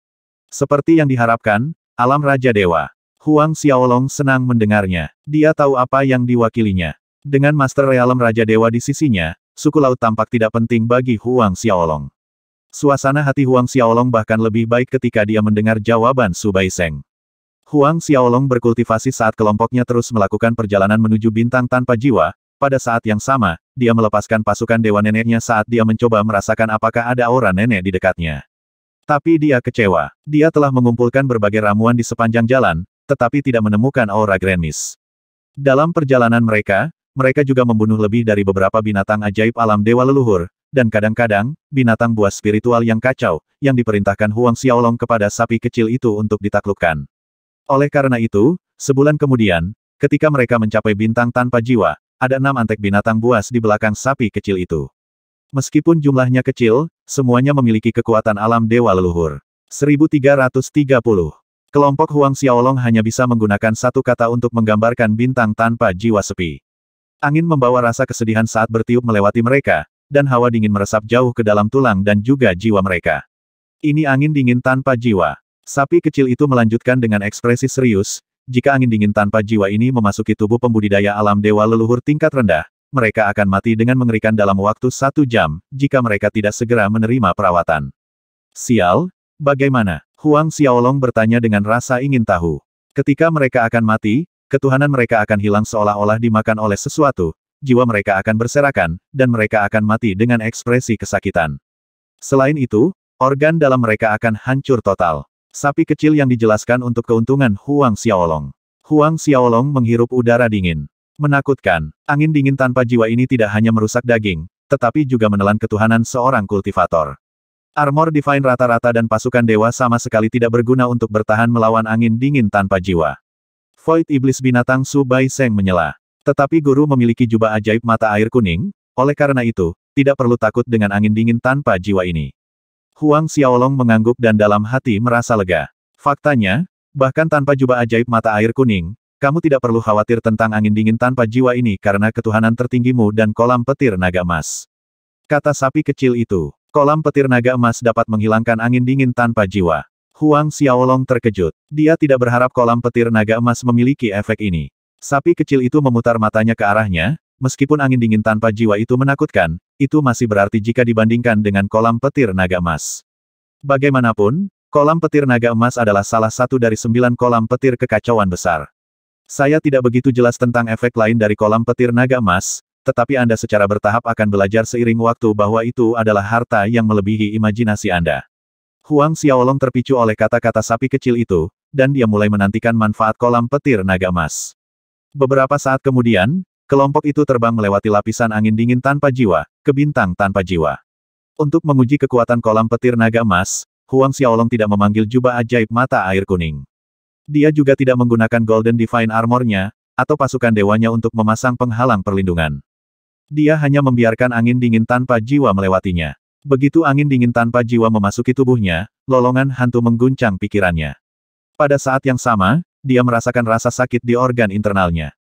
Seperti yang diharapkan, alam Raja Dewa. Huang Xiaolong senang mendengarnya. Dia tahu apa yang diwakilinya. Dengan Master Realem Raja Dewa di sisinya, suku laut tampak tidak penting bagi Huang Xiaolong. Suasana hati Huang Xiaolong bahkan lebih baik ketika dia mendengar jawaban Su Baiseng. Huang Xiaolong berkultivasi saat kelompoknya terus melakukan perjalanan menuju bintang tanpa jiwa, pada saat yang sama, dia melepaskan pasukan dewa neneknya saat dia mencoba merasakan apakah ada aura nenek di dekatnya. Tapi dia kecewa. Dia telah mengumpulkan berbagai ramuan di sepanjang jalan, tetapi tidak menemukan aura Grand Dalam perjalanan mereka, mereka juga membunuh lebih dari beberapa binatang ajaib alam dewa leluhur, dan kadang-kadang, binatang buas spiritual yang kacau, yang diperintahkan Huang Xiaolong kepada sapi kecil itu untuk ditaklukkan. Oleh karena itu, sebulan kemudian, ketika mereka mencapai bintang tanpa jiwa, ada enam antek binatang buas di belakang sapi kecil itu. Meskipun jumlahnya kecil, semuanya memiliki kekuatan alam dewa leluhur. 1330. Kelompok Huang Xiaolong hanya bisa menggunakan satu kata untuk menggambarkan bintang tanpa jiwa sepi. Angin membawa rasa kesedihan saat bertiup melewati mereka, dan hawa dingin meresap jauh ke dalam tulang dan juga jiwa mereka. Ini angin dingin tanpa jiwa. Sapi kecil itu melanjutkan dengan ekspresi serius, jika angin dingin tanpa jiwa ini memasuki tubuh pembudidaya alam dewa leluhur tingkat rendah, mereka akan mati dengan mengerikan dalam waktu satu jam, jika mereka tidak segera menerima perawatan. Sial, bagaimana? Huang Xiaolong bertanya dengan rasa ingin tahu. Ketika mereka akan mati, ketuhanan mereka akan hilang seolah-olah dimakan oleh sesuatu, jiwa mereka akan berserakan, dan mereka akan mati dengan ekspresi kesakitan. Selain itu, organ dalam mereka akan hancur total. Sapi kecil yang dijelaskan untuk keuntungan Huang Xiaolong. Huang Xiaolong menghirup udara dingin. Menakutkan, angin dingin tanpa jiwa ini tidak hanya merusak daging, tetapi juga menelan ketuhanan seorang kultivator. Armor Divine rata-rata dan pasukan dewa sama sekali tidak berguna untuk bertahan melawan angin dingin tanpa jiwa. Void Iblis Binatang Su Bai Seng menyela. Tetapi guru memiliki jubah ajaib mata air kuning, oleh karena itu, tidak perlu takut dengan angin dingin tanpa jiwa ini. Huang Xiaolong mengangguk dan dalam hati merasa lega. Faktanya, bahkan tanpa jubah ajaib mata air kuning, kamu tidak perlu khawatir tentang angin dingin tanpa jiwa ini karena ketuhanan tertinggimu dan kolam petir naga emas. Kata sapi kecil itu, kolam petir naga emas dapat menghilangkan angin dingin tanpa jiwa. Huang Xiaolong terkejut. Dia tidak berharap kolam petir naga emas memiliki efek ini. Sapi kecil itu memutar matanya ke arahnya, meskipun angin dingin tanpa jiwa itu menakutkan, itu masih berarti jika dibandingkan dengan kolam petir naga emas. Bagaimanapun, kolam petir naga emas adalah salah satu dari sembilan kolam petir kekacauan besar. Saya tidak begitu jelas tentang efek lain dari kolam petir naga emas, tetapi Anda secara bertahap akan belajar seiring waktu bahwa itu adalah harta yang melebihi imajinasi Anda. Huang Xiaolong terpicu oleh kata-kata sapi kecil itu, dan dia mulai menantikan manfaat kolam petir naga emas. Beberapa saat kemudian, kelompok itu terbang melewati lapisan angin dingin tanpa jiwa, ke bintang tanpa jiwa. Untuk menguji kekuatan kolam petir naga emas, Huang Xiaolong tidak memanggil jubah ajaib mata air kuning. Dia juga tidak menggunakan Golden Divine Armornya, atau pasukan dewanya untuk memasang penghalang perlindungan. Dia hanya membiarkan angin dingin tanpa jiwa melewatinya. Begitu angin dingin tanpa jiwa memasuki tubuhnya, lolongan hantu mengguncang pikirannya. Pada saat yang sama, dia merasakan rasa sakit di organ internalnya.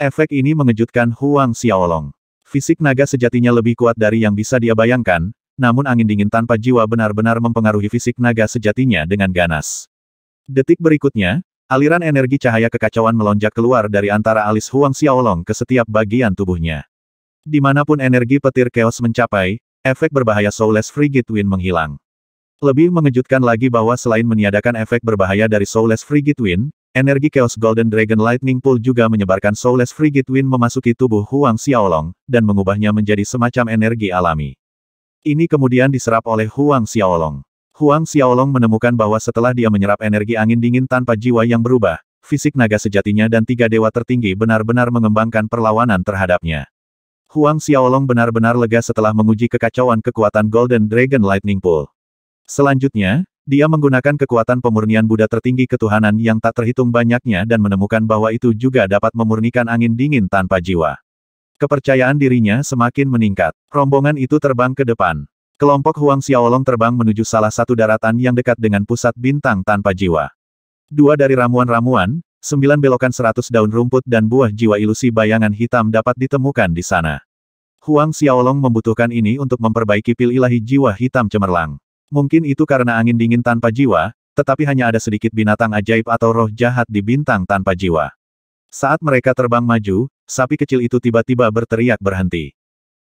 Efek ini mengejutkan Huang Xiaolong. Fisik naga sejatinya lebih kuat dari yang bisa dia bayangkan, namun angin dingin tanpa jiwa benar-benar mempengaruhi fisik naga sejatinya dengan ganas. Detik berikutnya, aliran energi cahaya kekacauan melonjak keluar dari antara alis Huang Xiaolong ke setiap bagian tubuhnya. Dimanapun energi petir chaos mencapai, efek berbahaya Soulless Frigid Wind menghilang. Lebih mengejutkan lagi bahwa selain meniadakan efek berbahaya dari Soulless Frigid Wind, Energi Chaos Golden Dragon Lightning Pool juga menyebarkan Soulless Frigate Wind memasuki tubuh Huang Xiaolong, dan mengubahnya menjadi semacam energi alami. Ini kemudian diserap oleh Huang Xiaolong. Huang Xiaolong menemukan bahwa setelah dia menyerap energi angin dingin tanpa jiwa yang berubah, fisik naga sejatinya dan tiga dewa tertinggi benar-benar mengembangkan perlawanan terhadapnya. Huang Xiaolong benar-benar lega setelah menguji kekacauan kekuatan Golden Dragon Lightning Pool. Selanjutnya, dia menggunakan kekuatan pemurnian Buddha tertinggi ketuhanan yang tak terhitung banyaknya dan menemukan bahwa itu juga dapat memurnikan angin dingin tanpa jiwa. Kepercayaan dirinya semakin meningkat. Rombongan itu terbang ke depan. Kelompok Huang Xiaolong terbang menuju salah satu daratan yang dekat dengan pusat bintang tanpa jiwa. Dua dari ramuan-ramuan, sembilan belokan seratus daun rumput dan buah jiwa ilusi bayangan hitam dapat ditemukan di sana. Huang Xiaolong membutuhkan ini untuk memperbaiki pil ilahi jiwa hitam cemerlang. Mungkin itu karena angin dingin tanpa jiwa, tetapi hanya ada sedikit binatang ajaib atau roh jahat di bintang tanpa jiwa. Saat mereka terbang maju, sapi kecil itu tiba-tiba berteriak berhenti.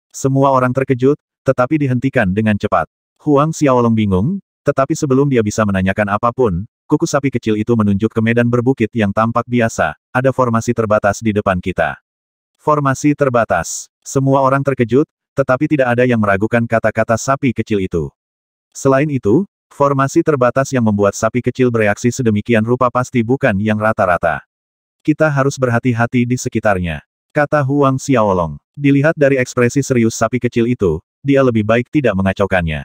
Semua orang terkejut, tetapi dihentikan dengan cepat. Huang Xiaolong bingung, tetapi sebelum dia bisa menanyakan apapun, kuku sapi kecil itu menunjuk ke medan berbukit yang tampak biasa, ada formasi terbatas di depan kita. Formasi terbatas. Semua orang terkejut, tetapi tidak ada yang meragukan kata-kata sapi kecil itu. Selain itu, formasi terbatas yang membuat sapi kecil bereaksi sedemikian rupa pasti bukan yang rata-rata. Kita harus berhati-hati di sekitarnya, kata Huang Xiaolong. Dilihat dari ekspresi serius sapi kecil itu, dia lebih baik tidak mengacaukannya.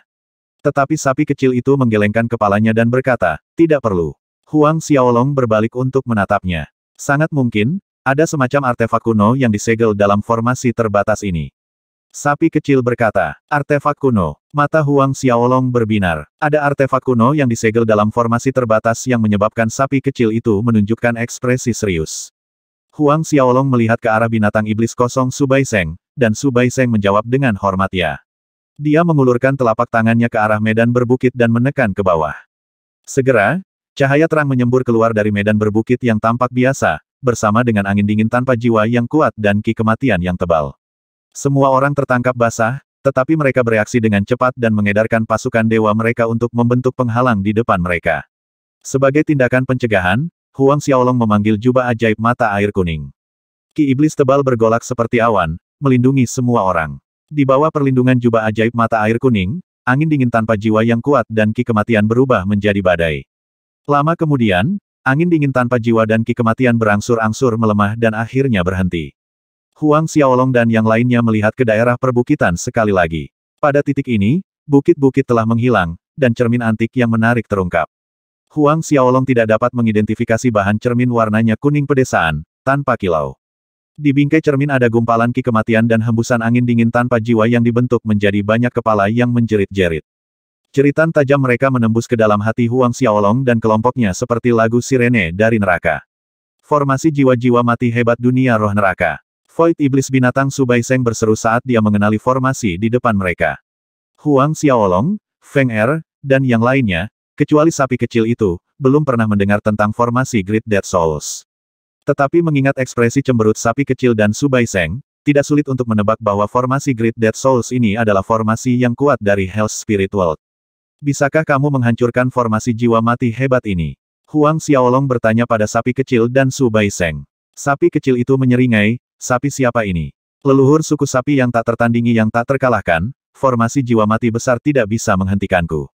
Tetapi sapi kecil itu menggelengkan kepalanya dan berkata, tidak perlu. Huang Xiaolong berbalik untuk menatapnya. Sangat mungkin, ada semacam artefak kuno yang disegel dalam formasi terbatas ini. Sapi kecil berkata, artefak kuno. Mata Huang Xiaolong berbinar. Ada artefak kuno yang disegel dalam formasi terbatas yang menyebabkan sapi kecil itu menunjukkan ekspresi serius. Huang Xiaolong melihat ke arah binatang iblis kosong Subai Seng, dan Subai Seng menjawab dengan hormat ya. Dia mengulurkan telapak tangannya ke arah medan berbukit dan menekan ke bawah. Segera, cahaya terang menyembur keluar dari medan berbukit yang tampak biasa, bersama dengan angin dingin tanpa jiwa yang kuat dan ki kematian yang tebal. Semua orang tertangkap basah, tetapi mereka bereaksi dengan cepat dan mengedarkan pasukan dewa mereka untuk membentuk penghalang di depan mereka. Sebagai tindakan pencegahan, Huang Xiaolong memanggil jubah ajaib mata air kuning. Ki iblis tebal bergolak seperti awan, melindungi semua orang. Di bawah perlindungan jubah ajaib mata air kuning, angin dingin tanpa jiwa yang kuat dan ki kematian berubah menjadi badai. Lama kemudian, angin dingin tanpa jiwa dan ki kematian berangsur-angsur melemah dan akhirnya berhenti. Huang Xiaolong dan yang lainnya melihat ke daerah perbukitan sekali lagi. Pada titik ini, bukit-bukit telah menghilang, dan cermin antik yang menarik terungkap. Huang Xiaolong tidak dapat mengidentifikasi bahan cermin warnanya kuning pedesaan, tanpa kilau. Di bingkai cermin ada gumpalan ki kematian dan hembusan angin dingin tanpa jiwa yang dibentuk menjadi banyak kepala yang menjerit-jerit. Ceritan tajam mereka menembus ke dalam hati Huang Xiaolong dan kelompoknya seperti lagu sirene dari neraka. Formasi jiwa-jiwa mati hebat dunia roh neraka. Void Iblis Binatang Subai Seng berseru saat dia mengenali formasi di depan mereka. Huang Xiaolong, Feng Er, dan yang lainnya, kecuali sapi kecil itu, belum pernah mendengar tentang formasi Great Dead Souls. Tetapi mengingat ekspresi cemberut sapi kecil dan Subai Seng, tidak sulit untuk menebak bahwa formasi Great Dead Souls ini adalah formasi yang kuat dari Hell's Spirit World. Bisakah kamu menghancurkan formasi jiwa mati hebat ini? Huang Xiaolong bertanya pada sapi kecil dan Subai Seng. Sapi kecil itu menyeringai, Sapi siapa ini? Leluhur suku sapi yang tak tertandingi yang tak terkalahkan, formasi jiwa mati besar tidak bisa menghentikanku.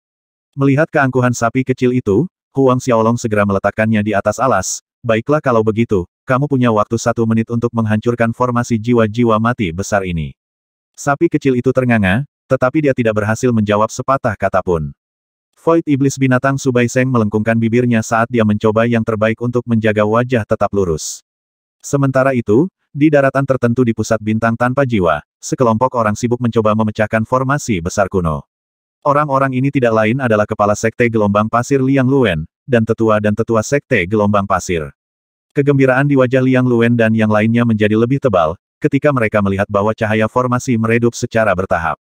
Melihat keangkuhan sapi kecil itu, Huang Xiaolong segera meletakkannya di atas alas. Baiklah kalau begitu, kamu punya waktu satu menit untuk menghancurkan formasi jiwa-jiwa mati besar ini. Sapi kecil itu ternganga, tetapi dia tidak berhasil menjawab sepatah kata pun. Void iblis binatang Subai Seng melengkungkan bibirnya saat dia mencoba yang terbaik untuk menjaga wajah tetap lurus. Sementara itu, di daratan tertentu di pusat bintang tanpa jiwa, sekelompok orang sibuk mencoba memecahkan formasi besar kuno. Orang-orang ini tidak lain adalah kepala sekte gelombang pasir Liang Luen, dan tetua dan tetua sekte gelombang pasir. Kegembiraan di wajah Liang Luen dan yang lainnya menjadi lebih tebal, ketika mereka melihat bahwa cahaya formasi meredup secara bertahap.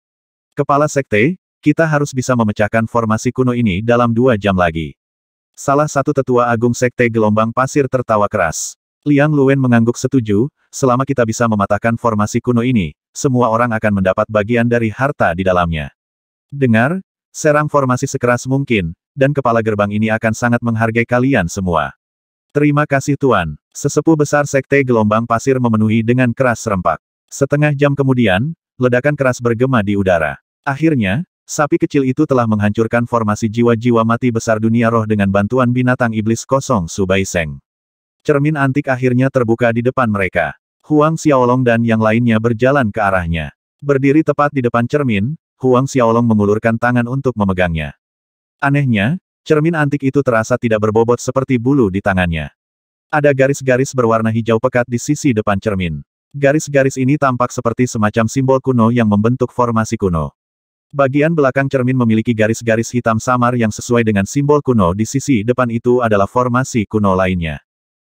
Kepala sekte, kita harus bisa memecahkan formasi kuno ini dalam dua jam lagi. Salah satu tetua agung sekte gelombang pasir tertawa keras. Liang Luen mengangguk setuju, selama kita bisa mematahkan formasi kuno ini, semua orang akan mendapat bagian dari harta di dalamnya. Dengar, serang formasi sekeras mungkin, dan kepala gerbang ini akan sangat menghargai kalian semua. Terima kasih Tuan. Sesepuh besar Sekte Gelombang Pasir memenuhi dengan keras serempak. Setengah jam kemudian, ledakan keras bergema di udara. Akhirnya, sapi kecil itu telah menghancurkan formasi jiwa-jiwa mati besar dunia roh dengan bantuan binatang iblis kosong Subaiseng. Cermin antik akhirnya terbuka di depan mereka. Huang Xiaolong dan yang lainnya berjalan ke arahnya. Berdiri tepat di depan cermin, Huang Xiaolong mengulurkan tangan untuk memegangnya. Anehnya, cermin antik itu terasa tidak berbobot seperti bulu di tangannya. Ada garis-garis berwarna hijau pekat di sisi depan cermin. Garis-garis ini tampak seperti semacam simbol kuno yang membentuk formasi kuno. Bagian belakang cermin memiliki garis-garis hitam samar yang sesuai dengan simbol kuno di sisi depan itu adalah formasi kuno lainnya.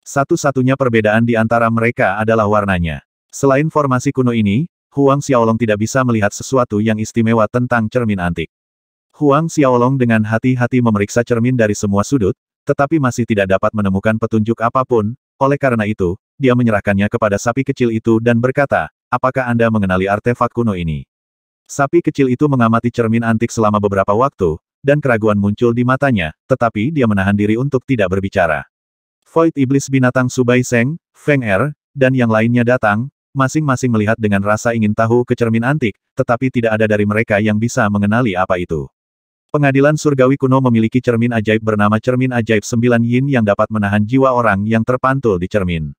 Satu-satunya perbedaan di antara mereka adalah warnanya. Selain formasi kuno ini, Huang Xiaolong tidak bisa melihat sesuatu yang istimewa tentang cermin antik. Huang Xiaolong dengan hati-hati memeriksa cermin dari semua sudut, tetapi masih tidak dapat menemukan petunjuk apapun, oleh karena itu, dia menyerahkannya kepada sapi kecil itu dan berkata, apakah Anda mengenali artefak kuno ini? Sapi kecil itu mengamati cermin antik selama beberapa waktu, dan keraguan muncul di matanya, tetapi dia menahan diri untuk tidak berbicara. Void Iblis Binatang Subai Seng, Feng Er, dan yang lainnya datang, masing-masing melihat dengan rasa ingin tahu ke cermin antik, tetapi tidak ada dari mereka yang bisa mengenali apa itu. Pengadilan surgawi kuno memiliki cermin ajaib bernama cermin ajaib sembilan yin yang dapat menahan jiwa orang yang terpantul di cermin.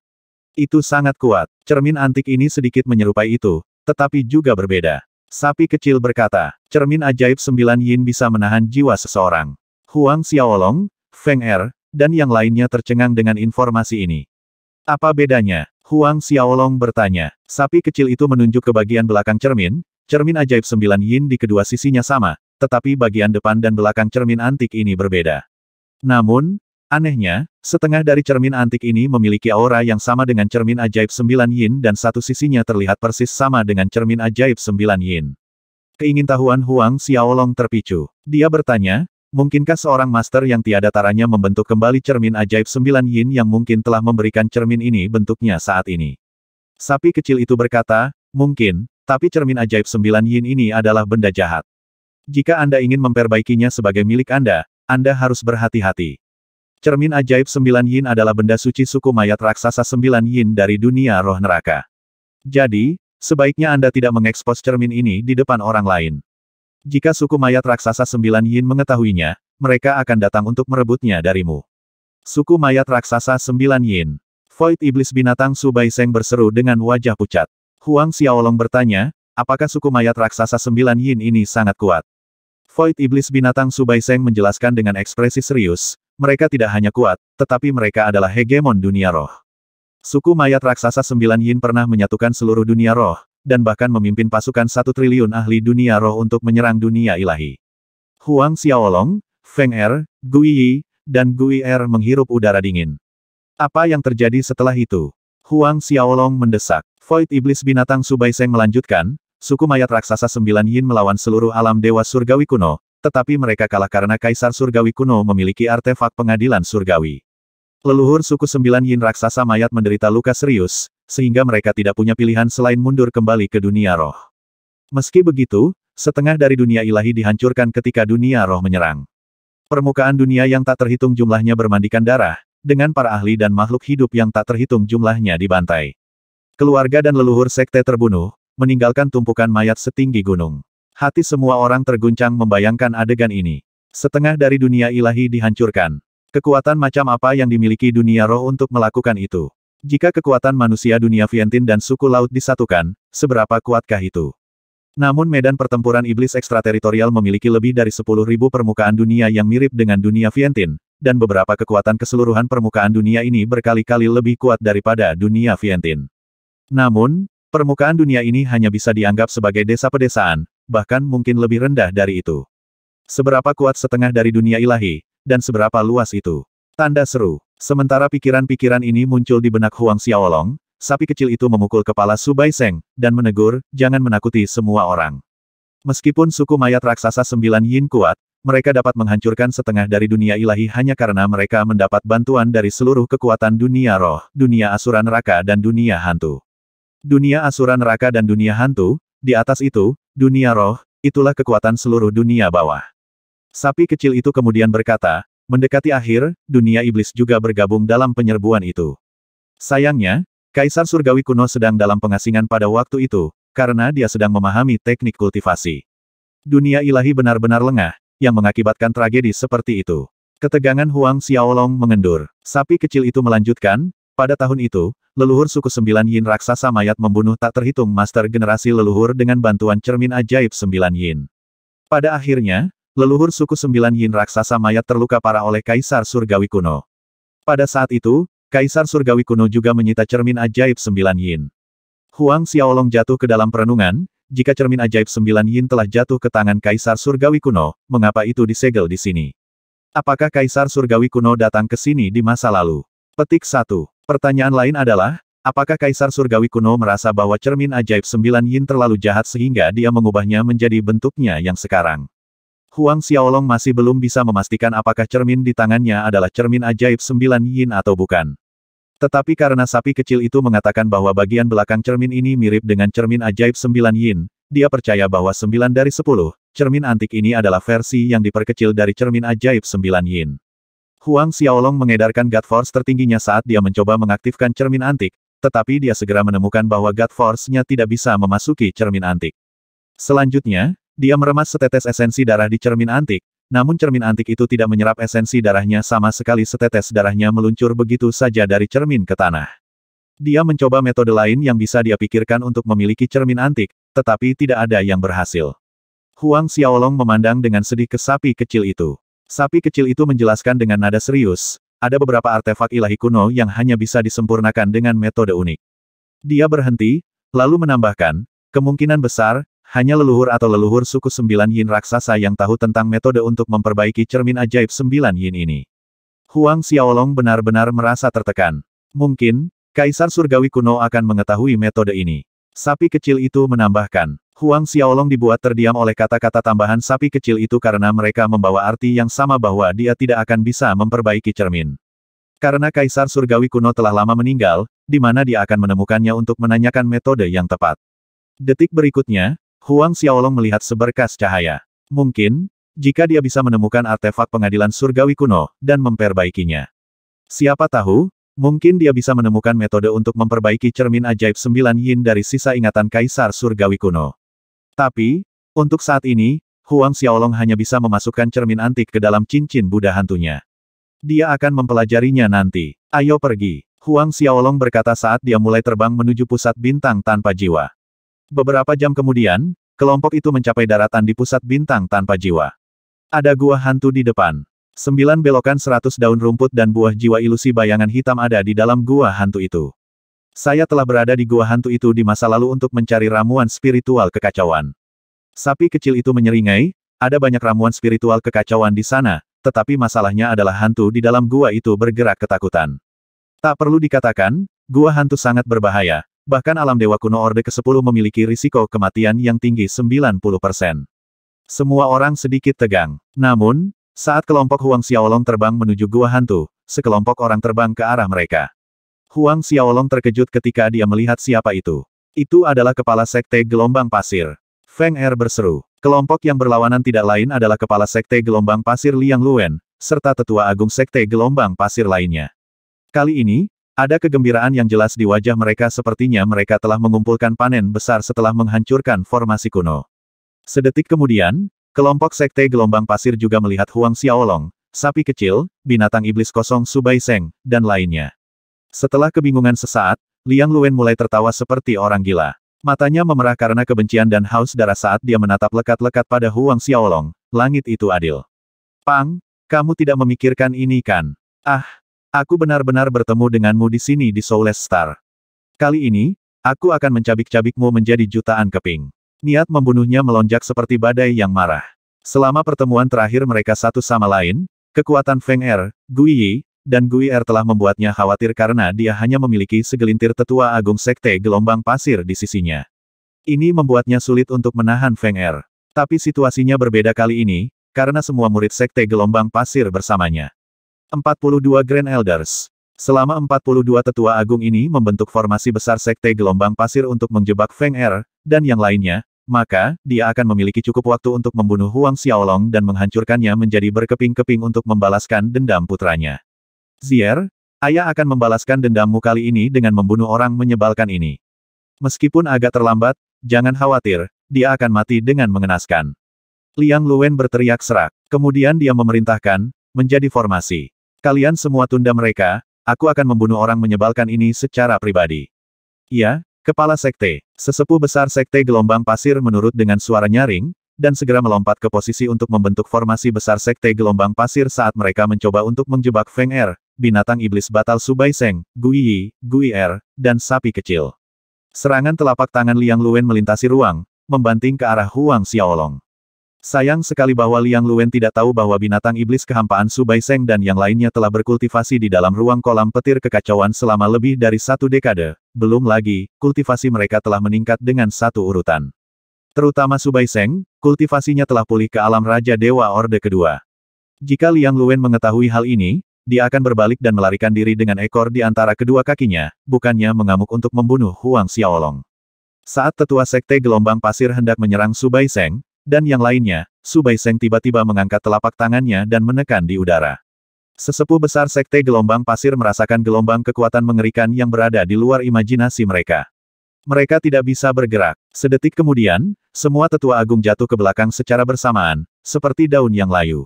Itu sangat kuat. Cermin antik ini sedikit menyerupai itu, tetapi juga berbeda. Sapi kecil berkata, cermin ajaib sembilan yin bisa menahan jiwa seseorang. Huang Xiaolong, Feng Er, dan yang lainnya tercengang dengan informasi ini. Apa bedanya? Huang Xiaolong bertanya. Sapi kecil itu menunjuk ke bagian belakang cermin, cermin ajaib sembilan yin di kedua sisinya sama, tetapi bagian depan dan belakang cermin antik ini berbeda. Namun, anehnya, setengah dari cermin antik ini memiliki aura yang sama dengan cermin ajaib sembilan yin dan satu sisinya terlihat persis sama dengan cermin ajaib sembilan yin. Keingintahuan Huang Xiaolong terpicu. Dia bertanya, Mungkinkah seorang master yang tiada taranya membentuk kembali cermin ajaib sembilan yin yang mungkin telah memberikan cermin ini bentuknya saat ini? Sapi kecil itu berkata, mungkin, tapi cermin ajaib sembilan yin ini adalah benda jahat. Jika Anda ingin memperbaikinya sebagai milik Anda, Anda harus berhati-hati. Cermin ajaib sembilan yin adalah benda suci suku mayat raksasa sembilan yin dari dunia roh neraka. Jadi, sebaiknya Anda tidak mengekspos cermin ini di depan orang lain. Jika suku mayat raksasa sembilan yin mengetahuinya, mereka akan datang untuk merebutnya darimu. Suku mayat raksasa sembilan yin. Void iblis binatang Subai Seng berseru dengan wajah pucat. Huang Xiaolong bertanya, apakah suku mayat raksasa sembilan yin ini sangat kuat? Void iblis binatang Subai Seng menjelaskan dengan ekspresi serius, mereka tidak hanya kuat, tetapi mereka adalah hegemon dunia roh. Suku mayat raksasa sembilan yin pernah menyatukan seluruh dunia roh, dan bahkan memimpin pasukan satu triliun ahli dunia roh untuk menyerang dunia ilahi. Huang Xiaolong, Feng Er, Gui Yi, dan Gui Er menghirup udara dingin. Apa yang terjadi setelah itu? Huang Xiaolong mendesak. Void Iblis Binatang Subaiseng melanjutkan, suku mayat raksasa sembilan yin melawan seluruh alam dewa surgawi kuno, tetapi mereka kalah karena Kaisar Surgawi kuno memiliki artefak pengadilan surgawi. Leluhur suku sembilan yin raksasa mayat menderita luka serius, sehingga mereka tidak punya pilihan selain mundur kembali ke dunia roh. Meski begitu, setengah dari dunia ilahi dihancurkan ketika dunia roh menyerang. Permukaan dunia yang tak terhitung jumlahnya bermandikan darah, dengan para ahli dan makhluk hidup yang tak terhitung jumlahnya dibantai. Keluarga dan leluhur sekte terbunuh, meninggalkan tumpukan mayat setinggi gunung. Hati semua orang terguncang membayangkan adegan ini. Setengah dari dunia ilahi dihancurkan. Kekuatan macam apa yang dimiliki dunia roh untuk melakukan itu? Jika kekuatan manusia dunia Vientin dan suku laut disatukan, seberapa kuatkah itu? Namun medan pertempuran iblis ekstrateritorial memiliki lebih dari 10.000 permukaan dunia yang mirip dengan dunia Vientin, dan beberapa kekuatan keseluruhan permukaan dunia ini berkali-kali lebih kuat daripada dunia Vientin. Namun, permukaan dunia ini hanya bisa dianggap sebagai desa pedesaan, bahkan mungkin lebih rendah dari itu. Seberapa kuat setengah dari dunia ilahi, dan seberapa luas itu? Tanda seru. Sementara pikiran-pikiran ini muncul di benak Huang Xiaolong, sapi kecil itu memukul kepala Su Bai Seng, dan menegur, jangan menakuti semua orang. Meskipun suku mayat raksasa sembilan yin kuat, mereka dapat menghancurkan setengah dari dunia ilahi hanya karena mereka mendapat bantuan dari seluruh kekuatan dunia roh, dunia asuran neraka dan dunia hantu. Dunia asuran neraka dan dunia hantu, di atas itu, dunia roh, itulah kekuatan seluruh dunia bawah. Sapi kecil itu kemudian berkata, Mendekati akhir, dunia iblis juga bergabung dalam penyerbuan itu. Sayangnya, Kaisar Surgawi kuno sedang dalam pengasingan pada waktu itu, karena dia sedang memahami teknik kultivasi. Dunia ilahi benar-benar lengah, yang mengakibatkan tragedi seperti itu. Ketegangan Huang Xiaolong mengendur. Sapi kecil itu melanjutkan, pada tahun itu, leluhur suku sembilan Yin raksasa mayat membunuh tak terhitung master generasi leluhur dengan bantuan cermin ajaib sembilan Yin. Pada akhirnya, leluhur suku sembilan yin raksasa mayat terluka parah oleh Kaisar Surgawi kuno. Pada saat itu, Kaisar Surgawi kuno juga menyita cermin ajaib sembilan yin. Huang Xiaolong jatuh ke dalam perenungan, jika cermin ajaib sembilan yin telah jatuh ke tangan Kaisar Surgawi kuno, mengapa itu disegel di sini? Apakah Kaisar Surgawi kuno datang ke sini di masa lalu? Petik 1. Pertanyaan lain adalah, apakah Kaisar Surgawi kuno merasa bahwa cermin ajaib sembilan yin terlalu jahat sehingga dia mengubahnya menjadi bentuknya yang sekarang? Huang Xiaolong masih belum bisa memastikan apakah cermin di tangannya adalah cermin ajaib sembilan yin atau bukan. Tetapi karena sapi kecil itu mengatakan bahwa bagian belakang cermin ini mirip dengan cermin ajaib sembilan yin, dia percaya bahwa sembilan dari sepuluh, cermin antik ini adalah versi yang diperkecil dari cermin ajaib sembilan yin. Huang Xiaolong mengedarkan God Force tertingginya saat dia mencoba mengaktifkan cermin antik, tetapi dia segera menemukan bahwa God Force-nya tidak bisa memasuki cermin antik. Selanjutnya, dia meremas setetes esensi darah di cermin antik, namun cermin antik itu tidak menyerap esensi darahnya sama sekali setetes darahnya meluncur begitu saja dari cermin ke tanah. Dia mencoba metode lain yang bisa dia pikirkan untuk memiliki cermin antik, tetapi tidak ada yang berhasil. Huang Xiaolong memandang dengan sedih ke sapi kecil itu. Sapi kecil itu menjelaskan dengan nada serius, ada beberapa artefak ilahi kuno yang hanya bisa disempurnakan dengan metode unik. Dia berhenti, lalu menambahkan, kemungkinan besar, hanya leluhur atau leluhur suku sembilan yin raksasa yang tahu tentang metode untuk memperbaiki cermin ajaib sembilan yin ini. Huang Xiaolong benar-benar merasa tertekan. Mungkin, Kaisar Surgawi kuno akan mengetahui metode ini. Sapi kecil itu menambahkan. Huang Xiaolong dibuat terdiam oleh kata-kata tambahan sapi kecil itu karena mereka membawa arti yang sama bahwa dia tidak akan bisa memperbaiki cermin. Karena Kaisar Surgawi kuno telah lama meninggal, di mana dia akan menemukannya untuk menanyakan metode yang tepat. Detik berikutnya, Huang Xiaolong melihat seberkas cahaya. Mungkin, jika dia bisa menemukan artefak pengadilan surgawi kuno, dan memperbaikinya. Siapa tahu, mungkin dia bisa menemukan metode untuk memperbaiki cermin ajaib sembilan yin dari sisa ingatan kaisar surgawi kuno. Tapi, untuk saat ini, Huang Xiaolong hanya bisa memasukkan cermin antik ke dalam cincin Buddha hantunya. Dia akan mempelajarinya nanti. Ayo pergi. Huang Xiaolong berkata saat dia mulai terbang menuju pusat bintang tanpa jiwa. Beberapa jam kemudian, kelompok itu mencapai daratan di pusat bintang tanpa jiwa. Ada gua hantu di depan. Sembilan belokan seratus daun rumput dan buah jiwa ilusi bayangan hitam ada di dalam gua hantu itu. Saya telah berada di gua hantu itu di masa lalu untuk mencari ramuan spiritual kekacauan. Sapi kecil itu menyeringai, ada banyak ramuan spiritual kekacauan di sana, tetapi masalahnya adalah hantu di dalam gua itu bergerak ketakutan. Tak perlu dikatakan, gua hantu sangat berbahaya, Bahkan alam dewa kuno Orde ke-10 memiliki risiko kematian yang tinggi 90%. Semua orang sedikit tegang. Namun, saat kelompok Huang Xiaolong terbang menuju gua hantu, sekelompok orang terbang ke arah mereka. Huang Xiaolong terkejut ketika dia melihat siapa itu. Itu adalah kepala sekte gelombang pasir. Feng Er berseru. Kelompok yang berlawanan tidak lain adalah kepala sekte gelombang pasir Liang Luen, serta tetua agung sekte gelombang pasir lainnya. Kali ini, ada kegembiraan yang jelas di wajah mereka sepertinya mereka telah mengumpulkan panen besar setelah menghancurkan formasi kuno. Sedetik kemudian, kelompok sekte gelombang pasir juga melihat Huang Xiaolong, sapi kecil, binatang iblis kosong Subai Seng, dan lainnya. Setelah kebingungan sesaat, Liang Luen mulai tertawa seperti orang gila. Matanya memerah karena kebencian dan haus darah saat dia menatap lekat-lekat pada Huang Xiaolong, langit itu adil. Pang, kamu tidak memikirkan ini kan? Ah, Aku benar-benar bertemu denganmu di sini di Soulless Star. Kali ini, aku akan mencabik-cabikmu menjadi jutaan keping. Niat membunuhnya melonjak seperti badai yang marah. Selama pertemuan terakhir mereka satu sama lain, kekuatan Feng Er, Gui Yi, dan Gui Er telah membuatnya khawatir karena dia hanya memiliki segelintir tetua agung sekte gelombang pasir di sisinya. Ini membuatnya sulit untuk menahan Feng Er. Tapi situasinya berbeda kali ini, karena semua murid sekte gelombang pasir bersamanya. 42 Grand Elders Selama 42 tetua agung ini membentuk formasi besar sekte gelombang pasir untuk menjebak Feng Er, dan yang lainnya, maka, dia akan memiliki cukup waktu untuk membunuh Huang Xiaolong dan menghancurkannya menjadi berkeping-keping untuk membalaskan dendam putranya. Zier, ayah akan membalaskan dendammu kali ini dengan membunuh orang menyebalkan ini. Meskipun agak terlambat, jangan khawatir, dia akan mati dengan mengenaskan. Liang Luwen berteriak serak, kemudian dia memerintahkan, menjadi formasi. Kalian semua tunda mereka, aku akan membunuh orang menyebalkan ini secara pribadi. Ya, Kepala Sekte, sesepuh besar Sekte Gelombang Pasir menurut dengan suara nyaring, dan segera melompat ke posisi untuk membentuk formasi besar Sekte Gelombang Pasir saat mereka mencoba untuk menjebak Feng Er, binatang iblis batal Subai Seng, Gui Yi, Gui Er, dan sapi kecil. Serangan telapak tangan Liang Luen melintasi ruang, membanting ke arah Huang Xiaolong. Sayang sekali bahwa Liang Luen tidak tahu bahwa binatang iblis kehampaan Su Seng dan yang lainnya telah berkultivasi di dalam ruang kolam petir kekacauan selama lebih dari satu dekade. Belum lagi, kultivasi mereka telah meningkat dengan satu urutan. Terutama Su Seng, kultivasinya telah pulih ke alam Raja Dewa Orde Kedua. Jika Liang Luen mengetahui hal ini, dia akan berbalik dan melarikan diri dengan ekor di antara kedua kakinya, bukannya mengamuk untuk membunuh Huang Xiaolong. Saat tetua sekte gelombang pasir hendak menyerang Su Seng, dan yang lainnya, Subai Seng tiba-tiba mengangkat telapak tangannya dan menekan di udara. Sesepuh besar Sekte Gelombang Pasir merasakan gelombang kekuatan mengerikan yang berada di luar imajinasi mereka. Mereka tidak bisa bergerak. Sedetik kemudian, semua tetua agung jatuh ke belakang secara bersamaan, seperti daun yang layu.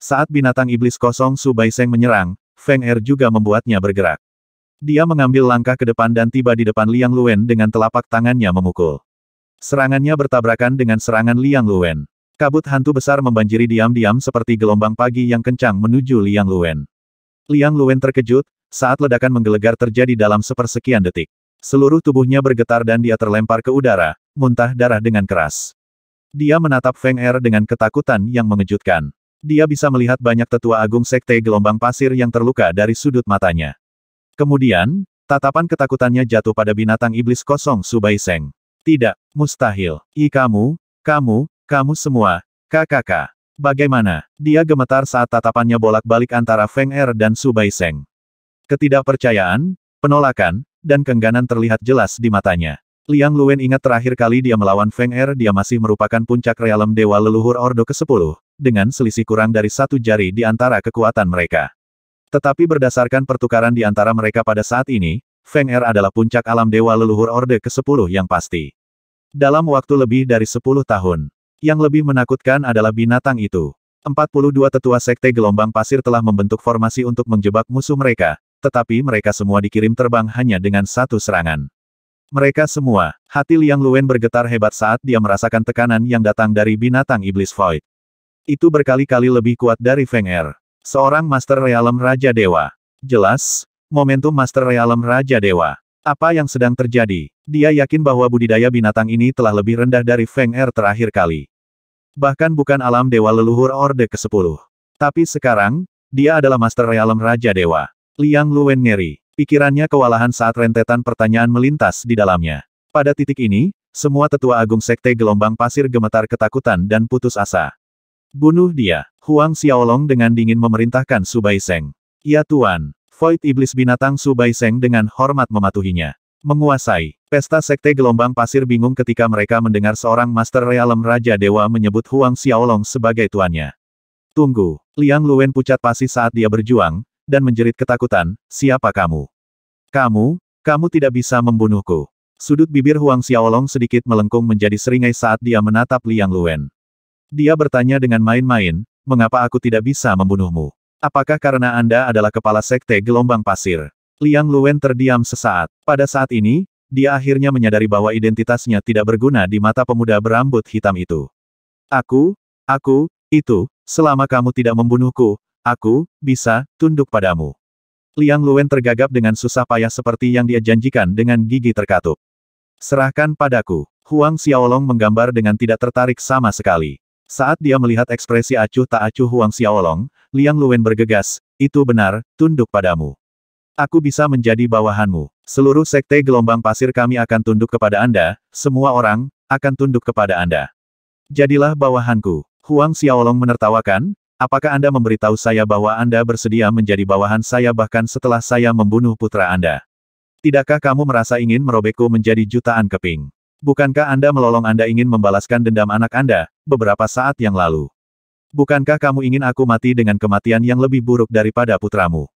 Saat binatang iblis kosong Su Seng menyerang, Feng Er juga membuatnya bergerak. Dia mengambil langkah ke depan dan tiba di depan Liang Luen dengan telapak tangannya memukul. Serangannya bertabrakan dengan serangan Liang Luwen. Kabut hantu besar membanjiri diam-diam seperti gelombang pagi yang kencang menuju Liang Luwen. Liang Luwen terkejut, saat ledakan menggelegar terjadi dalam sepersekian detik. Seluruh tubuhnya bergetar dan dia terlempar ke udara, muntah darah dengan keras. Dia menatap Feng Er dengan ketakutan yang mengejutkan. Dia bisa melihat banyak tetua agung sekte gelombang pasir yang terluka dari sudut matanya. Kemudian, tatapan ketakutannya jatuh pada binatang iblis kosong Subai Seng. Tidak, Mustahil. I kamu, kamu, kamu semua. kakak. Bagaimana? Dia gemetar saat tatapannya bolak-balik antara Feng Er dan Su Baiseng. Ketidakpercayaan, penolakan, dan kengganan terlihat jelas di matanya. Liang Luwen ingat terakhir kali dia melawan Feng Er dia masih merupakan puncak realem Dewa Leluhur Ordo ke-10, dengan selisih kurang dari satu jari di antara kekuatan mereka. Tetapi berdasarkan pertukaran di antara mereka pada saat ini, Feng Er adalah puncak alam Dewa Leluhur Orde ke-10 yang pasti. Dalam waktu lebih dari 10 tahun. Yang lebih menakutkan adalah binatang itu. 42 tetua sekte gelombang pasir telah membentuk formasi untuk menjebak musuh mereka, tetapi mereka semua dikirim terbang hanya dengan satu serangan. Mereka semua, hati Liang Luen bergetar hebat saat dia merasakan tekanan yang datang dari binatang iblis void. Itu berkali-kali lebih kuat dari Feng Er. Seorang Master Realem Raja Dewa. Jelas, momentum Master Realem Raja Dewa. Apa yang sedang terjadi? Dia yakin bahwa budidaya binatang ini telah lebih rendah dari Feng Er terakhir kali. Bahkan bukan alam dewa leluhur Orde ke-10. Tapi sekarang, dia adalah Master Realm Raja Dewa. Liang Luwen ngeri. Pikirannya kewalahan saat rentetan pertanyaan melintas di dalamnya. Pada titik ini, semua tetua agung sekte gelombang pasir gemetar ketakutan dan putus asa. Bunuh dia. Huang Xiaolong dengan dingin memerintahkan Subai Seng. Ya Tuan, Void Iblis Binatang Su Bai Seng dengan hormat mematuhinya. Menguasai. Pesta Sekte Gelombang Pasir bingung ketika mereka mendengar seorang Master Realem Raja Dewa menyebut Huang Xiaolong sebagai tuannya. Tunggu. Liang Luwen pucat pasi saat dia berjuang, dan menjerit ketakutan, siapa kamu? Kamu, kamu tidak bisa membunuhku. Sudut bibir Huang Xiaolong sedikit melengkung menjadi seringai saat dia menatap Liang Luwen. Dia bertanya dengan main-main, mengapa aku tidak bisa membunuhmu? Apakah karena Anda adalah kepala sekte gelombang pasir? Liang Luwen terdiam sesaat. Pada saat ini, dia akhirnya menyadari bahwa identitasnya tidak berguna di mata pemuda berambut hitam itu. Aku, aku, itu, selama kamu tidak membunuhku, aku, bisa, tunduk padamu. Liang Luwen tergagap dengan susah payah seperti yang dia janjikan dengan gigi terkatup. Serahkan padaku. Huang Xiaolong menggambar dengan tidak tertarik sama sekali. Saat dia melihat ekspresi acuh tak acuh Huang Xiaolong, Liang Luwen bergegas, itu benar, tunduk padamu. Aku bisa menjadi bawahanmu. Seluruh sekte gelombang pasir kami akan tunduk kepada Anda, semua orang, akan tunduk kepada Anda. Jadilah bawahanku. Huang Xiaolong menertawakan, apakah Anda memberitahu saya bahwa Anda bersedia menjadi bawahan saya bahkan setelah saya membunuh putra Anda? Tidakkah kamu merasa ingin merobekku menjadi jutaan keping? Bukankah Anda melolong Anda ingin membalaskan dendam anak Anda, beberapa saat yang lalu. Bukankah kamu ingin aku mati dengan kematian yang lebih buruk daripada putramu?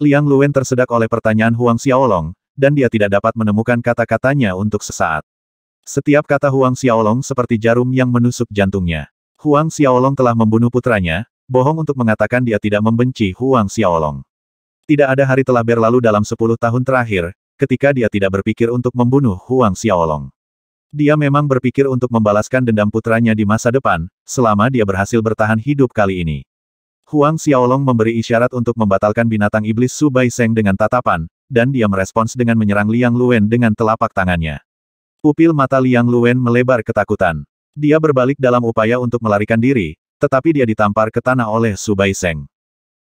Liang Luen tersedak oleh pertanyaan Huang Xiaolong, dan dia tidak dapat menemukan kata-katanya untuk sesaat. Setiap kata Huang Xiaolong seperti jarum yang menusuk jantungnya. Huang Xiaolong telah membunuh putranya, bohong untuk mengatakan dia tidak membenci Huang Xiaolong. Tidak ada hari telah berlalu dalam sepuluh tahun terakhir, ketika dia tidak berpikir untuk membunuh Huang Xiaolong. Dia memang berpikir untuk membalaskan dendam putranya di masa depan, selama dia berhasil bertahan hidup kali ini. Huang Xiaolong memberi isyarat untuk membatalkan binatang iblis Su Bai Seng dengan tatapan, dan dia merespons dengan menyerang Liang Luwen dengan telapak tangannya. Pupil mata Liang Luwen melebar ketakutan. Dia berbalik dalam upaya untuk melarikan diri, tetapi dia ditampar ke tanah oleh Su Bai Seng.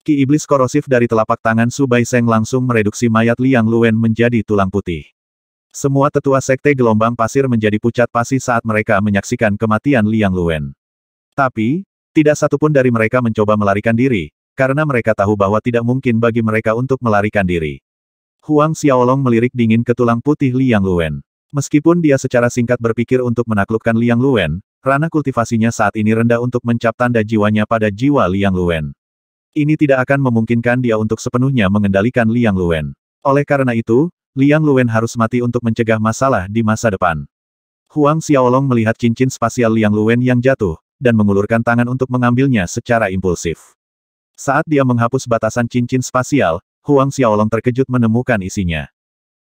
Ki iblis korosif dari telapak tangan Su Bai Seng langsung mereduksi mayat Liang Luwen menjadi tulang putih. Semua tetua sekte gelombang pasir menjadi pucat pasi saat mereka menyaksikan kematian Liang Luen. Tapi, tidak satupun dari mereka mencoba melarikan diri, karena mereka tahu bahwa tidak mungkin bagi mereka untuk melarikan diri. Huang Xiaolong melirik dingin ke tulang putih Liang Luen. Meskipun dia secara singkat berpikir untuk menaklukkan Liang Luen, rana kultivasinya saat ini rendah untuk mencap tanda jiwanya pada jiwa Liang Luen. Ini tidak akan memungkinkan dia untuk sepenuhnya mengendalikan Liang Luen. Oleh karena itu, Liang Luwen harus mati untuk mencegah masalah di masa depan. Huang Xiaolong melihat cincin spasial Liang Luwen yang jatuh, dan mengulurkan tangan untuk mengambilnya secara impulsif. Saat dia menghapus batasan cincin spasial, Huang Xiaolong terkejut menemukan isinya.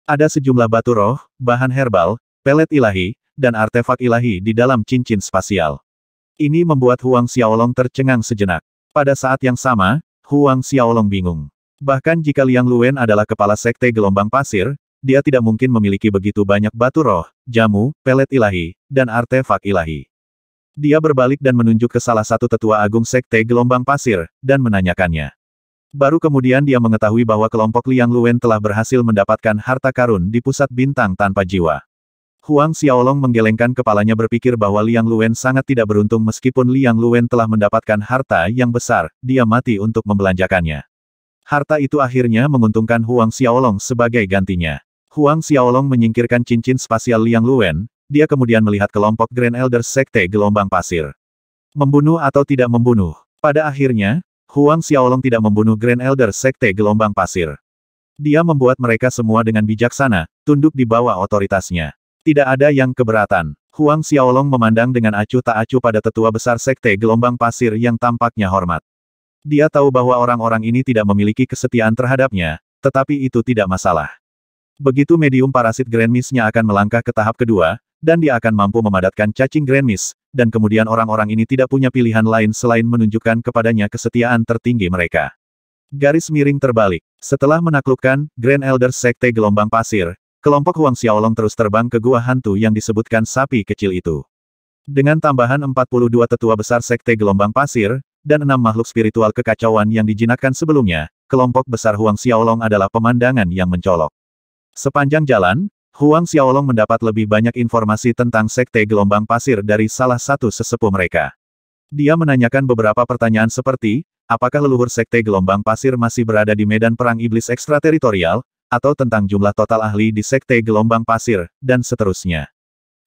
Ada sejumlah batu roh, bahan herbal, pelet ilahi, dan artefak ilahi di dalam cincin spasial. Ini membuat Huang Xiaolong tercengang sejenak. Pada saat yang sama, Huang Xiaolong bingung. Bahkan jika Liang Luwen adalah kepala sekte gelombang pasir, dia tidak mungkin memiliki begitu banyak batu roh, jamu, pelet ilahi, dan artefak ilahi. Dia berbalik dan menunjuk ke salah satu tetua agung sekte gelombang pasir, dan menanyakannya. Baru kemudian dia mengetahui bahwa kelompok Liang Luen telah berhasil mendapatkan harta karun di pusat bintang tanpa jiwa. Huang Xiaolong menggelengkan kepalanya berpikir bahwa Liang Luen sangat tidak beruntung meskipun Liang Luen telah mendapatkan harta yang besar, dia mati untuk membelanjakannya. Harta itu akhirnya menguntungkan Huang Xiaolong sebagai gantinya. Huang Xiaolong menyingkirkan cincin spasial Liang Luen, dia kemudian melihat kelompok Grand Elder Sekte gelombang pasir. Membunuh atau tidak membunuh? Pada akhirnya, Huang Xiaolong tidak membunuh Grand Elder Sekte gelombang pasir. Dia membuat mereka semua dengan bijaksana, tunduk di bawah otoritasnya. Tidak ada yang keberatan. Huang Xiaolong memandang dengan acuh tak acuh pada tetua besar Sekte gelombang pasir yang tampaknya hormat. Dia tahu bahwa orang-orang ini tidak memiliki kesetiaan terhadapnya, tetapi itu tidak masalah. Begitu medium parasit Grand miss nya akan melangkah ke tahap kedua, dan dia akan mampu memadatkan cacing Grand Miss, dan kemudian orang-orang ini tidak punya pilihan lain selain menunjukkan kepadanya kesetiaan tertinggi mereka. Garis miring terbalik. Setelah menaklukkan Grand Elder Sekte Gelombang Pasir, kelompok Huang Xiaolong terus terbang ke gua hantu yang disebutkan sapi kecil itu. Dengan tambahan 42 tetua besar Sekte Gelombang Pasir, dan enam makhluk spiritual kekacauan yang dijinakkan sebelumnya, kelompok besar Huang Xiaolong adalah pemandangan yang mencolok. Sepanjang jalan, Huang Xiaolong mendapat lebih banyak informasi tentang Sekte Gelombang Pasir dari salah satu sesepuh mereka. Dia menanyakan beberapa pertanyaan seperti, apakah leluhur Sekte Gelombang Pasir masih berada di medan perang iblis ekstrateritorial, atau tentang jumlah total ahli di Sekte Gelombang Pasir, dan seterusnya.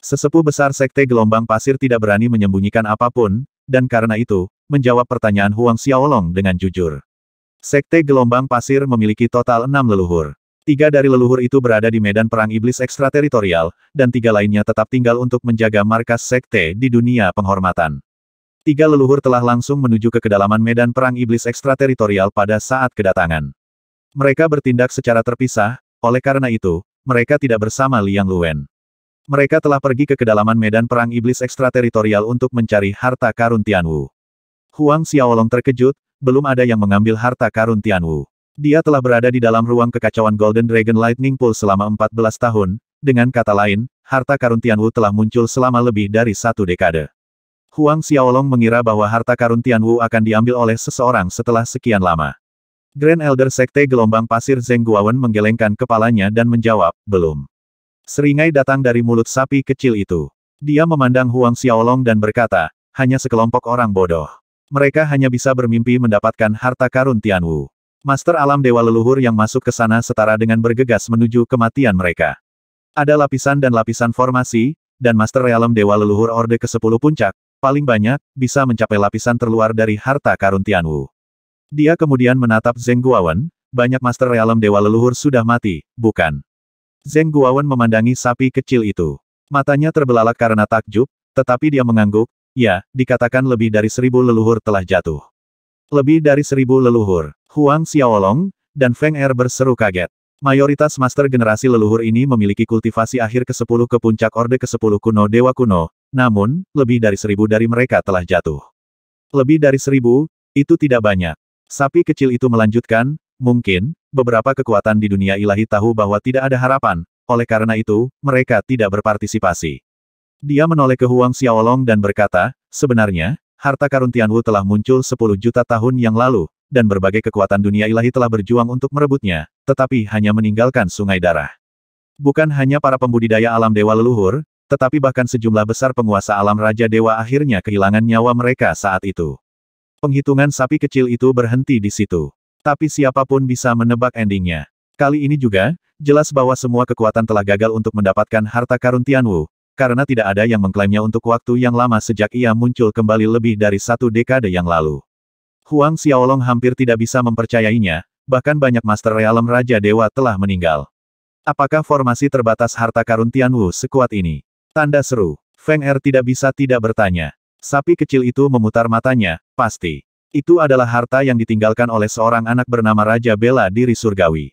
Sesepuh besar Sekte Gelombang Pasir tidak berani menyembunyikan apapun, dan karena itu, menjawab pertanyaan Huang Xiaolong dengan jujur. Sekte Gelombang Pasir memiliki total enam leluhur. Tiga dari leluhur itu berada di medan perang iblis ekstrateritorial, dan tiga lainnya tetap tinggal untuk menjaga markas sekte di dunia penghormatan. Tiga leluhur telah langsung menuju ke kedalaman medan perang iblis ekstrateritorial pada saat kedatangan. Mereka bertindak secara terpisah, oleh karena itu, mereka tidak bersama Liang Luwen. Mereka telah pergi ke kedalaman medan perang iblis ekstrateritorial untuk mencari harta karun Tianwu. Huang Xiaolong terkejut, belum ada yang mengambil harta karun Tianwu. Dia telah berada di dalam ruang kekacauan Golden Dragon Lightning Pool selama 14 tahun, dengan kata lain, harta karun Tianwu telah muncul selama lebih dari satu dekade. Huang Xiaolong mengira bahwa harta karun Tianwu akan diambil oleh seseorang setelah sekian lama. Grand Elder Sekte Gelombang Pasir Zheng Guowen menggelengkan kepalanya dan menjawab, belum. Seringai datang dari mulut sapi kecil itu. Dia memandang Huang Xiaolong dan berkata, hanya sekelompok orang bodoh. Mereka hanya bisa bermimpi mendapatkan harta karun Tianwu. Master alam dewa leluhur yang masuk ke sana setara dengan bergegas menuju kematian mereka. Ada lapisan dan lapisan formasi, dan Master Realem Dewa Leluhur Orde ke-10 puncak, paling banyak, bisa mencapai lapisan terluar dari harta karun Tianwu. Dia kemudian menatap Zeng Guawan, banyak Master Realem Dewa Leluhur sudah mati, bukan? Zeng Guawan memandangi sapi kecil itu. Matanya terbelalak karena takjub, tetapi dia mengangguk, ya, dikatakan lebih dari seribu leluhur telah jatuh. Lebih dari seribu leluhur. Huang Xiaolong, dan Feng Er berseru kaget. Mayoritas master generasi leluhur ini memiliki kultivasi akhir ke-10 ke puncak Orde ke-10 kuno Dewa Kuno, namun, lebih dari seribu dari mereka telah jatuh. Lebih dari seribu, itu tidak banyak. Sapi kecil itu melanjutkan, mungkin, beberapa kekuatan di dunia ilahi tahu bahwa tidak ada harapan, oleh karena itu, mereka tidak berpartisipasi. Dia menoleh ke Huang Xiaolong dan berkata, sebenarnya, harta karun Tianwu telah muncul 10 juta tahun yang lalu, dan berbagai kekuatan dunia ilahi telah berjuang untuk merebutnya, tetapi hanya meninggalkan sungai darah. Bukan hanya para pembudidaya alam dewa leluhur, tetapi bahkan sejumlah besar penguasa alam Raja Dewa akhirnya kehilangan nyawa mereka saat itu. Penghitungan sapi kecil itu berhenti di situ. Tapi siapapun bisa menebak endingnya. Kali ini juga, jelas bahwa semua kekuatan telah gagal untuk mendapatkan harta karun Tianwu, karena tidak ada yang mengklaimnya untuk waktu yang lama sejak ia muncul kembali lebih dari satu dekade yang lalu. Huang Xiaolong hampir tidak bisa mempercayainya, bahkan banyak Master Realm Raja Dewa telah meninggal. Apakah formasi terbatas harta karun Tianwu sekuat ini? Tanda seru. Feng Er tidak bisa tidak bertanya. Sapi kecil itu memutar matanya, pasti. Itu adalah harta yang ditinggalkan oleh seorang anak bernama Raja Bela Diri Surgawi.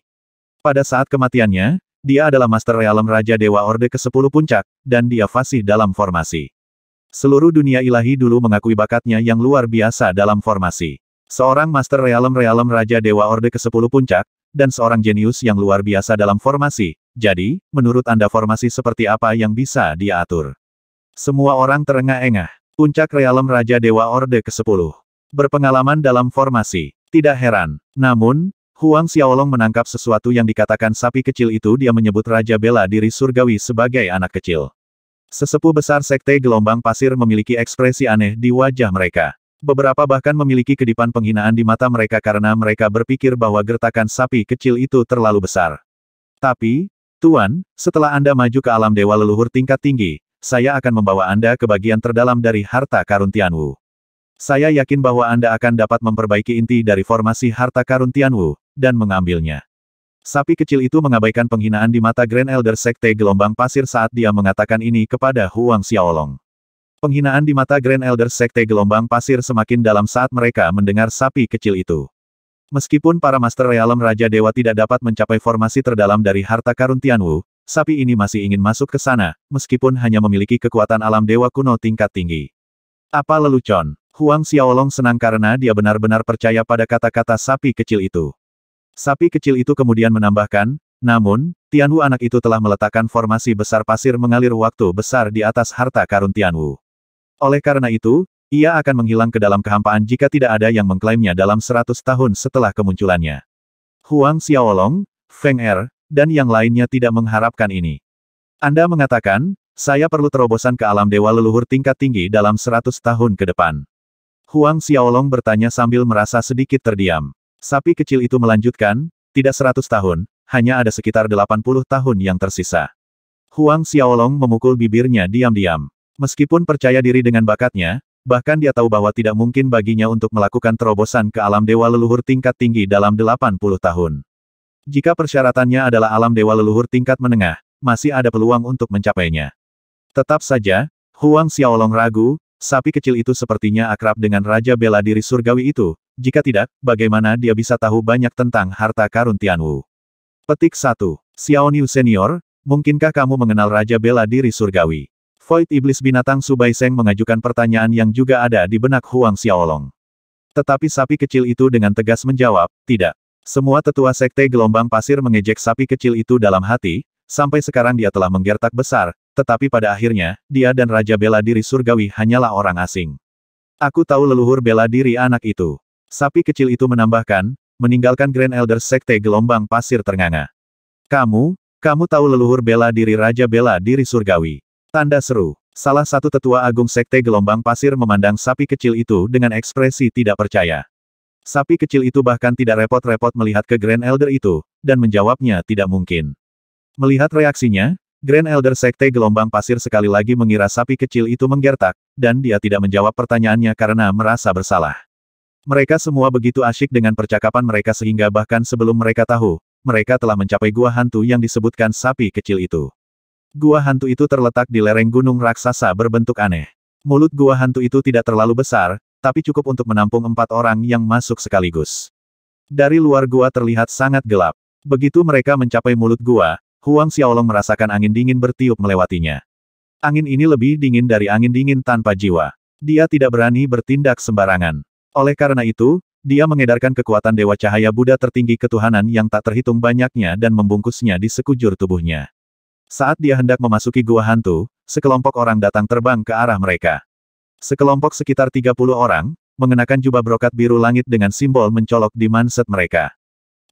Pada saat kematiannya, dia adalah Master Realm Raja Dewa Orde ke-10 Puncak, dan dia fasih dalam formasi. Seluruh dunia ilahi dulu mengakui bakatnya yang luar biasa dalam formasi. Seorang master realem-realem Raja Dewa Orde ke-10 Puncak, dan seorang jenius yang luar biasa dalam formasi, jadi, menurut Anda formasi seperti apa yang bisa diatur? Semua orang terengah-engah. Puncak realem Raja Dewa Orde ke-10. Berpengalaman dalam formasi. Tidak heran. Namun, Huang Xiaolong menangkap sesuatu yang dikatakan sapi kecil itu dia menyebut Raja Bela Diri Surgawi sebagai anak kecil. Sesepuh besar Sekte Gelombang Pasir memiliki ekspresi aneh di wajah mereka. Beberapa bahkan memiliki kedipan penghinaan di mata mereka karena mereka berpikir bahwa gertakan sapi kecil itu terlalu besar. Tapi, Tuan, setelah Anda maju ke alam dewa leluhur tingkat tinggi, saya akan membawa Anda ke bagian terdalam dari harta karun Tianwu. Saya yakin bahwa Anda akan dapat memperbaiki inti dari formasi harta karun Tianwu, dan mengambilnya. Sapi kecil itu mengabaikan penghinaan di mata Grand Elder Sekte Gelombang Pasir saat dia mengatakan ini kepada Huang Xiaolong. Penghinaan di mata Grand Elder Sekte Gelombang Pasir semakin dalam saat mereka mendengar sapi kecil itu. Meskipun para Master Realem Raja Dewa tidak dapat mencapai formasi terdalam dari harta karun Tianwu, sapi ini masih ingin masuk ke sana, meskipun hanya memiliki kekuatan alam Dewa kuno tingkat tinggi. Apa lelucon? Huang Xiaolong senang karena dia benar-benar percaya pada kata-kata sapi kecil itu. Sapi kecil itu kemudian menambahkan, namun, Tianwu anak itu telah meletakkan formasi besar pasir mengalir waktu besar di atas harta karun Tianwu. Oleh karena itu, ia akan menghilang ke dalam kehampaan jika tidak ada yang mengklaimnya dalam 100 tahun setelah kemunculannya. Huang Xiaolong, Feng Er, dan yang lainnya tidak mengharapkan ini. Anda mengatakan, saya perlu terobosan ke alam dewa leluhur tingkat tinggi dalam 100 tahun ke depan. Huang Xiaolong bertanya sambil merasa sedikit terdiam. Sapi kecil itu melanjutkan, tidak seratus tahun, hanya ada sekitar delapan puluh tahun yang tersisa. Huang Xiaolong memukul bibirnya diam-diam. Meskipun percaya diri dengan bakatnya, bahkan dia tahu bahwa tidak mungkin baginya untuk melakukan terobosan ke alam dewa leluhur tingkat tinggi dalam delapan puluh tahun. Jika persyaratannya adalah alam dewa leluhur tingkat menengah, masih ada peluang untuk mencapainya. Tetap saja, Huang Xiaolong ragu, sapi kecil itu sepertinya akrab dengan Raja Bela Diri Surgawi itu, jika tidak, bagaimana dia bisa tahu banyak tentang harta karun Tianwu? Petik 1. Xiaoniu Senior, mungkinkah kamu mengenal Raja Bela Diri Surgawi? Void Iblis Binatang Subai Seng mengajukan pertanyaan yang juga ada di benak Huang Xiaolong. Tetapi sapi kecil itu dengan tegas menjawab, tidak. Semua tetua sekte gelombang pasir mengejek sapi kecil itu dalam hati, sampai sekarang dia telah menggertak besar, tetapi pada akhirnya, dia dan Raja Bela Diri Surgawi hanyalah orang asing. Aku tahu leluhur bela diri anak itu. Sapi kecil itu menambahkan, meninggalkan Grand Elder Sekte gelombang pasir ternganga. Kamu, kamu tahu leluhur bela diri Raja Bela Diri Surgawi. Tanda seru. Salah satu tetua agung Sekte Gelombang Pasir memandang sapi kecil itu dengan ekspresi tidak percaya. Sapi kecil itu bahkan tidak repot-repot melihat ke Grand Elder itu, dan menjawabnya tidak mungkin. Melihat reaksinya, Grand Elder Sekte Gelombang Pasir sekali lagi mengira sapi kecil itu menggertak, dan dia tidak menjawab pertanyaannya karena merasa bersalah. Mereka semua begitu asyik dengan percakapan mereka sehingga bahkan sebelum mereka tahu, mereka telah mencapai gua hantu yang disebutkan sapi kecil itu. Gua hantu itu terletak di lereng gunung raksasa berbentuk aneh. Mulut gua hantu itu tidak terlalu besar, tapi cukup untuk menampung empat orang yang masuk sekaligus. Dari luar gua terlihat sangat gelap. Begitu mereka mencapai mulut gua, Huang Xiaolong merasakan angin dingin bertiup melewatinya. Angin ini lebih dingin dari angin dingin tanpa jiwa. Dia tidak berani bertindak sembarangan. Oleh karena itu, dia mengedarkan kekuatan Dewa Cahaya Buddha tertinggi ketuhanan yang tak terhitung banyaknya dan membungkusnya di sekujur tubuhnya. Saat dia hendak memasuki gua hantu, sekelompok orang datang terbang ke arah mereka. Sekelompok sekitar 30 orang, mengenakan jubah brokat biru langit dengan simbol mencolok di manset mereka.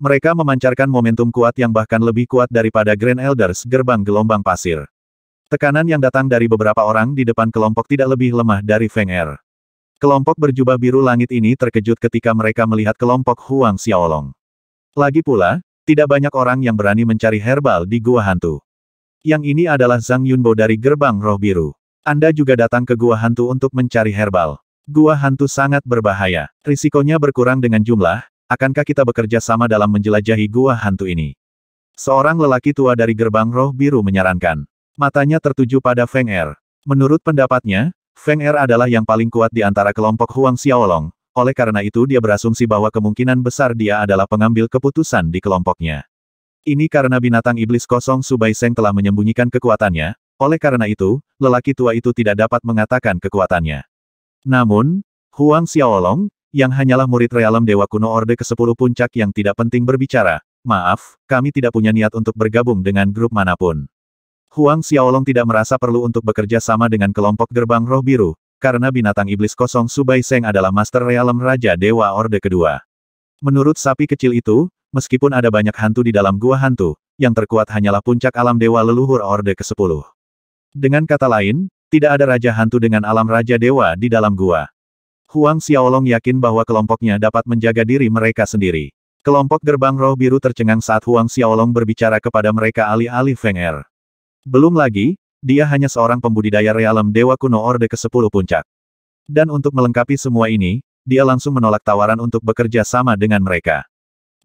Mereka memancarkan momentum kuat yang bahkan lebih kuat daripada Grand Elders gerbang gelombang pasir. Tekanan yang datang dari beberapa orang di depan kelompok tidak lebih lemah dari Feng Er. Kelompok berjubah biru langit ini terkejut ketika mereka melihat kelompok Huang Xiaolong. Lagi pula, tidak banyak orang yang berani mencari herbal di Gua Hantu. Yang ini adalah Zhang Yunbo dari Gerbang Roh Biru. Anda juga datang ke Gua Hantu untuk mencari herbal. Gua Hantu sangat berbahaya. Risikonya berkurang dengan jumlah, akankah kita bekerja sama dalam menjelajahi Gua Hantu ini? Seorang lelaki tua dari Gerbang Roh Biru menyarankan. Matanya tertuju pada Feng Er. Menurut pendapatnya, Feng Er adalah yang paling kuat di antara kelompok Huang Xiaolong, oleh karena itu dia berasumsi bahwa kemungkinan besar dia adalah pengambil keputusan di kelompoknya. Ini karena binatang iblis kosong Subai Seng telah menyembunyikan kekuatannya, oleh karena itu, lelaki tua itu tidak dapat mengatakan kekuatannya. Namun, Huang Xiaolong, yang hanyalah murid realem Dewa Kuno Orde ke-10 Puncak yang tidak penting berbicara, maaf, kami tidak punya niat untuk bergabung dengan grup manapun. Huang Xiaolong tidak merasa perlu untuk bekerja sama dengan kelompok gerbang roh biru, karena binatang iblis kosong Subai Seng adalah master realem Raja Dewa Orde Kedua. Menurut sapi kecil itu, meskipun ada banyak hantu di dalam gua hantu, yang terkuat hanyalah puncak alam Dewa Leluhur Orde ke-10. Dengan kata lain, tidak ada raja hantu dengan alam Raja Dewa di dalam gua. Huang Xiaolong yakin bahwa kelompoknya dapat menjaga diri mereka sendiri. Kelompok gerbang roh biru tercengang saat Huang Xiaolong berbicara kepada mereka alih-alih Feng Er. Belum lagi, dia hanya seorang pembudidaya realem Dewa Kuno Orde ke-10 Puncak. Dan untuk melengkapi semua ini, dia langsung menolak tawaran untuk bekerja sama dengan mereka.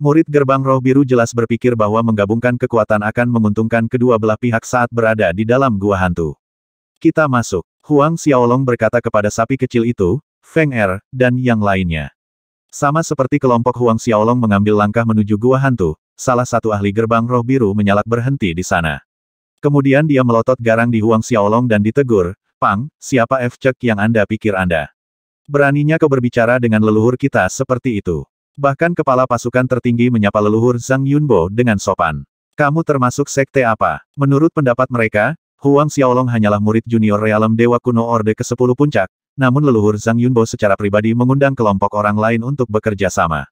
Murid gerbang roh biru jelas berpikir bahwa menggabungkan kekuatan akan menguntungkan kedua belah pihak saat berada di dalam gua hantu. Kita masuk. Huang Xiaolong berkata kepada sapi kecil itu, Feng Er, dan yang lainnya. Sama seperti kelompok Huang Xiaolong mengambil langkah menuju gua hantu, salah satu ahli gerbang roh biru menyalak berhenti di sana. Kemudian dia melotot garang di Huang Xiaolong dan ditegur, Pang, siapa F. Cek yang Anda pikir Anda? Beraninya kau berbicara dengan leluhur kita seperti itu. Bahkan kepala pasukan tertinggi menyapa leluhur Zhang Yunbo dengan sopan. Kamu termasuk sekte apa? Menurut pendapat mereka, Huang Xiaolong hanyalah murid junior realem Dewa Kuno Orde ke-10 Puncak, namun leluhur Zhang Yunbo secara pribadi mengundang kelompok orang lain untuk bekerja sama.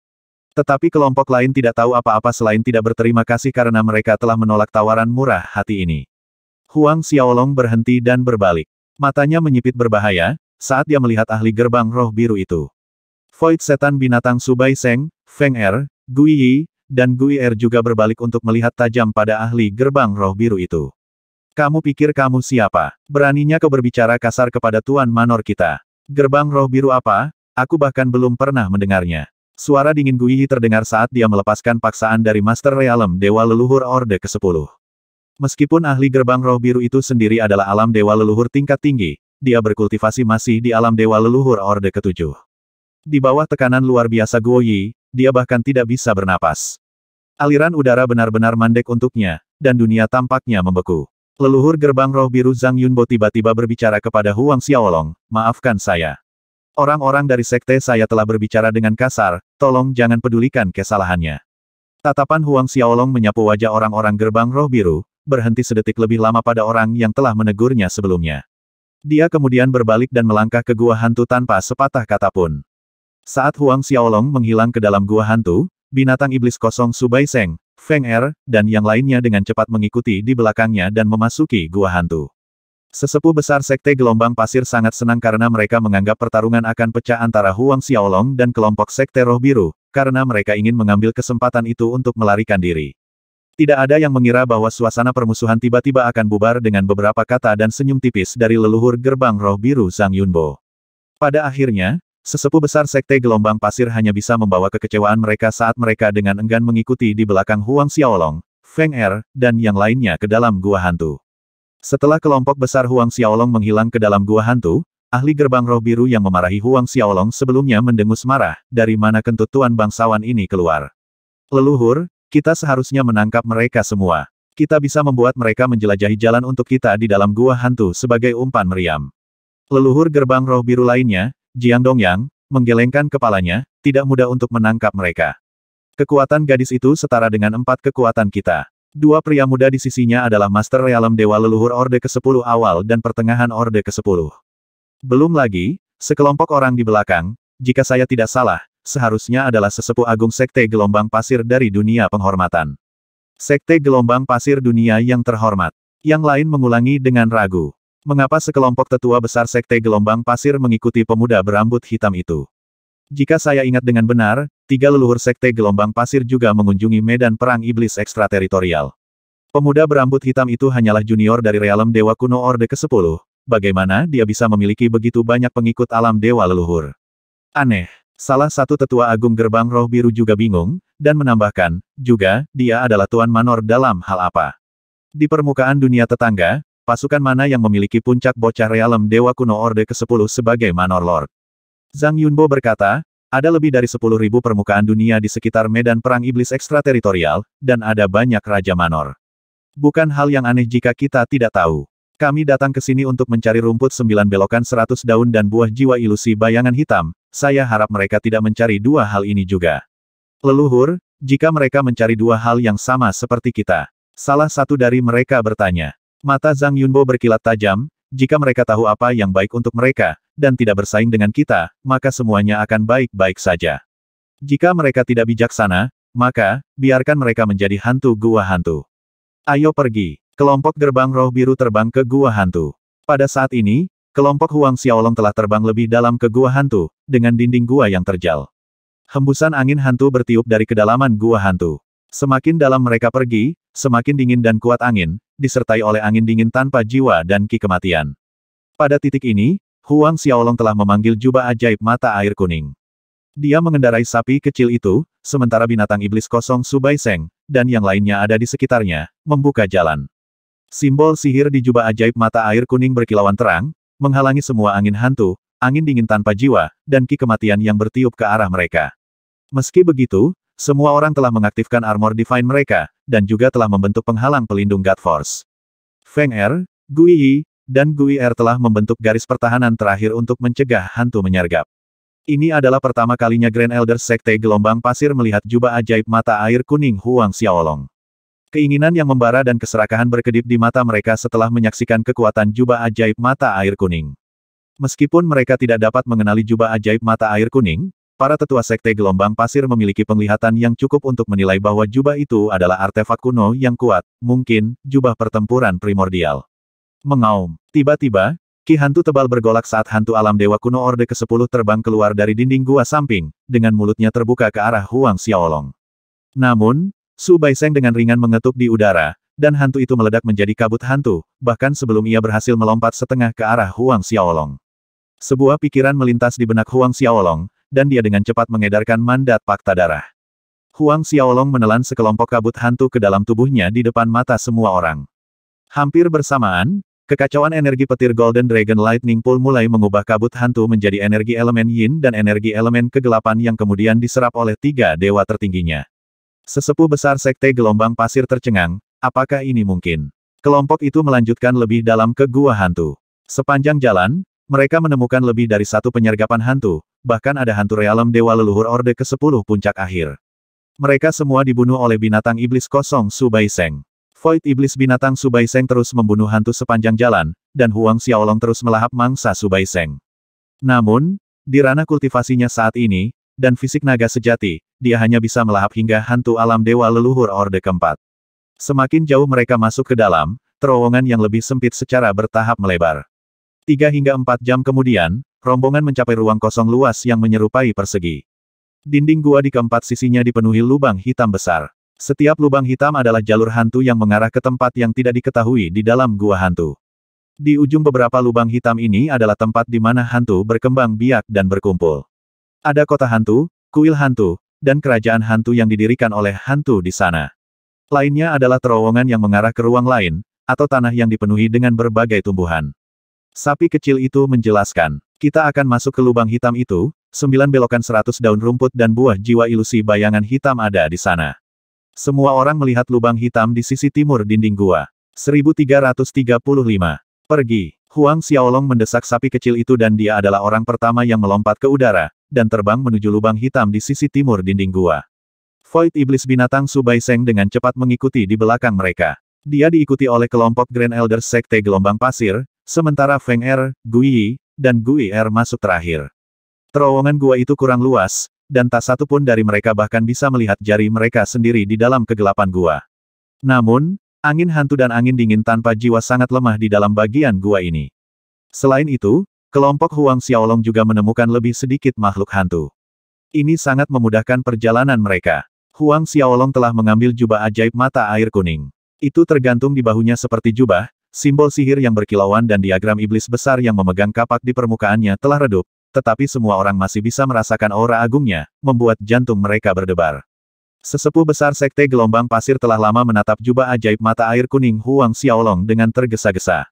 Tetapi kelompok lain tidak tahu apa-apa selain tidak berterima kasih karena mereka telah menolak tawaran murah hati ini. Huang Xiaolong berhenti dan berbalik. Matanya menyipit berbahaya, saat dia melihat ahli gerbang roh biru itu. Void setan binatang Subai Seng, Feng Er, Gui Yi, dan Gui Er juga berbalik untuk melihat tajam pada ahli gerbang roh biru itu. Kamu pikir kamu siapa? Beraninya kau berbicara kasar kepada Tuan Manor kita. Gerbang roh biru apa? Aku bahkan belum pernah mendengarnya. Suara dingin Guiyi terdengar saat dia melepaskan paksaan dari Master Realm Dewa Leluhur Orde ke-10. Meskipun ahli gerbang roh biru itu sendiri adalah alam Dewa Leluhur tingkat tinggi, dia berkultivasi masih di alam Dewa Leluhur Orde ke-7. Di bawah tekanan luar biasa Guoyi, dia bahkan tidak bisa bernapas. Aliran udara benar-benar mandek untuknya, dan dunia tampaknya membeku. Leluhur gerbang roh biru Zhang Yunbo tiba-tiba berbicara kepada Huang Xiaolong, maafkan saya. Orang-orang dari sekte saya telah berbicara dengan kasar, tolong jangan pedulikan kesalahannya. Tatapan Huang Xiaolong menyapu wajah orang-orang gerbang roh biru, berhenti sedetik lebih lama pada orang yang telah menegurnya sebelumnya. Dia kemudian berbalik dan melangkah ke gua hantu tanpa sepatah kata pun. Saat Huang Xiaolong menghilang ke dalam gua hantu, binatang iblis kosong Subai Seng, Feng Er, dan yang lainnya dengan cepat mengikuti di belakangnya dan memasuki gua hantu. Sesepuh besar Sekte Gelombang Pasir sangat senang karena mereka menganggap pertarungan akan pecah antara Huang Xiaolong dan kelompok Sekte Roh Biru, karena mereka ingin mengambil kesempatan itu untuk melarikan diri. Tidak ada yang mengira bahwa suasana permusuhan tiba-tiba akan bubar dengan beberapa kata dan senyum tipis dari leluhur gerbang roh biru Zhang Yunbo. Pada akhirnya, sesepuh besar Sekte Gelombang Pasir hanya bisa membawa kekecewaan mereka saat mereka dengan enggan mengikuti di belakang Huang Xiaolong, Feng Er, dan yang lainnya ke dalam gua hantu. Setelah kelompok besar Huang Xiaolong menghilang ke dalam gua hantu, ahli gerbang roh biru yang memarahi Huang Xiaolong sebelumnya mendengus marah, dari mana kentut tuan bangsawan ini keluar. Leluhur, kita seharusnya menangkap mereka semua. Kita bisa membuat mereka menjelajahi jalan untuk kita di dalam gua hantu sebagai umpan meriam. Leluhur gerbang roh biru lainnya, Jiang Dongyang, menggelengkan kepalanya, tidak mudah untuk menangkap mereka. Kekuatan gadis itu setara dengan empat kekuatan kita. Dua pria muda di sisinya adalah Master Realm Dewa Leluhur Orde ke-10 awal dan pertengahan Orde ke-10. Belum lagi, sekelompok orang di belakang, jika saya tidak salah, seharusnya adalah sesepuh agung Sekte Gelombang Pasir dari dunia penghormatan. Sekte Gelombang Pasir dunia yang terhormat. Yang lain mengulangi dengan ragu. Mengapa sekelompok tetua besar Sekte Gelombang Pasir mengikuti pemuda berambut hitam itu? Jika saya ingat dengan benar, tiga leluhur sekte gelombang pasir juga mengunjungi medan perang iblis ekstrateritorial. Pemuda berambut hitam itu hanyalah junior dari realem Dewa Kuno Orde ke-10. Bagaimana dia bisa memiliki begitu banyak pengikut alam Dewa Leluhur? Aneh. Salah satu tetua agung gerbang roh biru juga bingung, dan menambahkan, juga, dia adalah Tuan Manor dalam hal apa. Di permukaan dunia tetangga, pasukan mana yang memiliki puncak bocah realem Dewa Kuno Orde ke-10 sebagai Manor Lord? Zhang Yunbo berkata, ada lebih dari 10.000 permukaan dunia di sekitar medan perang iblis ekstrateritorial, dan ada banyak Raja Manor. Bukan hal yang aneh jika kita tidak tahu. Kami datang ke sini untuk mencari rumput sembilan belokan seratus daun dan buah jiwa ilusi bayangan hitam, saya harap mereka tidak mencari dua hal ini juga. Leluhur, jika mereka mencari dua hal yang sama seperti kita. Salah satu dari mereka bertanya. Mata Zhang Yunbo berkilat tajam, jika mereka tahu apa yang baik untuk mereka, dan tidak bersaing dengan kita, maka semuanya akan baik-baik saja. Jika mereka tidak bijaksana, maka, biarkan mereka menjadi hantu gua hantu. Ayo pergi. Kelompok gerbang roh biru terbang ke gua hantu. Pada saat ini, kelompok Huang Xiaolong telah terbang lebih dalam ke gua hantu, dengan dinding gua yang terjal. Hembusan angin hantu bertiup dari kedalaman gua hantu. Semakin dalam mereka pergi, Semakin dingin dan kuat angin, disertai oleh angin dingin tanpa jiwa dan ki kematian. Pada titik ini, Huang Xiaolong telah memanggil jubah ajaib mata air kuning. Dia mengendarai sapi kecil itu, sementara binatang iblis kosong Subai Seng, dan yang lainnya ada di sekitarnya, membuka jalan. Simbol sihir di jubah ajaib mata air kuning berkilauan terang, menghalangi semua angin hantu, angin dingin tanpa jiwa, dan ki kematian yang bertiup ke arah mereka. Meski begitu, semua orang telah mengaktifkan armor divine mereka, dan juga telah membentuk penghalang pelindung God Force. Feng Er, Gui Yi, dan Gui Er telah membentuk garis pertahanan terakhir untuk mencegah hantu menyergap. Ini adalah pertama kalinya Grand Elder Sekte Gelombang Pasir melihat jubah ajaib mata air kuning Huang Xiaolong. Keinginan yang membara dan keserakahan berkedip di mata mereka setelah menyaksikan kekuatan jubah ajaib mata air kuning. Meskipun mereka tidak dapat mengenali jubah ajaib mata air kuning, Para tetua sekte gelombang pasir memiliki penglihatan yang cukup untuk menilai bahwa jubah itu adalah artefak kuno yang kuat, mungkin, jubah pertempuran primordial. Mengaum. Tiba-tiba, Ki hantu tebal bergolak saat hantu alam dewa kuno Orde ke-10 terbang keluar dari dinding gua samping, dengan mulutnya terbuka ke arah Huang Xiaolong. Namun, Su Baiseng dengan ringan mengetuk di udara, dan hantu itu meledak menjadi kabut hantu, bahkan sebelum ia berhasil melompat setengah ke arah Huang Xiaolong. Sebuah pikiran melintas di benak Huang Xiaolong, dan dia dengan cepat mengedarkan mandat fakta Darah. Huang Xiaolong menelan sekelompok kabut hantu ke dalam tubuhnya di depan mata semua orang. Hampir bersamaan, kekacauan energi petir Golden Dragon Lightning Pool mulai mengubah kabut hantu menjadi energi elemen yin dan energi elemen kegelapan yang kemudian diserap oleh tiga dewa tertingginya. Sesepuh besar Sekte Gelombang Pasir tercengang, apakah ini mungkin? Kelompok itu melanjutkan lebih dalam ke gua hantu. Sepanjang jalan, mereka menemukan lebih dari satu penyergapan hantu, bahkan ada hantu realem dewa leluhur Orde ke-10 puncak akhir. Mereka semua dibunuh oleh binatang iblis kosong Seng. Void iblis binatang Seng terus membunuh hantu sepanjang jalan, dan Huang Xiaolong terus melahap mangsa Seng. Namun, di ranah kultivasinya saat ini, dan fisik naga sejati, dia hanya bisa melahap hingga hantu alam dewa leluhur Orde keempat. Semakin jauh mereka masuk ke dalam, terowongan yang lebih sempit secara bertahap melebar. Tiga hingga empat jam kemudian, rombongan mencapai ruang kosong luas yang menyerupai persegi. Dinding gua di keempat sisinya dipenuhi lubang hitam besar. Setiap lubang hitam adalah jalur hantu yang mengarah ke tempat yang tidak diketahui di dalam gua hantu. Di ujung beberapa lubang hitam ini adalah tempat di mana hantu berkembang biak dan berkumpul. Ada kota hantu, kuil hantu, dan kerajaan hantu yang didirikan oleh hantu di sana. Lainnya adalah terowongan yang mengarah ke ruang lain, atau tanah yang dipenuhi dengan berbagai tumbuhan. Sapi kecil itu menjelaskan. Kita akan masuk ke lubang hitam itu, sembilan belokan seratus daun rumput dan buah jiwa ilusi bayangan hitam ada di sana. Semua orang melihat lubang hitam di sisi timur dinding gua. 1335. Pergi. Huang Xiaolong mendesak sapi kecil itu dan dia adalah orang pertama yang melompat ke udara, dan terbang menuju lubang hitam di sisi timur dinding gua. Void Iblis Binatang Subai Seng dengan cepat mengikuti di belakang mereka. Dia diikuti oleh kelompok Grand Elder Sekte Gelombang Pasir, sementara Feng Er, Gui Yi, dan Gui Er masuk terakhir. Terowongan gua itu kurang luas, dan tak satu pun dari mereka bahkan bisa melihat jari mereka sendiri di dalam kegelapan gua. Namun, angin hantu dan angin dingin tanpa jiwa sangat lemah di dalam bagian gua ini. Selain itu, kelompok Huang Xiaolong juga menemukan lebih sedikit makhluk hantu. Ini sangat memudahkan perjalanan mereka. Huang Xiaolong telah mengambil jubah ajaib mata air kuning. Itu tergantung di bahunya seperti jubah, Simbol sihir yang berkilauan dan diagram iblis besar yang memegang kapak di permukaannya telah redup, tetapi semua orang masih bisa merasakan aura agungnya, membuat jantung mereka berdebar. Sesepuh besar Sekte Gelombang Pasir telah lama menatap jubah ajaib mata air kuning Huang Xiaolong dengan tergesa-gesa.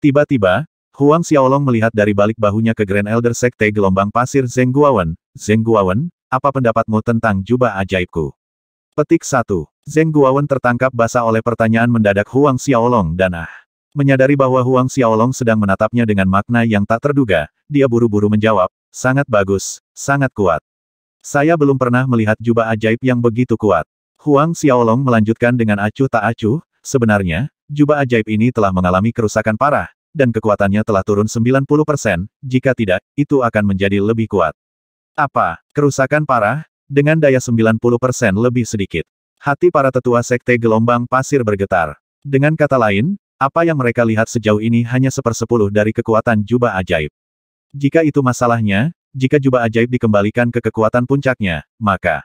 Tiba-tiba, Huang Xiaolong melihat dari balik bahunya ke Grand Elder Sekte Gelombang Pasir Zeng Guawen. Zeng Guawen, apa pendapatmu tentang jubah ajaibku? Petik 1. Zeng Guawen tertangkap basah oleh pertanyaan mendadak Huang Xiaolong dan ah. Menyadari bahwa Huang Xiaolong sedang menatapnya dengan makna yang tak terduga, dia buru-buru menjawab, sangat bagus, sangat kuat. Saya belum pernah melihat jubah ajaib yang begitu kuat. Huang Xiaolong melanjutkan dengan acuh tak acuh, sebenarnya, jubah ajaib ini telah mengalami kerusakan parah, dan kekuatannya telah turun 90%, jika tidak, itu akan menjadi lebih kuat. Apa, kerusakan parah, dengan daya 90% lebih sedikit. Hati para tetua sekte gelombang pasir bergetar. Dengan kata lain, apa yang mereka lihat sejauh ini hanya sepersepuluh dari kekuatan jubah ajaib. Jika itu masalahnya, jika jubah ajaib dikembalikan ke kekuatan puncaknya, maka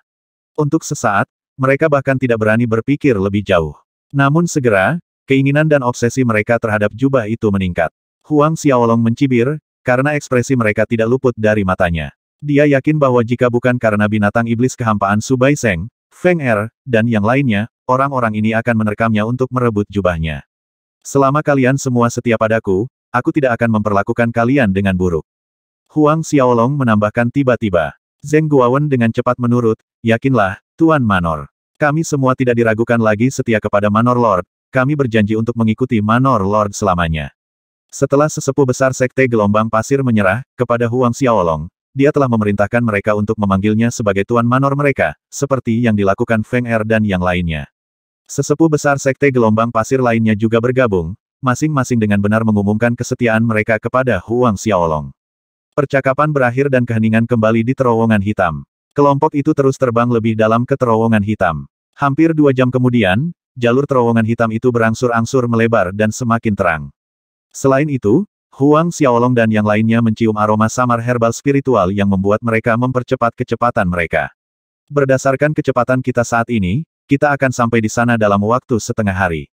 untuk sesaat, mereka bahkan tidak berani berpikir lebih jauh. Namun segera, keinginan dan obsesi mereka terhadap jubah itu meningkat. Huang Xiaolong mencibir, karena ekspresi mereka tidak luput dari matanya. Dia yakin bahwa jika bukan karena binatang iblis kehampaan Subai Seng, Feng Er, dan yang lainnya, orang-orang ini akan menerkamnya untuk merebut jubahnya. Selama kalian semua setia padaku, aku tidak akan memperlakukan kalian dengan buruk. Huang Xiaolong menambahkan tiba-tiba. Zeng Guowen dengan cepat menurut, yakinlah, Tuan Manor. Kami semua tidak diragukan lagi setia kepada Manor Lord, kami berjanji untuk mengikuti Manor Lord selamanya. Setelah sesepuh besar Sekte Gelombang Pasir menyerah, kepada Huang Xiaolong, dia telah memerintahkan mereka untuk memanggilnya sebagai Tuan Manor mereka, seperti yang dilakukan Feng Er dan yang lainnya. Sesepuh besar Sekte Gelombang Pasir lainnya juga bergabung, masing-masing dengan benar mengumumkan kesetiaan mereka kepada Huang Xiaolong. Percakapan berakhir dan keheningan kembali di terowongan hitam. Kelompok itu terus terbang lebih dalam ke terowongan hitam. Hampir dua jam kemudian, jalur terowongan hitam itu berangsur-angsur melebar dan semakin terang. Selain itu, Huang Xiaolong dan yang lainnya mencium aroma samar herbal spiritual yang membuat mereka mempercepat kecepatan mereka. Berdasarkan kecepatan kita saat ini, kita akan sampai di sana dalam waktu setengah hari.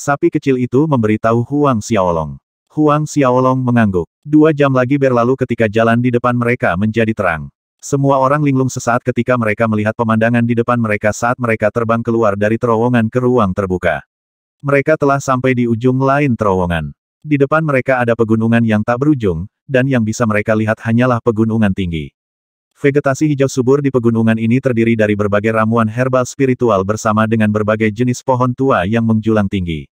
Sapi kecil itu memberitahu Huang Xiaolong. Huang Xiaolong mengangguk. Dua jam lagi berlalu ketika jalan di depan mereka menjadi terang. Semua orang linglung sesaat ketika mereka melihat pemandangan di depan mereka saat mereka terbang keluar dari terowongan ke ruang terbuka. Mereka telah sampai di ujung lain terowongan. Di depan mereka ada pegunungan yang tak berujung, dan yang bisa mereka lihat hanyalah pegunungan tinggi. Vegetasi hijau subur di pegunungan ini terdiri dari berbagai ramuan herbal spiritual bersama dengan berbagai jenis pohon tua yang menjulang tinggi.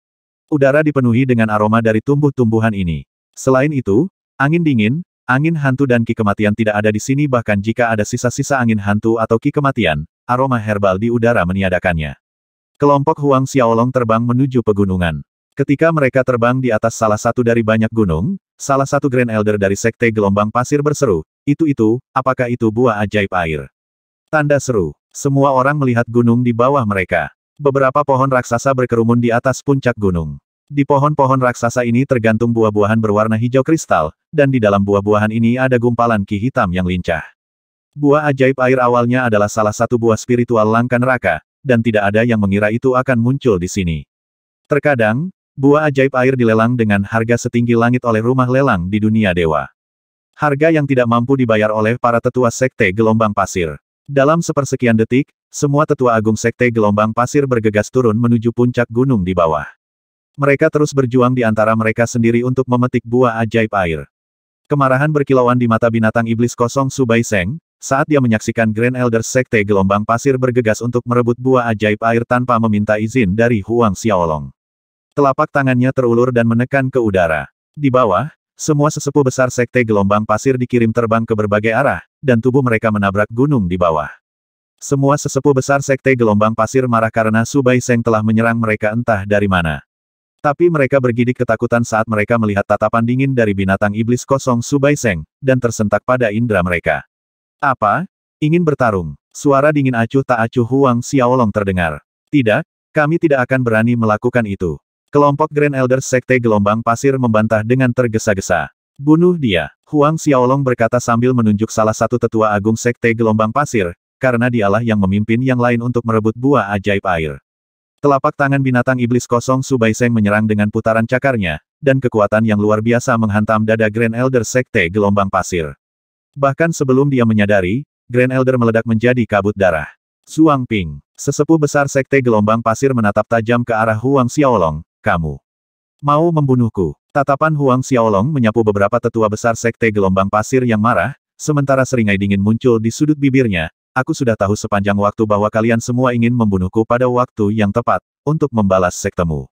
Udara dipenuhi dengan aroma dari tumbuh-tumbuhan ini. Selain itu, angin dingin, angin hantu dan ki kematian tidak ada di sini bahkan jika ada sisa-sisa angin hantu atau ki kematian, aroma herbal di udara meniadakannya. Kelompok Huang Xiaolong terbang menuju pegunungan. Ketika mereka terbang di atas salah satu dari banyak gunung, salah satu Grand Elder dari Sekte Gelombang Pasir berseru, itu-itu, apakah itu buah ajaib air? Tanda seru. Semua orang melihat gunung di bawah mereka. Beberapa pohon raksasa berkerumun di atas puncak gunung. Di pohon-pohon raksasa ini tergantung buah-buahan berwarna hijau kristal, dan di dalam buah-buahan ini ada gumpalan ki hitam yang lincah. Buah ajaib air awalnya adalah salah satu buah spiritual langka neraka, dan tidak ada yang mengira itu akan muncul di sini. Terkadang, buah ajaib air dilelang dengan harga setinggi langit oleh rumah lelang di dunia dewa. Harga yang tidak mampu dibayar oleh para tetua sekte gelombang pasir. Dalam sepersekian detik, semua tetua agung sekte gelombang pasir bergegas turun menuju puncak gunung di bawah. Mereka terus berjuang di antara mereka sendiri untuk memetik buah ajaib air. Kemarahan berkilauan di mata binatang iblis kosong Subai Seng, saat dia menyaksikan Grand Elder Sekte Gelombang Pasir bergegas untuk merebut buah ajaib air tanpa meminta izin dari Huang Xiaolong. Telapak tangannya terulur dan menekan ke udara. Di bawah, semua sesepuh besar sekte gelombang pasir dikirim terbang ke berbagai arah, dan tubuh mereka menabrak gunung di bawah. Semua sesepuh besar sekte gelombang pasir marah karena Subai Seng telah menyerang mereka entah dari mana. Tapi mereka bergidik ketakutan saat mereka melihat tatapan dingin dari binatang iblis kosong Subai Seng, dan tersentak pada indera mereka. Apa? Ingin bertarung? Suara dingin acuh tak acuh Huang Xiaolong terdengar. Tidak, kami tidak akan berani melakukan itu. Kelompok Grand Elder Sekte Gelombang Pasir membantah dengan tergesa-gesa. Bunuh dia. Huang Xiaolong berkata sambil menunjuk salah satu tetua agung Sekte Gelombang Pasir, karena dialah yang memimpin yang lain untuk merebut buah ajaib air. Telapak tangan binatang iblis kosong Subaiseng menyerang dengan putaran cakarnya, dan kekuatan yang luar biasa menghantam dada Grand Elder Sekte Gelombang Pasir. Bahkan sebelum dia menyadari, Grand Elder meledak menjadi kabut darah. Suang Ping, sesepuh besar Sekte Gelombang Pasir menatap tajam ke arah Huang Xiaolong, kamu. Mau membunuhku. Tatapan Huang Xiaolong menyapu beberapa tetua besar sekte gelombang pasir yang marah, sementara seringai dingin muncul di sudut bibirnya, aku sudah tahu sepanjang waktu bahwa kalian semua ingin membunuhku pada waktu yang tepat, untuk membalas sektemu.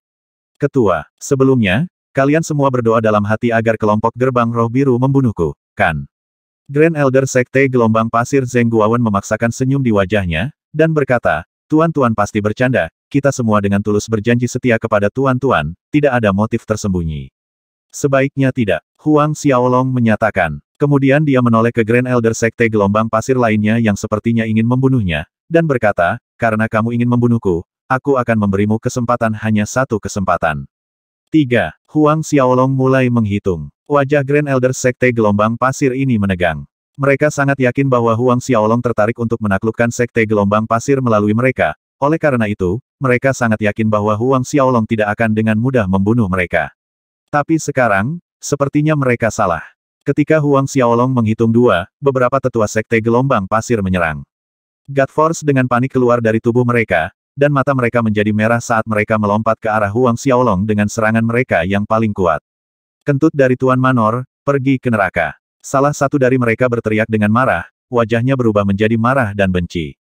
Ketua, sebelumnya, kalian semua berdoa dalam hati agar kelompok gerbang roh biru membunuhku, kan? Grand Elder Sekte Gelombang Pasir Zeng Guawen memaksakan senyum di wajahnya, dan berkata, Tuan-tuan pasti bercanda, kita semua dengan tulus berjanji setia kepada tuan-tuan, tidak ada motif tersembunyi. Sebaiknya tidak, Huang Xiaolong menyatakan. Kemudian dia menoleh ke Grand Elder Sekte gelombang pasir lainnya yang sepertinya ingin membunuhnya, dan berkata, karena kamu ingin membunuhku, aku akan memberimu kesempatan hanya satu kesempatan. 3. Huang Xiaolong mulai menghitung. Wajah Grand Elder Sekte gelombang pasir ini menegang. Mereka sangat yakin bahwa Huang Xiaolong tertarik untuk menaklukkan Sekte gelombang pasir melalui mereka, oleh karena itu, mereka sangat yakin bahwa Huang Xiaolong tidak akan dengan mudah membunuh mereka. Tapi sekarang, sepertinya mereka salah. Ketika Huang Xiaolong menghitung dua, beberapa tetua sekte gelombang pasir menyerang. God Force dengan panik keluar dari tubuh mereka, dan mata mereka menjadi merah saat mereka melompat ke arah Huang Xiaolong dengan serangan mereka yang paling kuat. Kentut dari Tuan Manor, pergi ke neraka. Salah satu dari mereka berteriak dengan marah, wajahnya berubah menjadi marah dan benci.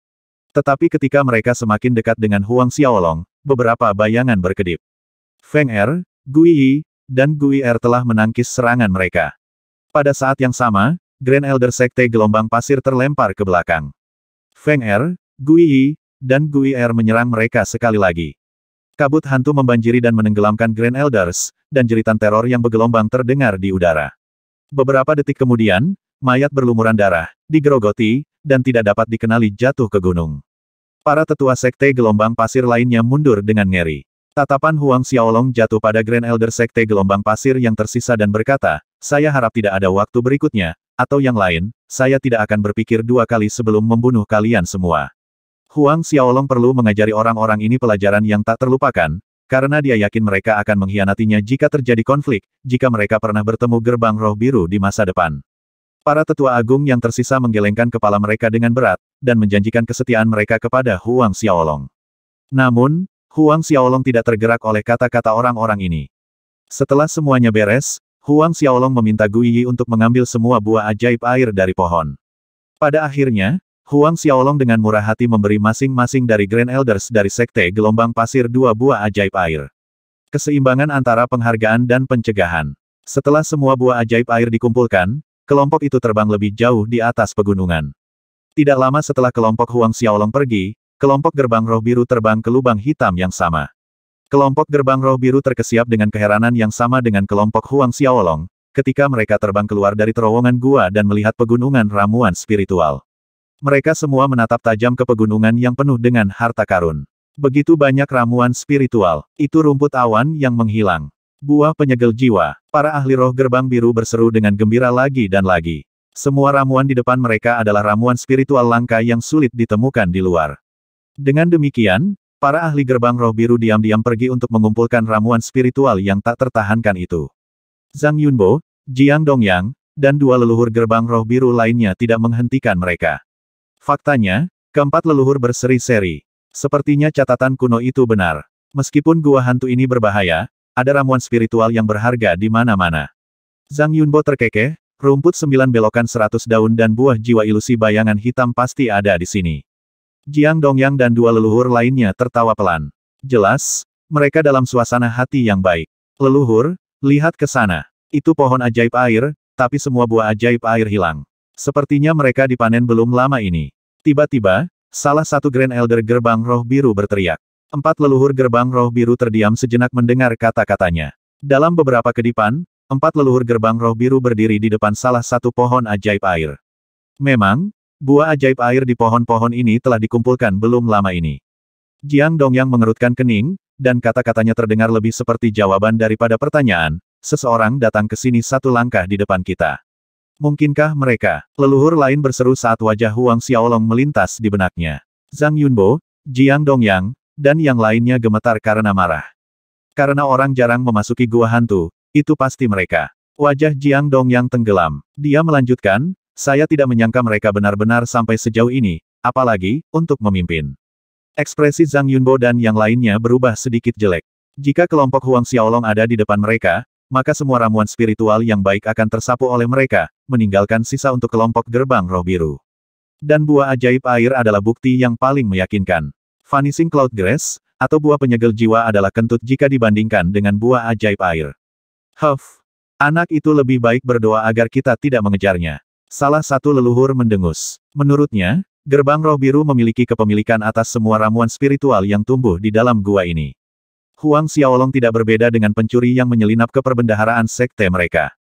Tetapi ketika mereka semakin dekat dengan Huang Xiaolong, beberapa bayangan berkedip. Feng Er, Gui Yi, dan Gui Er telah menangkis serangan mereka. Pada saat yang sama, Grand Elder Sekte gelombang pasir terlempar ke belakang. Feng Er, Gui Yi, dan Gui Er menyerang mereka sekali lagi. Kabut hantu membanjiri dan menenggelamkan Grand Elders, dan jeritan teror yang bergelombang terdengar di udara. Beberapa detik kemudian, mayat berlumuran darah, digerogoti, dan tidak dapat dikenali jatuh ke gunung. Para tetua sekte gelombang pasir lainnya mundur dengan ngeri. Tatapan Huang Xiaolong jatuh pada Grand Elder Sekte gelombang pasir yang tersisa dan berkata, saya harap tidak ada waktu berikutnya, atau yang lain, saya tidak akan berpikir dua kali sebelum membunuh kalian semua. Huang Xiaolong perlu mengajari orang-orang ini pelajaran yang tak terlupakan, karena dia yakin mereka akan mengkhianatinya jika terjadi konflik, jika mereka pernah bertemu gerbang roh biru di masa depan. Para tetua agung yang tersisa menggelengkan kepala mereka dengan berat, dan menjanjikan kesetiaan mereka kepada Huang Xiaolong. Namun, Huang Xiaolong tidak tergerak oleh kata-kata orang-orang ini. Setelah semuanya beres, Huang Xiaolong meminta Gui untuk mengambil semua buah ajaib air dari pohon. Pada akhirnya, Huang Xiaolong dengan murah hati memberi masing-masing dari Grand Elders dari Sekte Gelombang Pasir dua buah ajaib air. Keseimbangan antara penghargaan dan pencegahan. Setelah semua buah ajaib air dikumpulkan, kelompok itu terbang lebih jauh di atas pegunungan. Tidak lama setelah kelompok Huang Xiaolong pergi, kelompok gerbang roh biru terbang ke lubang hitam yang sama. Kelompok gerbang roh biru terkesiap dengan keheranan yang sama dengan kelompok Huang Xiaolong, ketika mereka terbang keluar dari terowongan gua dan melihat pegunungan ramuan spiritual. Mereka semua menatap tajam ke pegunungan yang penuh dengan harta karun. Begitu banyak ramuan spiritual, itu rumput awan yang menghilang. Buah penyegel jiwa, para ahli roh gerbang biru berseru dengan gembira lagi dan lagi. Semua ramuan di depan mereka adalah ramuan spiritual langka yang sulit ditemukan di luar. Dengan demikian, para ahli gerbang roh biru diam-diam pergi untuk mengumpulkan ramuan spiritual yang tak tertahankan itu. Zhang Yunbo, Jiang Dongyang, dan dua leluhur gerbang roh biru lainnya tidak menghentikan mereka. Faktanya, keempat leluhur berseri-seri. Sepertinya catatan kuno itu benar. Meskipun gua hantu ini berbahaya, ada ramuan spiritual yang berharga di mana-mana. Zhang Yunbo terkekeh, rumput sembilan belokan seratus daun dan buah jiwa ilusi bayangan hitam pasti ada di sini. Jiang Dongyang dan dua leluhur lainnya tertawa pelan. Jelas, mereka dalam suasana hati yang baik. Leluhur, lihat ke sana. Itu pohon ajaib air, tapi semua buah ajaib air hilang. Sepertinya mereka dipanen belum lama ini. Tiba-tiba, salah satu Grand Elder Gerbang Roh Biru berteriak. Empat leluhur gerbang roh biru terdiam sejenak mendengar kata-katanya. Dalam beberapa kedipan, empat leluhur gerbang roh biru berdiri di depan salah satu pohon ajaib air. Memang, buah ajaib air di pohon-pohon ini telah dikumpulkan belum lama ini. Jiang Dongyang mengerutkan kening, dan kata-katanya terdengar lebih seperti jawaban daripada pertanyaan, seseorang datang ke sini satu langkah di depan kita. Mungkinkah mereka? Leluhur lain berseru saat wajah Huang Xiaolong melintas di benaknya. Zhang Yunbo, Jiang Dongyang, dan yang lainnya gemetar karena marah. Karena orang jarang memasuki gua hantu, itu pasti mereka. Wajah Jiang Dong yang tenggelam. Dia melanjutkan, saya tidak menyangka mereka benar-benar sampai sejauh ini, apalagi, untuk memimpin. Ekspresi Zhang Yunbo dan yang lainnya berubah sedikit jelek. Jika kelompok Huang Xiaolong ada di depan mereka, maka semua ramuan spiritual yang baik akan tersapu oleh mereka, meninggalkan sisa untuk kelompok gerbang roh biru. Dan buah ajaib air adalah bukti yang paling meyakinkan. Vanishing Cloud Grass, atau buah penyegel jiwa adalah kentut jika dibandingkan dengan buah ajaib air. Huff! Anak itu lebih baik berdoa agar kita tidak mengejarnya. Salah satu leluhur mendengus. Menurutnya, gerbang roh biru memiliki kepemilikan atas semua ramuan spiritual yang tumbuh di dalam gua ini. Huang Xiaolong tidak berbeda dengan pencuri yang menyelinap ke perbendaharaan sekte mereka.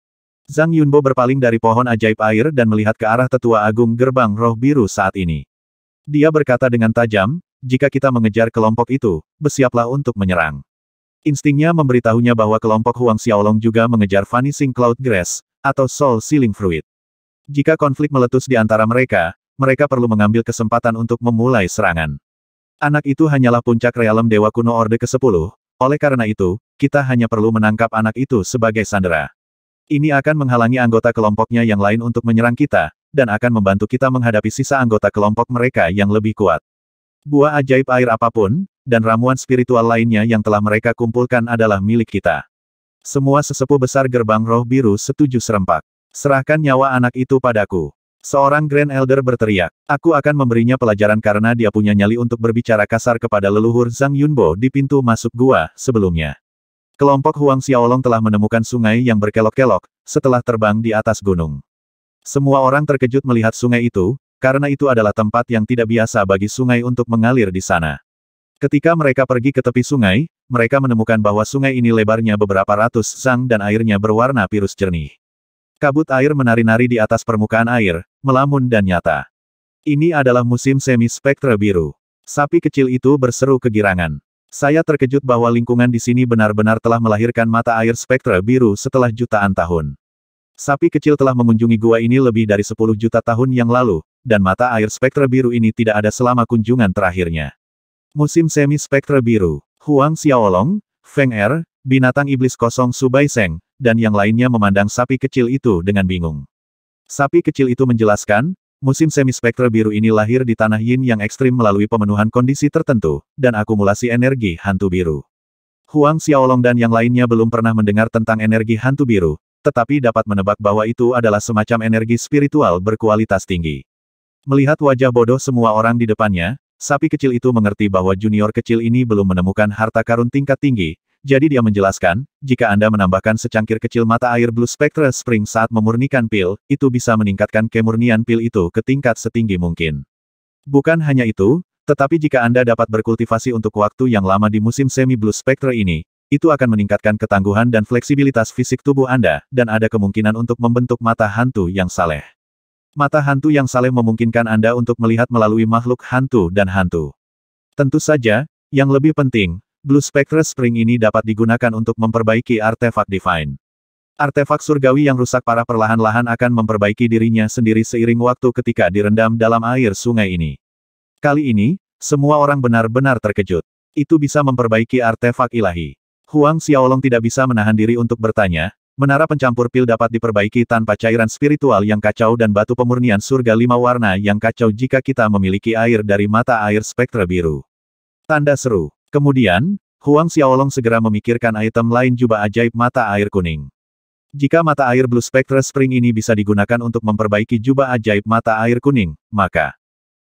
Zhang Yunbo berpaling dari pohon ajaib air dan melihat ke arah tetua agung gerbang roh biru saat ini. Dia berkata dengan tajam, jika kita mengejar kelompok itu, bersiaplah untuk menyerang. Instingnya memberitahunya bahwa kelompok Huang Xiaolong juga mengejar Vanishing Cloud Grass, atau Soul Sealing Fruit. Jika konflik meletus di antara mereka, mereka perlu mengambil kesempatan untuk memulai serangan. Anak itu hanyalah puncak realem Dewa Kuno Orde ke-10, oleh karena itu, kita hanya perlu menangkap anak itu sebagai sandera. Ini akan menghalangi anggota kelompoknya yang lain untuk menyerang kita, dan akan membantu kita menghadapi sisa anggota kelompok mereka yang lebih kuat buah ajaib air apapun, dan ramuan spiritual lainnya yang telah mereka kumpulkan adalah milik kita. Semua sesepuh besar gerbang roh biru setuju serempak. Serahkan nyawa anak itu padaku. Seorang Grand Elder berteriak, aku akan memberinya pelajaran karena dia punya nyali untuk berbicara kasar kepada leluhur Zhang Yunbo di pintu masuk gua sebelumnya. Kelompok Huang Xiaolong telah menemukan sungai yang berkelok-kelok, setelah terbang di atas gunung. Semua orang terkejut melihat sungai itu, karena itu adalah tempat yang tidak biasa bagi sungai untuk mengalir di sana. Ketika mereka pergi ke tepi sungai, mereka menemukan bahwa sungai ini lebarnya beberapa ratus sang dan airnya berwarna pirus jernih. Kabut air menari-nari di atas permukaan air, melamun dan nyata. Ini adalah musim semi spektra biru. Sapi kecil itu berseru kegirangan. Saya terkejut bahwa lingkungan di sini benar-benar telah melahirkan mata air spektra biru setelah jutaan tahun. Sapi kecil telah mengunjungi gua ini lebih dari 10 juta tahun yang lalu, dan mata air spektra biru ini tidak ada selama kunjungan terakhirnya. Musim semi spektra biru, Huang Xiaolong, Feng Er, binatang iblis kosong Subai Seng, dan yang lainnya memandang sapi kecil itu dengan bingung. Sapi kecil itu menjelaskan, musim semi spektra biru ini lahir di tanah yin yang ekstrim melalui pemenuhan kondisi tertentu, dan akumulasi energi hantu biru. Huang Xiaolong dan yang lainnya belum pernah mendengar tentang energi hantu biru, tetapi dapat menebak bahwa itu adalah semacam energi spiritual berkualitas tinggi. Melihat wajah bodoh semua orang di depannya, sapi kecil itu mengerti bahwa junior kecil ini belum menemukan harta karun tingkat tinggi, jadi dia menjelaskan, jika Anda menambahkan secangkir kecil mata air Blue spectre Spring saat memurnikan pil, itu bisa meningkatkan kemurnian pil itu ke tingkat setinggi mungkin. Bukan hanya itu, tetapi jika Anda dapat berkultivasi untuk waktu yang lama di musim semi Blue spectre ini, itu akan meningkatkan ketangguhan dan fleksibilitas fisik tubuh Anda, dan ada kemungkinan untuk membentuk mata hantu yang saleh. Mata hantu yang saleh memungkinkan Anda untuk melihat melalui makhluk hantu dan hantu. Tentu saja, yang lebih penting, Blue Spectre Spring ini dapat digunakan untuk memperbaiki artefak Divine. Artefak surgawi yang rusak parah perlahan-lahan akan memperbaiki dirinya sendiri seiring waktu ketika direndam dalam air sungai ini. Kali ini, semua orang benar-benar terkejut. Itu bisa memperbaiki artefak ilahi. Huang Xiaolong tidak bisa menahan diri untuk bertanya, Menara pencampur pil dapat diperbaiki tanpa cairan spiritual yang kacau dan batu pemurnian surga lima warna yang kacau jika kita memiliki air dari mata air spektra biru. Tanda seru. Kemudian, Huang Xiaolong segera memikirkan item lain jubah ajaib mata air kuning. Jika mata air Blue Spectra Spring ini bisa digunakan untuk memperbaiki jubah ajaib mata air kuning, maka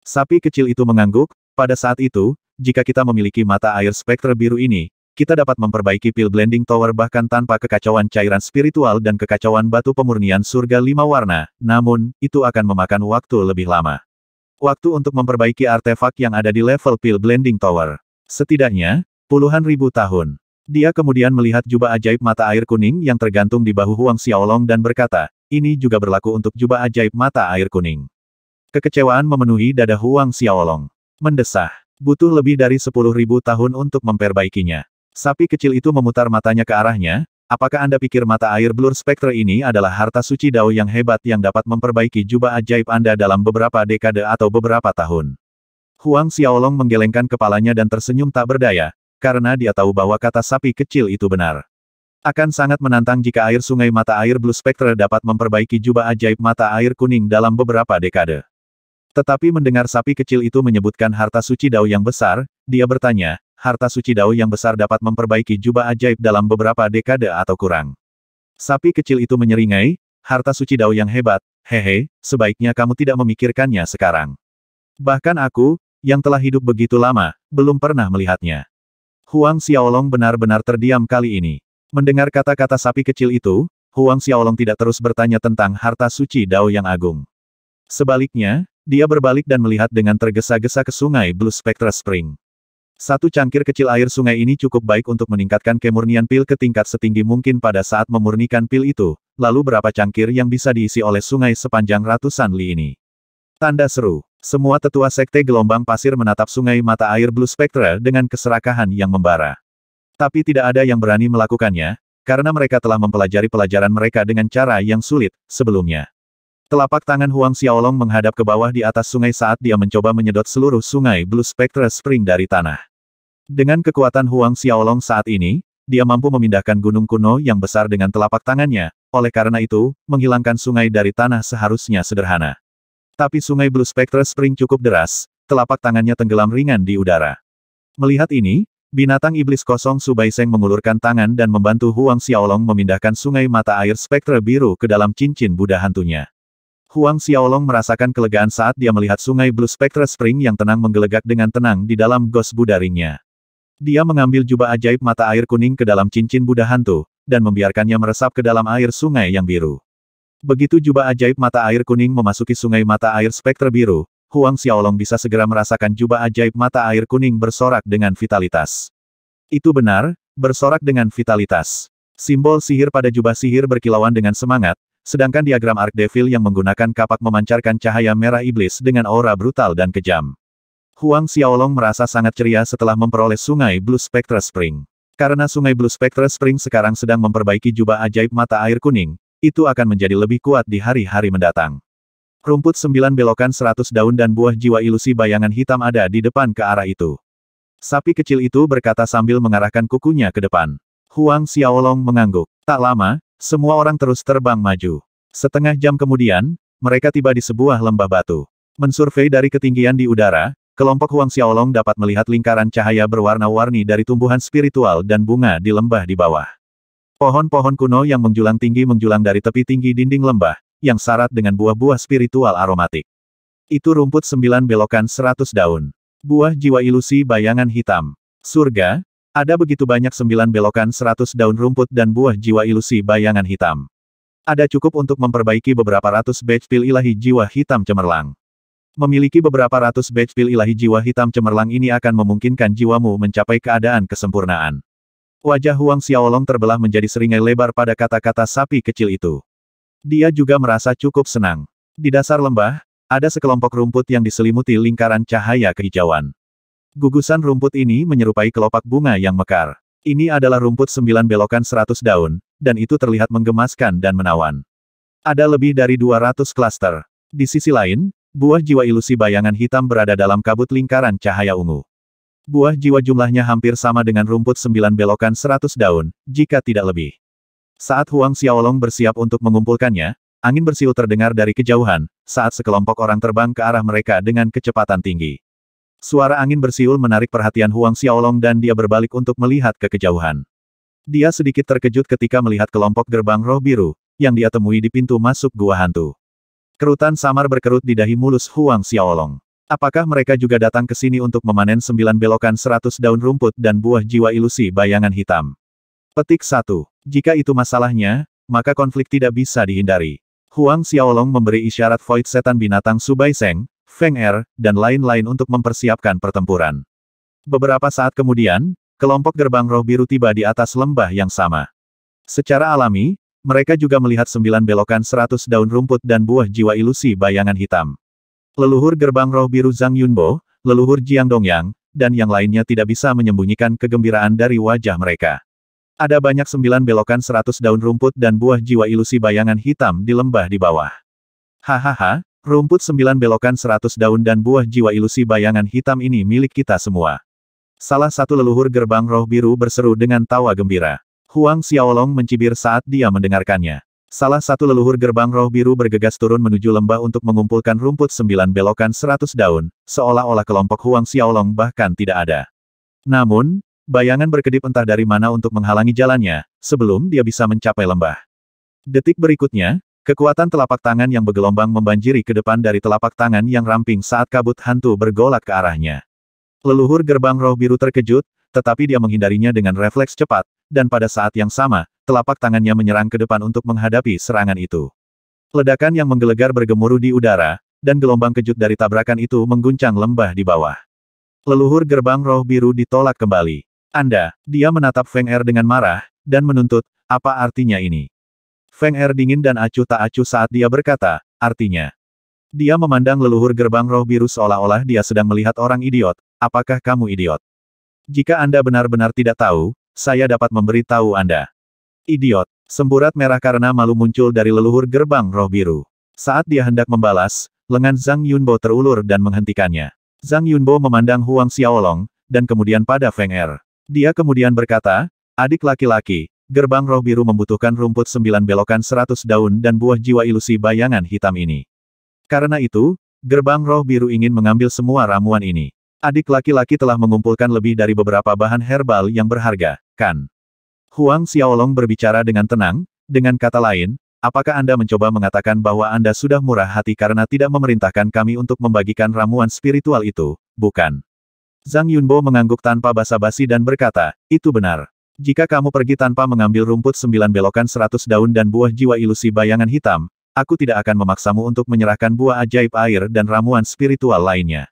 sapi kecil itu mengangguk, pada saat itu, jika kita memiliki mata air spektra biru ini, kita dapat memperbaiki pil blending tower bahkan tanpa kekacauan cairan spiritual dan kekacauan batu pemurnian surga lima warna, namun, itu akan memakan waktu lebih lama. Waktu untuk memperbaiki artefak yang ada di level pil blending tower. Setidaknya, puluhan ribu tahun. Dia kemudian melihat jubah ajaib mata air kuning yang tergantung di bahu Huang Xiaolong dan berkata, ini juga berlaku untuk jubah ajaib mata air kuning. Kekecewaan memenuhi dada Huang Xiaolong. Mendesah. Butuh lebih dari sepuluh ribu tahun untuk memperbaikinya. Sapi kecil itu memutar matanya ke arahnya, apakah Anda pikir mata air blur spektra ini adalah harta suci Dao yang hebat yang dapat memperbaiki jubah ajaib Anda dalam beberapa dekade atau beberapa tahun? Huang Xiaolong menggelengkan kepalanya dan tersenyum tak berdaya, karena dia tahu bahwa kata sapi kecil itu benar. Akan sangat menantang jika air sungai mata air Blue spektra dapat memperbaiki jubah ajaib mata air kuning dalam beberapa dekade. Tetapi mendengar sapi kecil itu menyebutkan harta suci Dao yang besar, dia bertanya, harta suci Dao yang besar dapat memperbaiki jubah ajaib dalam beberapa dekade atau kurang. Sapi kecil itu menyeringai, harta suci Dao yang hebat, hehe, sebaiknya kamu tidak memikirkannya sekarang. Bahkan aku, yang telah hidup begitu lama, belum pernah melihatnya. Huang Xiaolong benar-benar terdiam kali ini. Mendengar kata-kata sapi kecil itu, Huang Xiaolong tidak terus bertanya tentang harta suci Dao yang agung. Sebaliknya, dia berbalik dan melihat dengan tergesa-gesa ke sungai Blue Spectra Spring. Satu cangkir kecil air sungai ini cukup baik untuk meningkatkan kemurnian pil ke tingkat setinggi mungkin pada saat memurnikan pil itu, lalu berapa cangkir yang bisa diisi oleh sungai sepanjang ratusan li ini. Tanda seru. Semua tetua sekte gelombang pasir menatap sungai mata air Blue Spectra dengan keserakahan yang membara. Tapi tidak ada yang berani melakukannya, karena mereka telah mempelajari pelajaran mereka dengan cara yang sulit, sebelumnya. Telapak tangan Huang Xiaolong menghadap ke bawah di atas sungai saat dia mencoba menyedot seluruh sungai Blue Spectra Spring dari tanah. Dengan kekuatan Huang Xiaolong saat ini, dia mampu memindahkan gunung kuno yang besar dengan telapak tangannya, oleh karena itu, menghilangkan sungai dari tanah seharusnya sederhana. Tapi sungai Blue Spectre Spring cukup deras, telapak tangannya tenggelam ringan di udara. Melihat ini, binatang iblis kosong Seng mengulurkan tangan dan membantu Huang Xiaolong memindahkan sungai mata air spektre biru ke dalam cincin Buddha hantunya. Huang Xiaolong merasakan kelegaan saat dia melihat sungai Blue Spectre Spring yang tenang menggelegak dengan tenang di dalam gos Ringnya. Dia mengambil jubah ajaib mata air kuning ke dalam cincin Buddha hantu, dan membiarkannya meresap ke dalam air sungai yang biru. Begitu jubah ajaib mata air kuning memasuki sungai mata air spektra biru, Huang Xiaolong bisa segera merasakan jubah ajaib mata air kuning bersorak dengan vitalitas. Itu benar, bersorak dengan vitalitas. Simbol sihir pada jubah sihir berkilauan dengan semangat, sedangkan diagram Arc Devil yang menggunakan kapak memancarkan cahaya merah iblis dengan aura brutal dan kejam. Huang Xiaolong merasa sangat ceria setelah memperoleh sungai Blue Spectra Spring. Karena sungai Blue Spectra Spring sekarang sedang memperbaiki jubah ajaib mata air kuning, itu akan menjadi lebih kuat di hari-hari mendatang. Rumput sembilan belokan seratus daun dan buah jiwa ilusi bayangan hitam ada di depan ke arah itu. Sapi kecil itu berkata sambil mengarahkan kukunya ke depan. Huang Xiaolong mengangguk. Tak lama, semua orang terus terbang maju. Setengah jam kemudian, mereka tiba di sebuah lembah batu. Mensurvei dari ketinggian di udara, kelompok Huang Xiaolong dapat melihat lingkaran cahaya berwarna-warni dari tumbuhan spiritual dan bunga di lembah di bawah. Pohon-pohon kuno yang menjulang tinggi menjulang dari tepi tinggi dinding lembah, yang syarat dengan buah-buah spiritual aromatik. Itu rumput sembilan belokan seratus daun. Buah jiwa ilusi bayangan hitam. Surga, ada begitu banyak sembilan belokan seratus daun rumput dan buah jiwa ilusi bayangan hitam. Ada cukup untuk memperbaiki beberapa ratus batch pil ilahi jiwa hitam cemerlang. Memiliki beberapa ratus batch pil ilahi jiwa hitam cemerlang ini akan memungkinkan jiwamu mencapai keadaan kesempurnaan. Wajah Huang Xiaolong terbelah menjadi seringai lebar pada kata-kata sapi kecil itu. Dia juga merasa cukup senang. Di dasar lembah, ada sekelompok rumput yang diselimuti lingkaran cahaya kehijauan. Gugusan rumput ini menyerupai kelopak bunga yang mekar. Ini adalah rumput sembilan belokan seratus daun, dan itu terlihat menggemaskan dan menawan. Ada lebih dari dua ratus klaster. Di sisi lain, Buah jiwa ilusi bayangan hitam berada dalam kabut lingkaran cahaya ungu. Buah jiwa jumlahnya hampir sama dengan rumput sembilan belokan seratus daun, jika tidak lebih. Saat Huang Xiaolong bersiap untuk mengumpulkannya, angin bersiul terdengar dari kejauhan, saat sekelompok orang terbang ke arah mereka dengan kecepatan tinggi. Suara angin bersiul menarik perhatian Huang Xiaolong dan dia berbalik untuk melihat ke kejauhan. Dia sedikit terkejut ketika melihat kelompok gerbang roh biru, yang dia temui di pintu masuk gua hantu. Kerutan samar berkerut di dahi mulus Huang Xiaolong. Apakah mereka juga datang ke sini untuk memanen sembilan belokan seratus daun rumput dan buah jiwa ilusi bayangan hitam? Petik satu. Jika itu masalahnya, maka konflik tidak bisa dihindari. Huang Xiaolong memberi isyarat void setan binatang Subai Seng, Feng Er, dan lain-lain untuk mempersiapkan pertempuran. Beberapa saat kemudian, kelompok gerbang roh biru tiba di atas lembah yang sama. Secara alami, mereka juga melihat sembilan belokan seratus daun rumput dan buah jiwa ilusi bayangan hitam. Leluhur gerbang roh biru Zhang Yunbo, leluhur Jiang Dongyang, dan yang lainnya tidak bisa menyembunyikan kegembiraan dari wajah mereka. Ada banyak sembilan belokan seratus daun rumput dan buah jiwa ilusi bayangan hitam di lembah di bawah. Hahaha, rumput sembilan belokan seratus daun dan buah jiwa ilusi bayangan hitam ini milik kita semua. Salah satu leluhur gerbang roh biru berseru dengan tawa gembira. Huang Xiaolong mencibir saat dia mendengarkannya. Salah satu leluhur gerbang roh biru bergegas turun menuju lembah untuk mengumpulkan rumput sembilan belokan seratus daun, seolah-olah kelompok Huang Xiaolong bahkan tidak ada. Namun, bayangan berkedip entah dari mana untuk menghalangi jalannya, sebelum dia bisa mencapai lembah. Detik berikutnya, kekuatan telapak tangan yang bergelombang membanjiri ke depan dari telapak tangan yang ramping saat kabut hantu bergolak ke arahnya. Leluhur gerbang roh biru terkejut, tetapi dia menghindarinya dengan refleks cepat, dan pada saat yang sama, telapak tangannya menyerang ke depan untuk menghadapi serangan itu. Ledakan yang menggelegar bergemuruh di udara, dan gelombang kejut dari tabrakan itu mengguncang lembah di bawah. Leluhur gerbang roh biru ditolak kembali. Anda, dia menatap Feng Er dengan marah, dan menuntut, apa artinya ini? Feng Er dingin dan acuh tak acuh saat dia berkata, artinya. Dia memandang leluhur gerbang roh biru seolah-olah dia sedang melihat orang idiot, apakah kamu idiot? Jika Anda benar-benar tidak tahu, saya dapat memberitahu Anda. Idiot, semburat merah karena malu muncul dari leluhur gerbang roh biru. Saat dia hendak membalas, lengan Zhang Yunbo terulur dan menghentikannya. Zhang Yunbo memandang Huang Xiaolong, dan kemudian pada Feng Er. Dia kemudian berkata, adik laki-laki, gerbang roh biru membutuhkan rumput sembilan belokan seratus daun dan buah jiwa ilusi bayangan hitam ini. Karena itu, gerbang roh biru ingin mengambil semua ramuan ini. Adik laki-laki telah mengumpulkan lebih dari beberapa bahan herbal yang berharga. Kan. Huang Xiaolong berbicara dengan tenang, dengan kata lain, apakah Anda mencoba mengatakan bahwa Anda sudah murah hati karena tidak memerintahkan kami untuk membagikan ramuan spiritual itu, bukan? Zhang Yunbo mengangguk tanpa basa-basi dan berkata, itu benar. Jika kamu pergi tanpa mengambil rumput sembilan belokan seratus daun dan buah jiwa ilusi bayangan hitam, aku tidak akan memaksamu untuk menyerahkan buah ajaib air dan ramuan spiritual lainnya.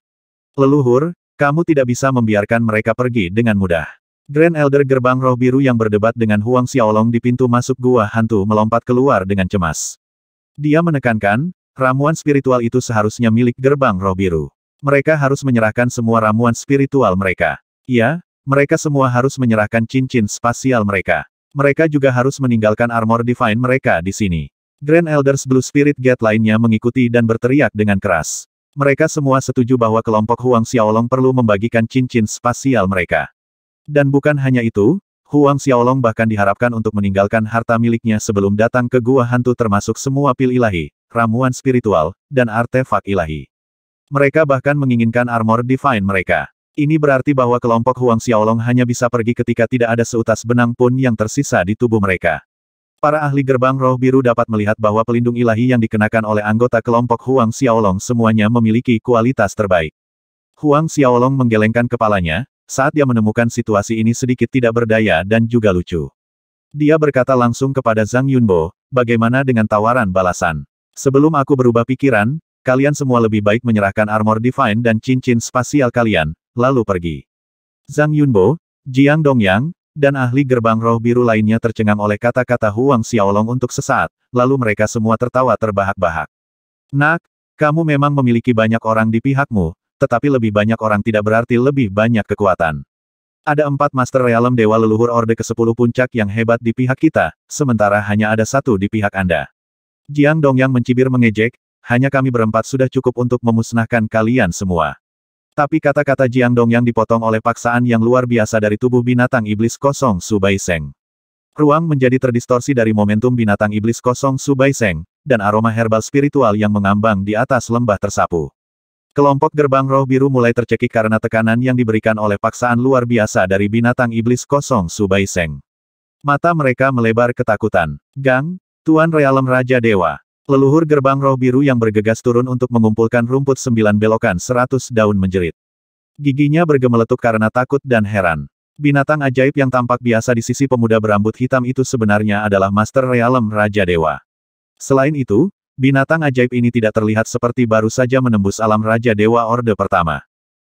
Leluhur, kamu tidak bisa membiarkan mereka pergi dengan mudah. Grand Elder gerbang roh biru yang berdebat dengan Huang Xiaolong di pintu masuk gua hantu melompat keluar dengan cemas. Dia menekankan, ramuan spiritual itu seharusnya milik gerbang roh biru. Mereka harus menyerahkan semua ramuan spiritual mereka. Iya, mereka semua harus menyerahkan cincin spasial mereka. Mereka juga harus meninggalkan armor divine mereka di sini. Grand Elders Blue Spirit Gate lainnya mengikuti dan berteriak dengan keras. Mereka semua setuju bahwa kelompok Huang Xiaolong perlu membagikan cincin spasial mereka. Dan bukan hanya itu, Huang Xiaolong bahkan diharapkan untuk meninggalkan harta miliknya sebelum datang ke gua hantu termasuk semua pil ilahi, ramuan spiritual, dan artefak ilahi. Mereka bahkan menginginkan armor divine mereka. Ini berarti bahwa kelompok Huang Xiaolong hanya bisa pergi ketika tidak ada seutas benang pun yang tersisa di tubuh mereka. Para ahli gerbang roh biru dapat melihat bahwa pelindung ilahi yang dikenakan oleh anggota kelompok Huang Xiaolong semuanya memiliki kualitas terbaik. Huang Xiaolong menggelengkan kepalanya, saat dia menemukan situasi ini sedikit tidak berdaya dan juga lucu. Dia berkata langsung kepada Zhang Yunbo, bagaimana dengan tawaran balasan? Sebelum aku berubah pikiran, kalian semua lebih baik menyerahkan armor divine dan cincin spasial kalian, lalu pergi. Zhang Yunbo, Jiang Dongyang, dan ahli gerbang roh biru lainnya tercengang oleh kata-kata Huang Xiaolong untuk sesaat, lalu mereka semua tertawa terbahak-bahak. Nak, kamu memang memiliki banyak orang di pihakmu, tetapi lebih banyak orang tidak berarti lebih banyak kekuatan. Ada empat Master Realm Dewa Leluhur Orde ke-10 Puncak yang hebat di pihak kita, sementara hanya ada satu di pihak Anda. Jiang Dongyang mencibir mengejek, hanya kami berempat sudah cukup untuk memusnahkan kalian semua. Tapi kata-kata Jiang Dongyang dipotong oleh paksaan yang luar biasa dari tubuh binatang iblis kosong Subai Seng. Ruang menjadi terdistorsi dari momentum binatang iblis kosong Subai Seng, dan aroma herbal spiritual yang mengambang di atas lembah tersapu. Kelompok gerbang roh biru mulai tercekik karena tekanan yang diberikan oleh paksaan luar biasa dari binatang iblis kosong Subai Seng. Mata mereka melebar ketakutan. Gang, Tuan Realem Raja Dewa. Leluhur gerbang roh biru yang bergegas turun untuk mengumpulkan rumput sembilan belokan seratus daun menjerit. Giginya bergemeletup karena takut dan heran. Binatang ajaib yang tampak biasa di sisi pemuda berambut hitam itu sebenarnya adalah Master Realem Raja Dewa. Selain itu, Binatang ajaib ini tidak terlihat seperti baru saja menembus alam Raja Dewa Orde Pertama.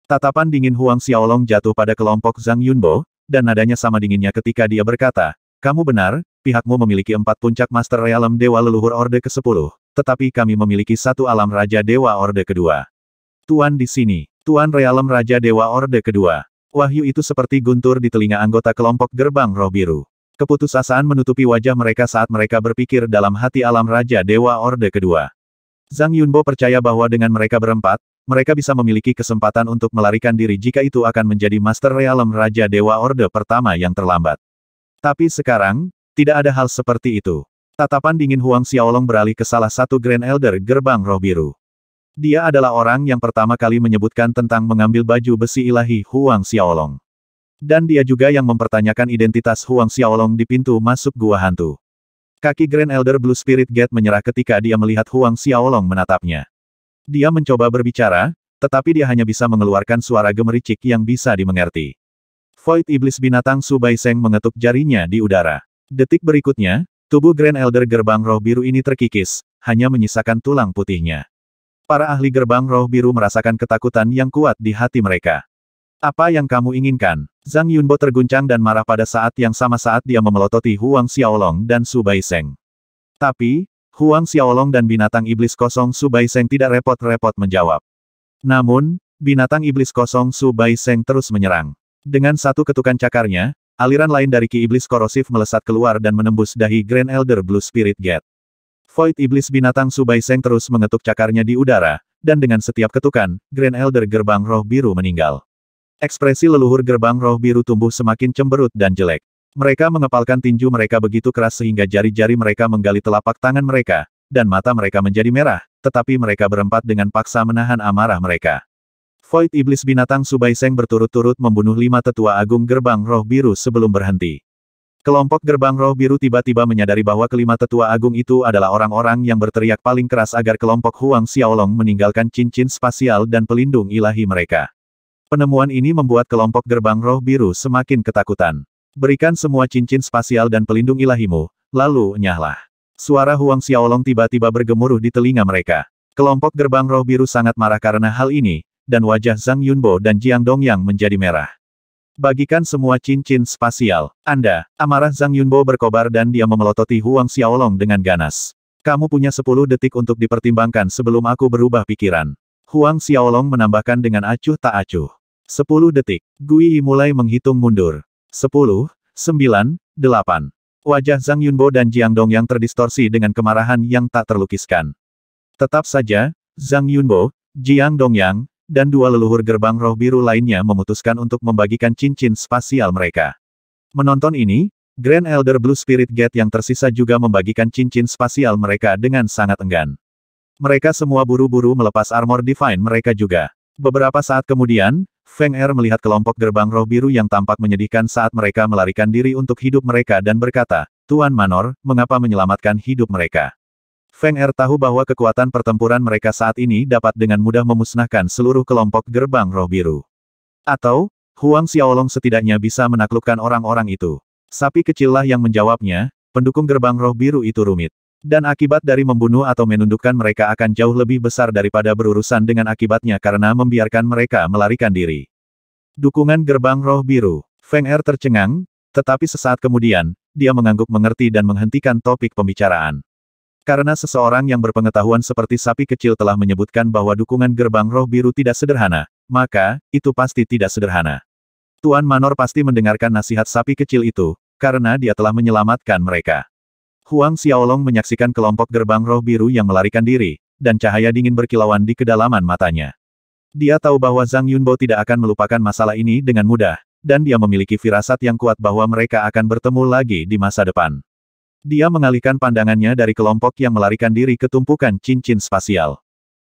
Tatapan dingin Huang Xiaolong jatuh pada kelompok Zhang Yunbo, dan nadanya sama dinginnya ketika dia berkata, Kamu benar, pihakmu memiliki empat puncak Master Realm Dewa Leluhur Orde ke-10, tetapi kami memiliki satu alam Raja Dewa Orde kedua. Tuan di sini, Tuan Realm Raja Dewa Orde kedua. Wahyu itu seperti guntur di telinga anggota kelompok gerbang roh biru. Keputusasaan menutupi wajah mereka saat mereka berpikir dalam hati alam Raja Dewa Orde Kedua. Zhang Yunbo percaya bahwa dengan mereka berempat, mereka bisa memiliki kesempatan untuk melarikan diri jika itu akan menjadi Master Realm Raja Dewa Orde pertama yang terlambat. Tapi sekarang, tidak ada hal seperti itu. Tatapan dingin Huang Xiaolong beralih ke salah satu Grand Elder Gerbang Roh Biru. Dia adalah orang yang pertama kali menyebutkan tentang mengambil baju besi ilahi Huang Xiaolong. Dan dia juga yang mempertanyakan identitas Huang Xiaolong di pintu masuk gua hantu. Kaki Grand Elder Blue Spirit Gate menyerah ketika dia melihat Huang Xiaolong menatapnya. Dia mencoba berbicara, tetapi dia hanya bisa mengeluarkan suara gemericik yang bisa dimengerti. Void Iblis Binatang Subai Seng mengetuk jarinya di udara. Detik berikutnya, tubuh Grand Elder Gerbang Roh Biru ini terkikis, hanya menyisakan tulang putihnya. Para ahli gerbang roh biru merasakan ketakutan yang kuat di hati mereka. Apa yang kamu inginkan? Zhang Yunbo terguncang dan marah pada saat yang sama saat dia memelototi Huang Xiaolong dan Su Baiseng. Tapi, Huang Xiaolong dan binatang iblis kosong Su Baiseng tidak repot-repot menjawab. Namun, binatang iblis kosong Su Baiseng terus menyerang. Dengan satu ketukan cakarnya, aliran lain dari ki iblis korosif melesat keluar dan menembus dahi Grand Elder Blue Spirit Gate. Void iblis binatang Su Baiseng terus mengetuk cakarnya di udara, dan dengan setiap ketukan, Grand Elder Gerbang Roh Biru meninggal. Ekspresi leluhur gerbang roh biru tumbuh semakin cemberut dan jelek. Mereka mengepalkan tinju mereka begitu keras sehingga jari-jari mereka menggali telapak tangan mereka, dan mata mereka menjadi merah, tetapi mereka berempat dengan paksa menahan amarah mereka. Void Iblis Binatang Seng berturut-turut membunuh lima tetua agung gerbang roh biru sebelum berhenti. Kelompok gerbang roh biru tiba-tiba menyadari bahwa kelima tetua agung itu adalah orang-orang yang berteriak paling keras agar kelompok Huang Xiaolong meninggalkan cincin spasial dan pelindung ilahi mereka. Penemuan ini membuat kelompok gerbang roh biru semakin ketakutan. Berikan semua cincin spasial dan pelindung ilahimu, lalu nyahlah. Suara Huang Xiaolong tiba-tiba bergemuruh di telinga mereka. Kelompok gerbang roh biru sangat marah karena hal ini, dan wajah Zhang Yunbo dan Jiang Dongyang menjadi merah. Bagikan semua cincin spasial. Anda, amarah Zhang Yunbo berkobar dan dia memelototi Huang Xiaolong dengan ganas. Kamu punya 10 detik untuk dipertimbangkan sebelum aku berubah pikiran. Huang Xiaolong menambahkan dengan acuh tak acuh. 10 detik. Gui mulai menghitung mundur. 10, 9, 8. Wajah Zhang Yunbo dan Jiang Dong yang terdistorsi dengan kemarahan yang tak terlukiskan. Tetap saja, Zhang Yunbo, Jiang Dongyang, dan dua leluhur gerbang roh biru lainnya memutuskan untuk membagikan cincin spasial mereka. Menonton ini, Grand Elder Blue Spirit Gate yang tersisa juga membagikan cincin spasial mereka dengan sangat enggan. Mereka semua buru-buru melepas armor divine mereka juga. Beberapa saat kemudian, Feng Er melihat kelompok gerbang roh biru yang tampak menyedihkan saat mereka melarikan diri untuk hidup mereka dan berkata, Tuan Manor, mengapa menyelamatkan hidup mereka? Feng Er tahu bahwa kekuatan pertempuran mereka saat ini dapat dengan mudah memusnahkan seluruh kelompok gerbang roh biru. Atau, Huang Xiaolong setidaknya bisa menaklukkan orang-orang itu. Sapi kecillah yang menjawabnya, pendukung gerbang roh biru itu rumit. Dan akibat dari membunuh atau menundukkan mereka akan jauh lebih besar daripada berurusan dengan akibatnya karena membiarkan mereka melarikan diri. Dukungan gerbang roh biru. Feng Er tercengang, tetapi sesaat kemudian, dia mengangguk mengerti dan menghentikan topik pembicaraan. Karena seseorang yang berpengetahuan seperti sapi kecil telah menyebutkan bahwa dukungan gerbang roh biru tidak sederhana, maka, itu pasti tidak sederhana. Tuan Manor pasti mendengarkan nasihat sapi kecil itu, karena dia telah menyelamatkan mereka. Huang Xiaolong menyaksikan kelompok gerbang roh biru yang melarikan diri, dan cahaya dingin berkilauan di kedalaman matanya. Dia tahu bahwa Zhang Yunbo tidak akan melupakan masalah ini dengan mudah, dan dia memiliki firasat yang kuat bahwa mereka akan bertemu lagi di masa depan. Dia mengalihkan pandangannya dari kelompok yang melarikan diri ke tumpukan cincin spasial.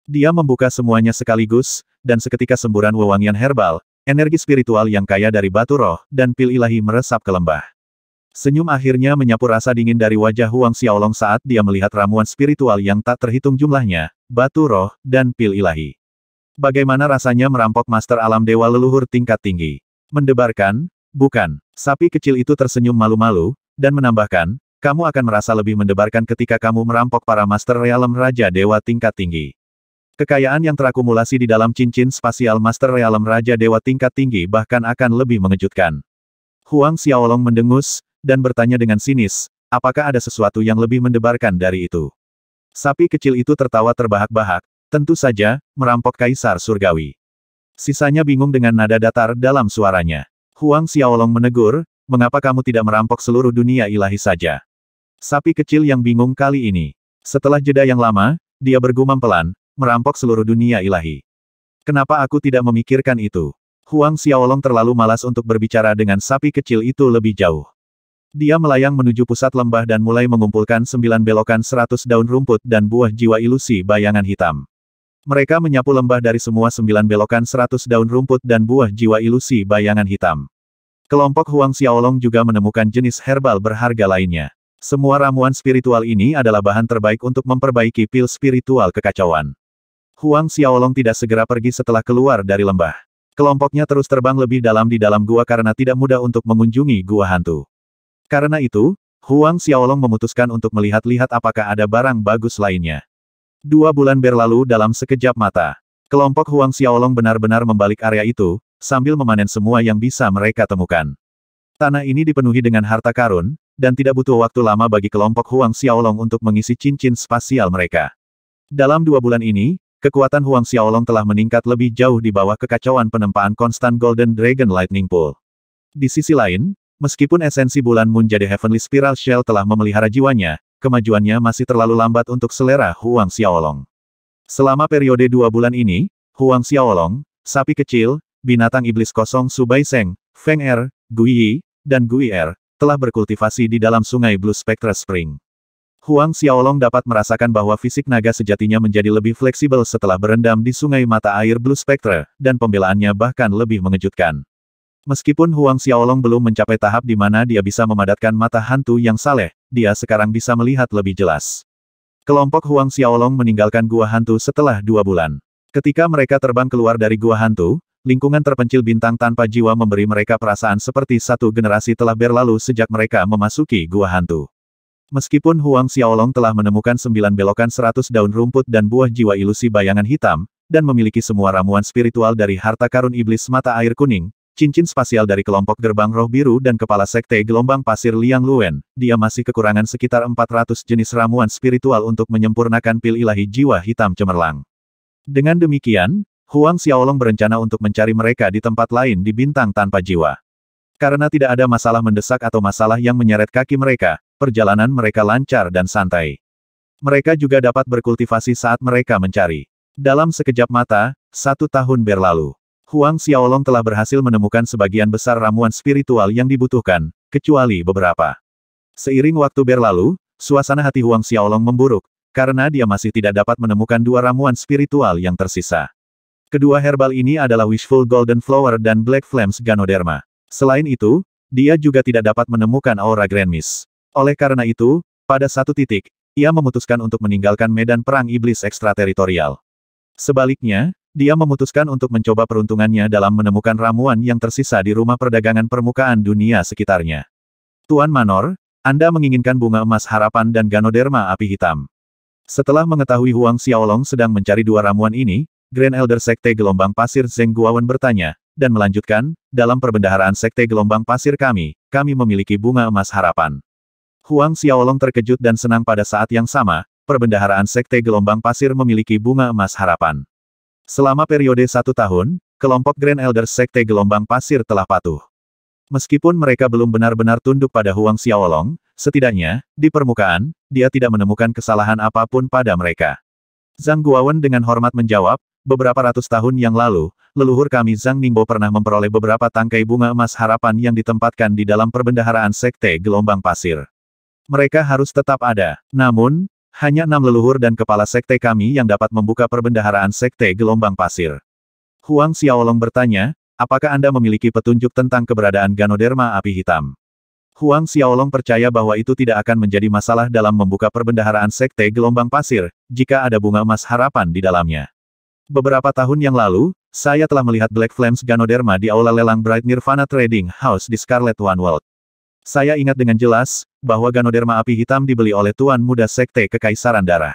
Dia membuka semuanya sekaligus, dan seketika semburan wewangian herbal, energi spiritual yang kaya dari batu roh, dan pil ilahi meresap ke lembah. Senyum akhirnya menyapu rasa dingin dari wajah Huang Xiaolong saat dia melihat ramuan spiritual yang tak terhitung jumlahnya, batu roh, dan pil ilahi. Bagaimana rasanya merampok master alam dewa leluhur tingkat tinggi? Mendebarkan? Bukan. Sapi kecil itu tersenyum malu-malu, dan menambahkan, kamu akan merasa lebih mendebarkan ketika kamu merampok para master realem raja dewa tingkat tinggi. Kekayaan yang terakumulasi di dalam cincin spasial master realem raja dewa tingkat tinggi bahkan akan lebih mengejutkan. Huang Xiaolong mendengus, dan bertanya dengan sinis, apakah ada sesuatu yang lebih mendebarkan dari itu. Sapi kecil itu tertawa terbahak-bahak, tentu saja, merampok kaisar surgawi. Sisanya bingung dengan nada datar dalam suaranya. Huang Xiaolong menegur, mengapa kamu tidak merampok seluruh dunia ilahi saja? Sapi kecil yang bingung kali ini. Setelah jeda yang lama, dia bergumam pelan, merampok seluruh dunia ilahi. Kenapa aku tidak memikirkan itu? Huang Xiaolong terlalu malas untuk berbicara dengan sapi kecil itu lebih jauh. Dia melayang menuju pusat lembah dan mulai mengumpulkan sembilan belokan seratus daun rumput dan buah jiwa ilusi bayangan hitam. Mereka menyapu lembah dari semua sembilan belokan seratus daun rumput dan buah jiwa ilusi bayangan hitam. Kelompok Huang Xiaolong juga menemukan jenis herbal berharga lainnya. Semua ramuan spiritual ini adalah bahan terbaik untuk memperbaiki pil spiritual kekacauan. Huang Xiaolong tidak segera pergi setelah keluar dari lembah. Kelompoknya terus terbang lebih dalam di dalam gua karena tidak mudah untuk mengunjungi gua hantu. Karena itu, Huang Xiaolong memutuskan untuk melihat-lihat apakah ada barang bagus lainnya. Dua bulan berlalu dalam sekejap mata. Kelompok Huang Xiaolong benar-benar membalik area itu, sambil memanen semua yang bisa mereka temukan. Tanah ini dipenuhi dengan harta karun, dan tidak butuh waktu lama bagi kelompok Huang Xiaolong untuk mengisi cincin spasial mereka. Dalam dua bulan ini, kekuatan Huang Xiaolong telah meningkat lebih jauh di bawah kekacauan penempaan konstan Golden Dragon Lightning Pool. Di sisi lain, Meskipun esensi bulan Moon jadi Heavenly Spiral Shell telah memelihara jiwanya, kemajuannya masih terlalu lambat untuk selera Huang Xiaolong. Selama periode dua bulan ini, Huang Xiaolong, sapi kecil, binatang iblis kosong Subai Seng, Feng Er, Gui Yi, dan Gui Er, telah berkultivasi di dalam sungai Blue Spectra Spring. Huang Xiaolong dapat merasakan bahwa fisik naga sejatinya menjadi lebih fleksibel setelah berendam di sungai mata air Blue Spectra, dan pembelaannya bahkan lebih mengejutkan. Meskipun Huang Xiaolong belum mencapai tahap di mana dia bisa memadatkan mata hantu yang saleh, dia sekarang bisa melihat lebih jelas. Kelompok Huang Xiaolong meninggalkan gua hantu setelah dua bulan. Ketika mereka terbang keluar dari gua hantu, lingkungan terpencil bintang tanpa jiwa memberi mereka perasaan seperti satu generasi telah berlalu sejak mereka memasuki gua hantu. Meskipun Huang Xiaolong telah menemukan sembilan belokan seratus daun rumput dan buah jiwa ilusi bayangan hitam, dan memiliki semua ramuan spiritual dari harta karun iblis mata air kuning, cincin spasial dari kelompok gerbang roh biru dan kepala sekte gelombang pasir Liang Luen, dia masih kekurangan sekitar 400 jenis ramuan spiritual untuk menyempurnakan pil ilahi jiwa hitam cemerlang. Dengan demikian, Huang Xiaolong berencana untuk mencari mereka di tempat lain di bintang tanpa jiwa. Karena tidak ada masalah mendesak atau masalah yang menyeret kaki mereka, perjalanan mereka lancar dan santai. Mereka juga dapat berkultivasi saat mereka mencari. Dalam sekejap mata, satu tahun berlalu. Huang Xiaolong telah berhasil menemukan sebagian besar ramuan spiritual yang dibutuhkan, kecuali beberapa. Seiring waktu berlalu, suasana hati Huang Xiaolong memburuk, karena dia masih tidak dapat menemukan dua ramuan spiritual yang tersisa. Kedua herbal ini adalah Wishful Golden Flower dan Black Flames Ganoderma. Selain itu, dia juga tidak dapat menemukan aura Grand Miss. Oleh karena itu, pada satu titik, ia memutuskan untuk meninggalkan medan perang iblis ekstrateritorial. Sebaliknya, dia memutuskan untuk mencoba peruntungannya dalam menemukan ramuan yang tersisa di rumah perdagangan permukaan dunia sekitarnya. Tuan Manor, Anda menginginkan bunga emas harapan dan ganoderma api hitam. Setelah mengetahui Huang Xiaolong sedang mencari dua ramuan ini, Grand Elder Sekte Gelombang Pasir Zeng Guawan bertanya, dan melanjutkan, dalam perbendaharaan Sekte Gelombang Pasir kami, kami memiliki bunga emas harapan. Huang Xiaolong terkejut dan senang pada saat yang sama, perbendaharaan Sekte Gelombang Pasir memiliki bunga emas harapan. Selama periode satu tahun, kelompok Grand Elder Sekte Gelombang Pasir telah patuh. Meskipun mereka belum benar-benar tunduk pada Huang Xiaolong, setidaknya, di permukaan, dia tidak menemukan kesalahan apapun pada mereka. Zhang Guowen dengan hormat menjawab, beberapa ratus tahun yang lalu, leluhur kami Zhang Ningbo pernah memperoleh beberapa tangkai bunga emas harapan yang ditempatkan di dalam perbendaharaan Sekte Gelombang Pasir. Mereka harus tetap ada. Namun, hanya enam leluhur dan kepala sekte kami yang dapat membuka perbendaharaan sekte gelombang pasir. Huang Xiaolong bertanya, apakah Anda memiliki petunjuk tentang keberadaan Ganoderma api hitam? Huang Xiaolong percaya bahwa itu tidak akan menjadi masalah dalam membuka perbendaharaan sekte gelombang pasir, jika ada bunga emas harapan di dalamnya. Beberapa tahun yang lalu, saya telah melihat Black Flames Ganoderma di aula lelang Bright Nirvana Trading House di Scarlet One World. Saya ingat dengan jelas, bahwa ganoderma api hitam dibeli oleh Tuan Muda Sekte Kekaisaran Darah.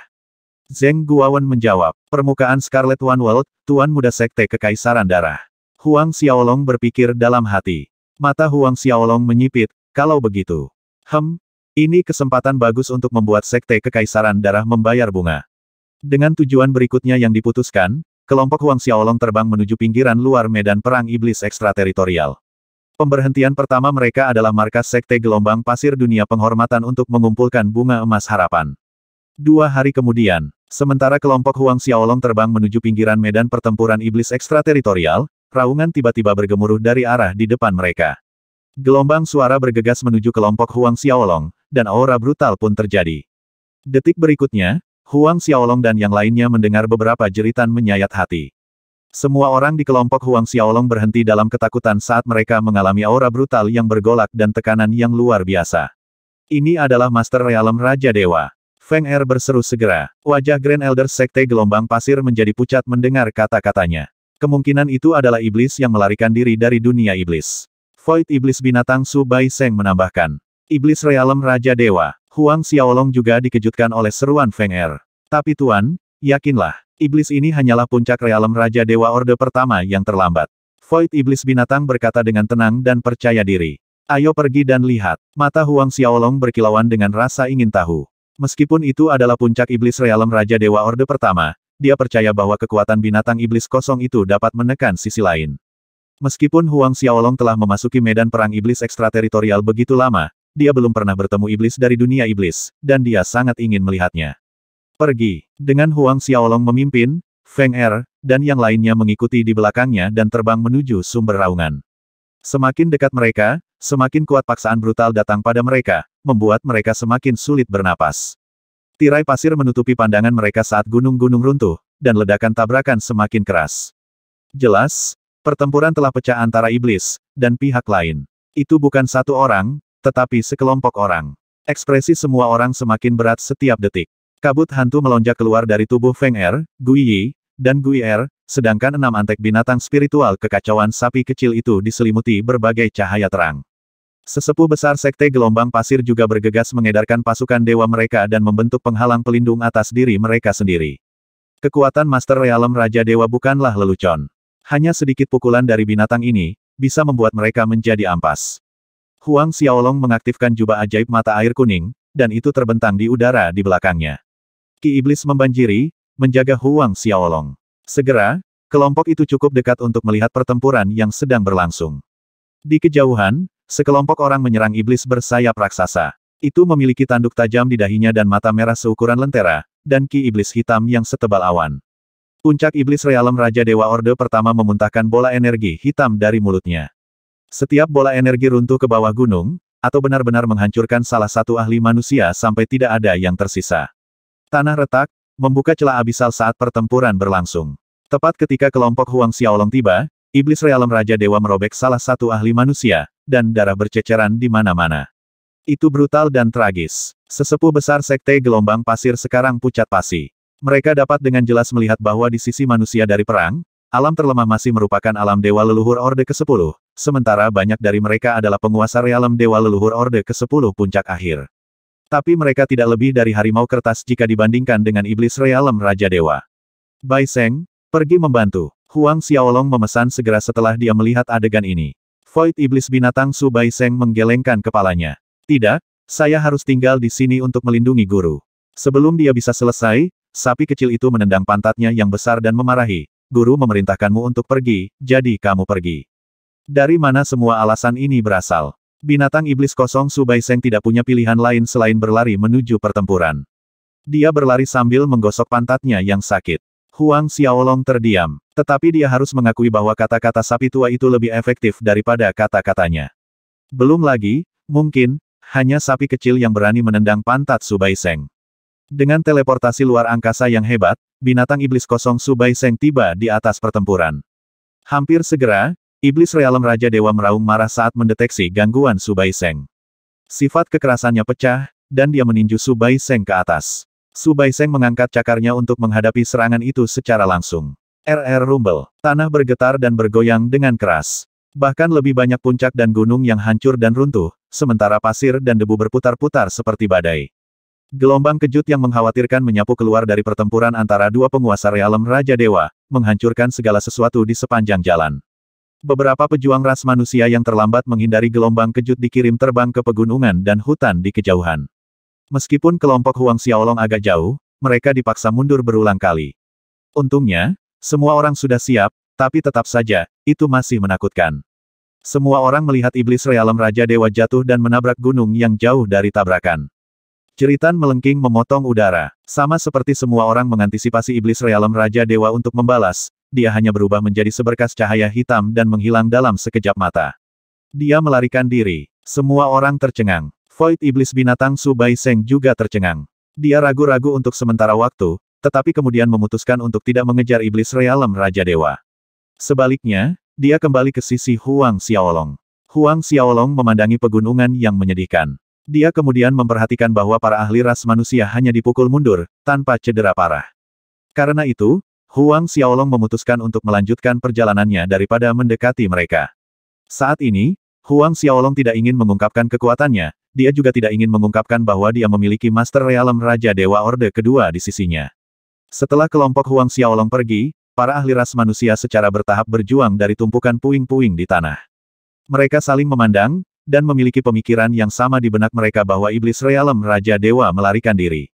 Zeng Guawan menjawab, permukaan Scarlet One World, Tuan Muda Sekte Kekaisaran Darah. Huang Xiaolong berpikir dalam hati. Mata Huang Xiaolong menyipit, kalau begitu. Hem, ini kesempatan bagus untuk membuat Sekte Kekaisaran Darah membayar bunga. Dengan tujuan berikutnya yang diputuskan, kelompok Huang Xiaolong terbang menuju pinggiran luar medan perang iblis ekstrateritorial. Pemberhentian pertama mereka adalah markas Sekte Gelombang Pasir Dunia Penghormatan untuk mengumpulkan bunga emas harapan. Dua hari kemudian, sementara kelompok Huang Xiaolong terbang menuju pinggiran medan pertempuran iblis ekstrateritorial, raungan tiba-tiba bergemuruh dari arah di depan mereka. Gelombang suara bergegas menuju kelompok Huang Xiaolong, dan aura brutal pun terjadi. Detik berikutnya, Huang Xiaolong dan yang lainnya mendengar beberapa jeritan menyayat hati. Semua orang di kelompok Huang Xiaolong berhenti dalam ketakutan saat mereka mengalami aura brutal yang bergolak dan tekanan yang luar biasa. Ini adalah Master Realm Raja Dewa. Feng Er berseru segera. Wajah Grand Elder Sekte Gelombang Pasir menjadi pucat mendengar kata-katanya. Kemungkinan itu adalah iblis yang melarikan diri dari dunia iblis. Void Iblis Binatang Su Bai Seng menambahkan. Iblis Realm Raja Dewa, Huang Xiaolong juga dikejutkan oleh seruan Feng Er. Tapi Tuan, yakinlah, Iblis ini hanyalah puncak realem Raja Dewa Orde pertama yang terlambat. Void Iblis Binatang berkata dengan tenang dan percaya diri. Ayo pergi dan lihat. Mata Huang Xiaolong berkilauan dengan rasa ingin tahu. Meskipun itu adalah puncak Iblis realem Raja Dewa Orde pertama, dia percaya bahwa kekuatan binatang iblis kosong itu dapat menekan sisi lain. Meskipun Huang Xiaolong telah memasuki medan perang iblis ekstrateritorial begitu lama, dia belum pernah bertemu iblis dari dunia iblis, dan dia sangat ingin melihatnya. Pergi. Dengan Huang Xiaolong memimpin, Feng Er, dan yang lainnya mengikuti di belakangnya dan terbang menuju sumber raungan. Semakin dekat mereka, semakin kuat paksaan brutal datang pada mereka, membuat mereka semakin sulit bernapas. Tirai pasir menutupi pandangan mereka saat gunung-gunung runtuh, dan ledakan tabrakan semakin keras. Jelas, pertempuran telah pecah antara iblis, dan pihak lain. Itu bukan satu orang, tetapi sekelompok orang. Ekspresi semua orang semakin berat setiap detik. Kabut hantu melonjak keluar dari tubuh Feng Er, Gui Yi, dan Gui Er, sedangkan enam antek binatang spiritual kekacauan sapi kecil itu diselimuti berbagai cahaya terang. Sesepuh besar Sekte Gelombang Pasir juga bergegas mengedarkan pasukan dewa mereka dan membentuk penghalang pelindung atas diri mereka sendiri. Kekuatan Master Realem Raja Dewa bukanlah lelucon. Hanya sedikit pukulan dari binatang ini, bisa membuat mereka menjadi ampas. Huang Xiaolong mengaktifkan jubah ajaib mata air kuning, dan itu terbentang di udara di belakangnya. Ki Iblis membanjiri, menjaga Huang Xiaolong. Segera, kelompok itu cukup dekat untuk melihat pertempuran yang sedang berlangsung. Di kejauhan, sekelompok orang menyerang iblis bersayap raksasa. Itu memiliki tanduk tajam di dahinya dan mata merah seukuran lentera, dan ki iblis hitam yang setebal awan. Puncak iblis realem Raja Dewa Orde pertama memuntahkan bola energi hitam dari mulutnya. Setiap bola energi runtuh ke bawah gunung, atau benar-benar menghancurkan salah satu ahli manusia sampai tidak ada yang tersisa. Tanah retak, membuka celah abisal saat pertempuran berlangsung. Tepat ketika kelompok Huang Xiaolong tiba, iblis realem Raja Dewa merobek salah satu ahli manusia, dan darah berceceran di mana-mana. Itu brutal dan tragis. Sesepuh besar Sekte Gelombang Pasir sekarang pucat pasi. Mereka dapat dengan jelas melihat bahwa di sisi manusia dari perang, alam terlemah masih merupakan alam Dewa Leluhur Orde ke-10, sementara banyak dari mereka adalah penguasa realem Dewa Leluhur Orde ke-10 puncak akhir. Tapi mereka tidak lebih dari harimau kertas jika dibandingkan dengan iblis realem Raja Dewa. Bai Seng, pergi membantu. Huang Xiaolong memesan segera setelah dia melihat adegan ini. Void iblis binatang Su Bai Seng menggelengkan kepalanya. Tidak, saya harus tinggal di sini untuk melindungi guru. Sebelum dia bisa selesai, sapi kecil itu menendang pantatnya yang besar dan memarahi. Guru memerintahkanmu untuk pergi, jadi kamu pergi. Dari mana semua alasan ini berasal? Binatang iblis kosong Subai Seng tidak punya pilihan lain selain berlari menuju pertempuran. Dia berlari sambil menggosok pantatnya yang sakit. Huang Xiaolong terdiam, tetapi dia harus mengakui bahwa kata-kata sapi tua itu lebih efektif daripada kata-katanya. Belum lagi, mungkin, hanya sapi kecil yang berani menendang pantat Subai Seng. Dengan teleportasi luar angkasa yang hebat, binatang iblis kosong Subai Seng tiba di atas pertempuran. Hampir segera, Iblis realem Raja Dewa meraung marah saat mendeteksi gangguan Subai Seng. Sifat kekerasannya pecah, dan dia meninju Subai Seng ke atas. Subai Seng mengangkat cakarnya untuk menghadapi serangan itu secara langsung. RR Rumble, tanah bergetar dan bergoyang dengan keras. Bahkan lebih banyak puncak dan gunung yang hancur dan runtuh, sementara pasir dan debu berputar-putar seperti badai. Gelombang kejut yang mengkhawatirkan menyapu keluar dari pertempuran antara dua penguasa realem Raja Dewa, menghancurkan segala sesuatu di sepanjang jalan. Beberapa pejuang ras manusia yang terlambat menghindari gelombang kejut dikirim terbang ke pegunungan dan hutan di kejauhan. Meskipun kelompok Huang Xiaolong agak jauh, mereka dipaksa mundur berulang kali. Untungnya, semua orang sudah siap, tapi tetap saja, itu masih menakutkan. Semua orang melihat iblis realem Raja Dewa jatuh dan menabrak gunung yang jauh dari tabrakan. Ceritan melengking memotong udara. Sama seperti semua orang mengantisipasi iblis realem Raja Dewa untuk membalas, dia hanya berubah menjadi seberkas cahaya hitam dan menghilang dalam sekejap mata. Dia melarikan diri. Semua orang tercengang. Void Iblis Binatang Su Bai Seng juga tercengang. Dia ragu-ragu untuk sementara waktu, tetapi kemudian memutuskan untuk tidak mengejar Iblis Realem Raja Dewa. Sebaliknya, dia kembali ke sisi Huang Xiaolong. Huang Xiaolong memandangi pegunungan yang menyedihkan. Dia kemudian memperhatikan bahwa para ahli ras manusia hanya dipukul mundur, tanpa cedera parah. Karena itu, Huang Xiaolong memutuskan untuk melanjutkan perjalanannya daripada mendekati mereka. Saat ini, Huang Xiaolong tidak ingin mengungkapkan kekuatannya, dia juga tidak ingin mengungkapkan bahwa dia memiliki Master Realm Raja Dewa Orde kedua di sisinya. Setelah kelompok Huang Xiaolong pergi, para ahli ras manusia secara bertahap berjuang dari tumpukan puing-puing di tanah. Mereka saling memandang, dan memiliki pemikiran yang sama di benak mereka bahwa iblis Realm Raja Dewa melarikan diri.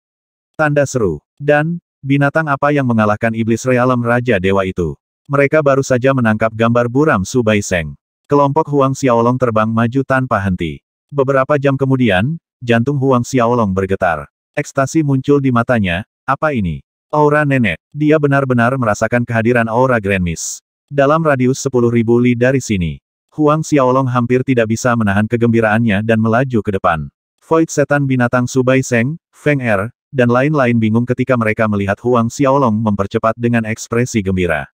Tanda seru. Dan, Binatang apa yang mengalahkan iblis realem Raja Dewa itu? Mereka baru saja menangkap gambar buram Subai Seng. Kelompok Huang Xiaolong terbang maju tanpa henti. Beberapa jam kemudian, jantung Huang Xiaolong bergetar. Ekstasi muncul di matanya, apa ini? Aura nenek. Dia benar-benar merasakan kehadiran aura Grand Miss. Dalam radius ribu li dari sini, Huang Xiaolong hampir tidak bisa menahan kegembiraannya dan melaju ke depan. Void setan binatang Subai Seng, Feng Er, dan lain-lain bingung ketika mereka melihat Huang Xiaolong mempercepat dengan ekspresi gembira.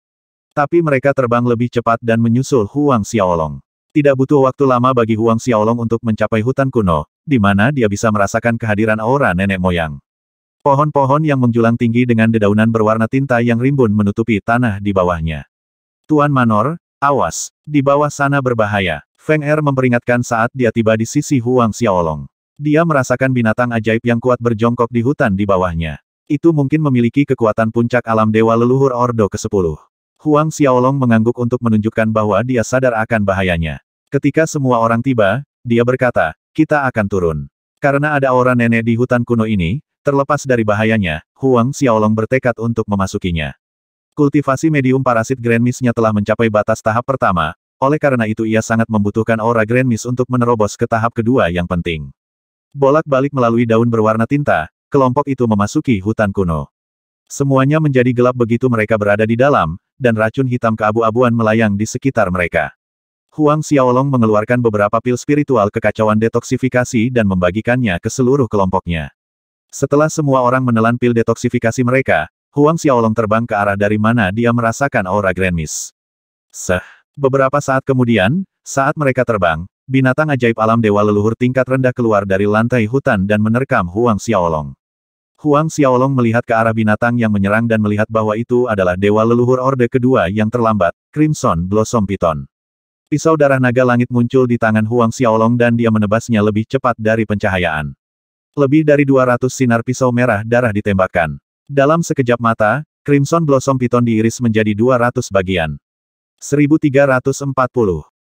Tapi mereka terbang lebih cepat dan menyusul Huang Xiaolong. Tidak butuh waktu lama bagi Huang Xiaolong untuk mencapai hutan kuno, di mana dia bisa merasakan kehadiran aura nenek moyang. Pohon-pohon yang menjulang tinggi dengan dedaunan berwarna tinta yang rimbun menutupi tanah di bawahnya. Tuan Manor, awas, di bawah sana berbahaya. Feng Er memperingatkan saat dia tiba di sisi Huang Xiaolong. Dia merasakan binatang ajaib yang kuat berjongkok di hutan di bawahnya. Itu mungkin memiliki kekuatan puncak alam dewa leluhur Ordo ke-10. Huang Xiaolong mengangguk untuk menunjukkan bahwa dia sadar akan bahayanya. Ketika semua orang tiba, dia berkata, kita akan turun. Karena ada aura nenek di hutan kuno ini, terlepas dari bahayanya, Huang Xiaolong bertekad untuk memasukinya. Kultivasi medium parasit Grand Mist-nya telah mencapai batas tahap pertama, oleh karena itu ia sangat membutuhkan aura Grand Mist untuk menerobos ke tahap kedua yang penting. Bolak-balik melalui daun berwarna tinta, kelompok itu memasuki hutan kuno. Semuanya menjadi gelap begitu mereka berada di dalam, dan racun hitam keabu-abuan melayang di sekitar mereka. Huang Xiaolong mengeluarkan beberapa pil spiritual kekacauan detoksifikasi dan membagikannya ke seluruh kelompoknya. Setelah semua orang menelan pil detoksifikasi mereka, Huang Xiaolong terbang ke arah dari mana dia merasakan aura Grand Mist. Seh. Beberapa saat kemudian, saat mereka terbang, binatang ajaib alam dewa leluhur tingkat rendah keluar dari lantai hutan dan menerkam Huang Xiaolong. Huang Xiaolong melihat ke arah binatang yang menyerang dan melihat bahwa itu adalah dewa leluhur orde kedua yang terlambat, Crimson Blossom Piton. Pisau darah naga langit muncul di tangan Huang Xiaolong dan dia menebasnya lebih cepat dari pencahayaan. Lebih dari 200 sinar pisau merah darah ditembakkan. Dalam sekejap mata, Crimson Blossom Piton diiris menjadi 200 bagian. 1340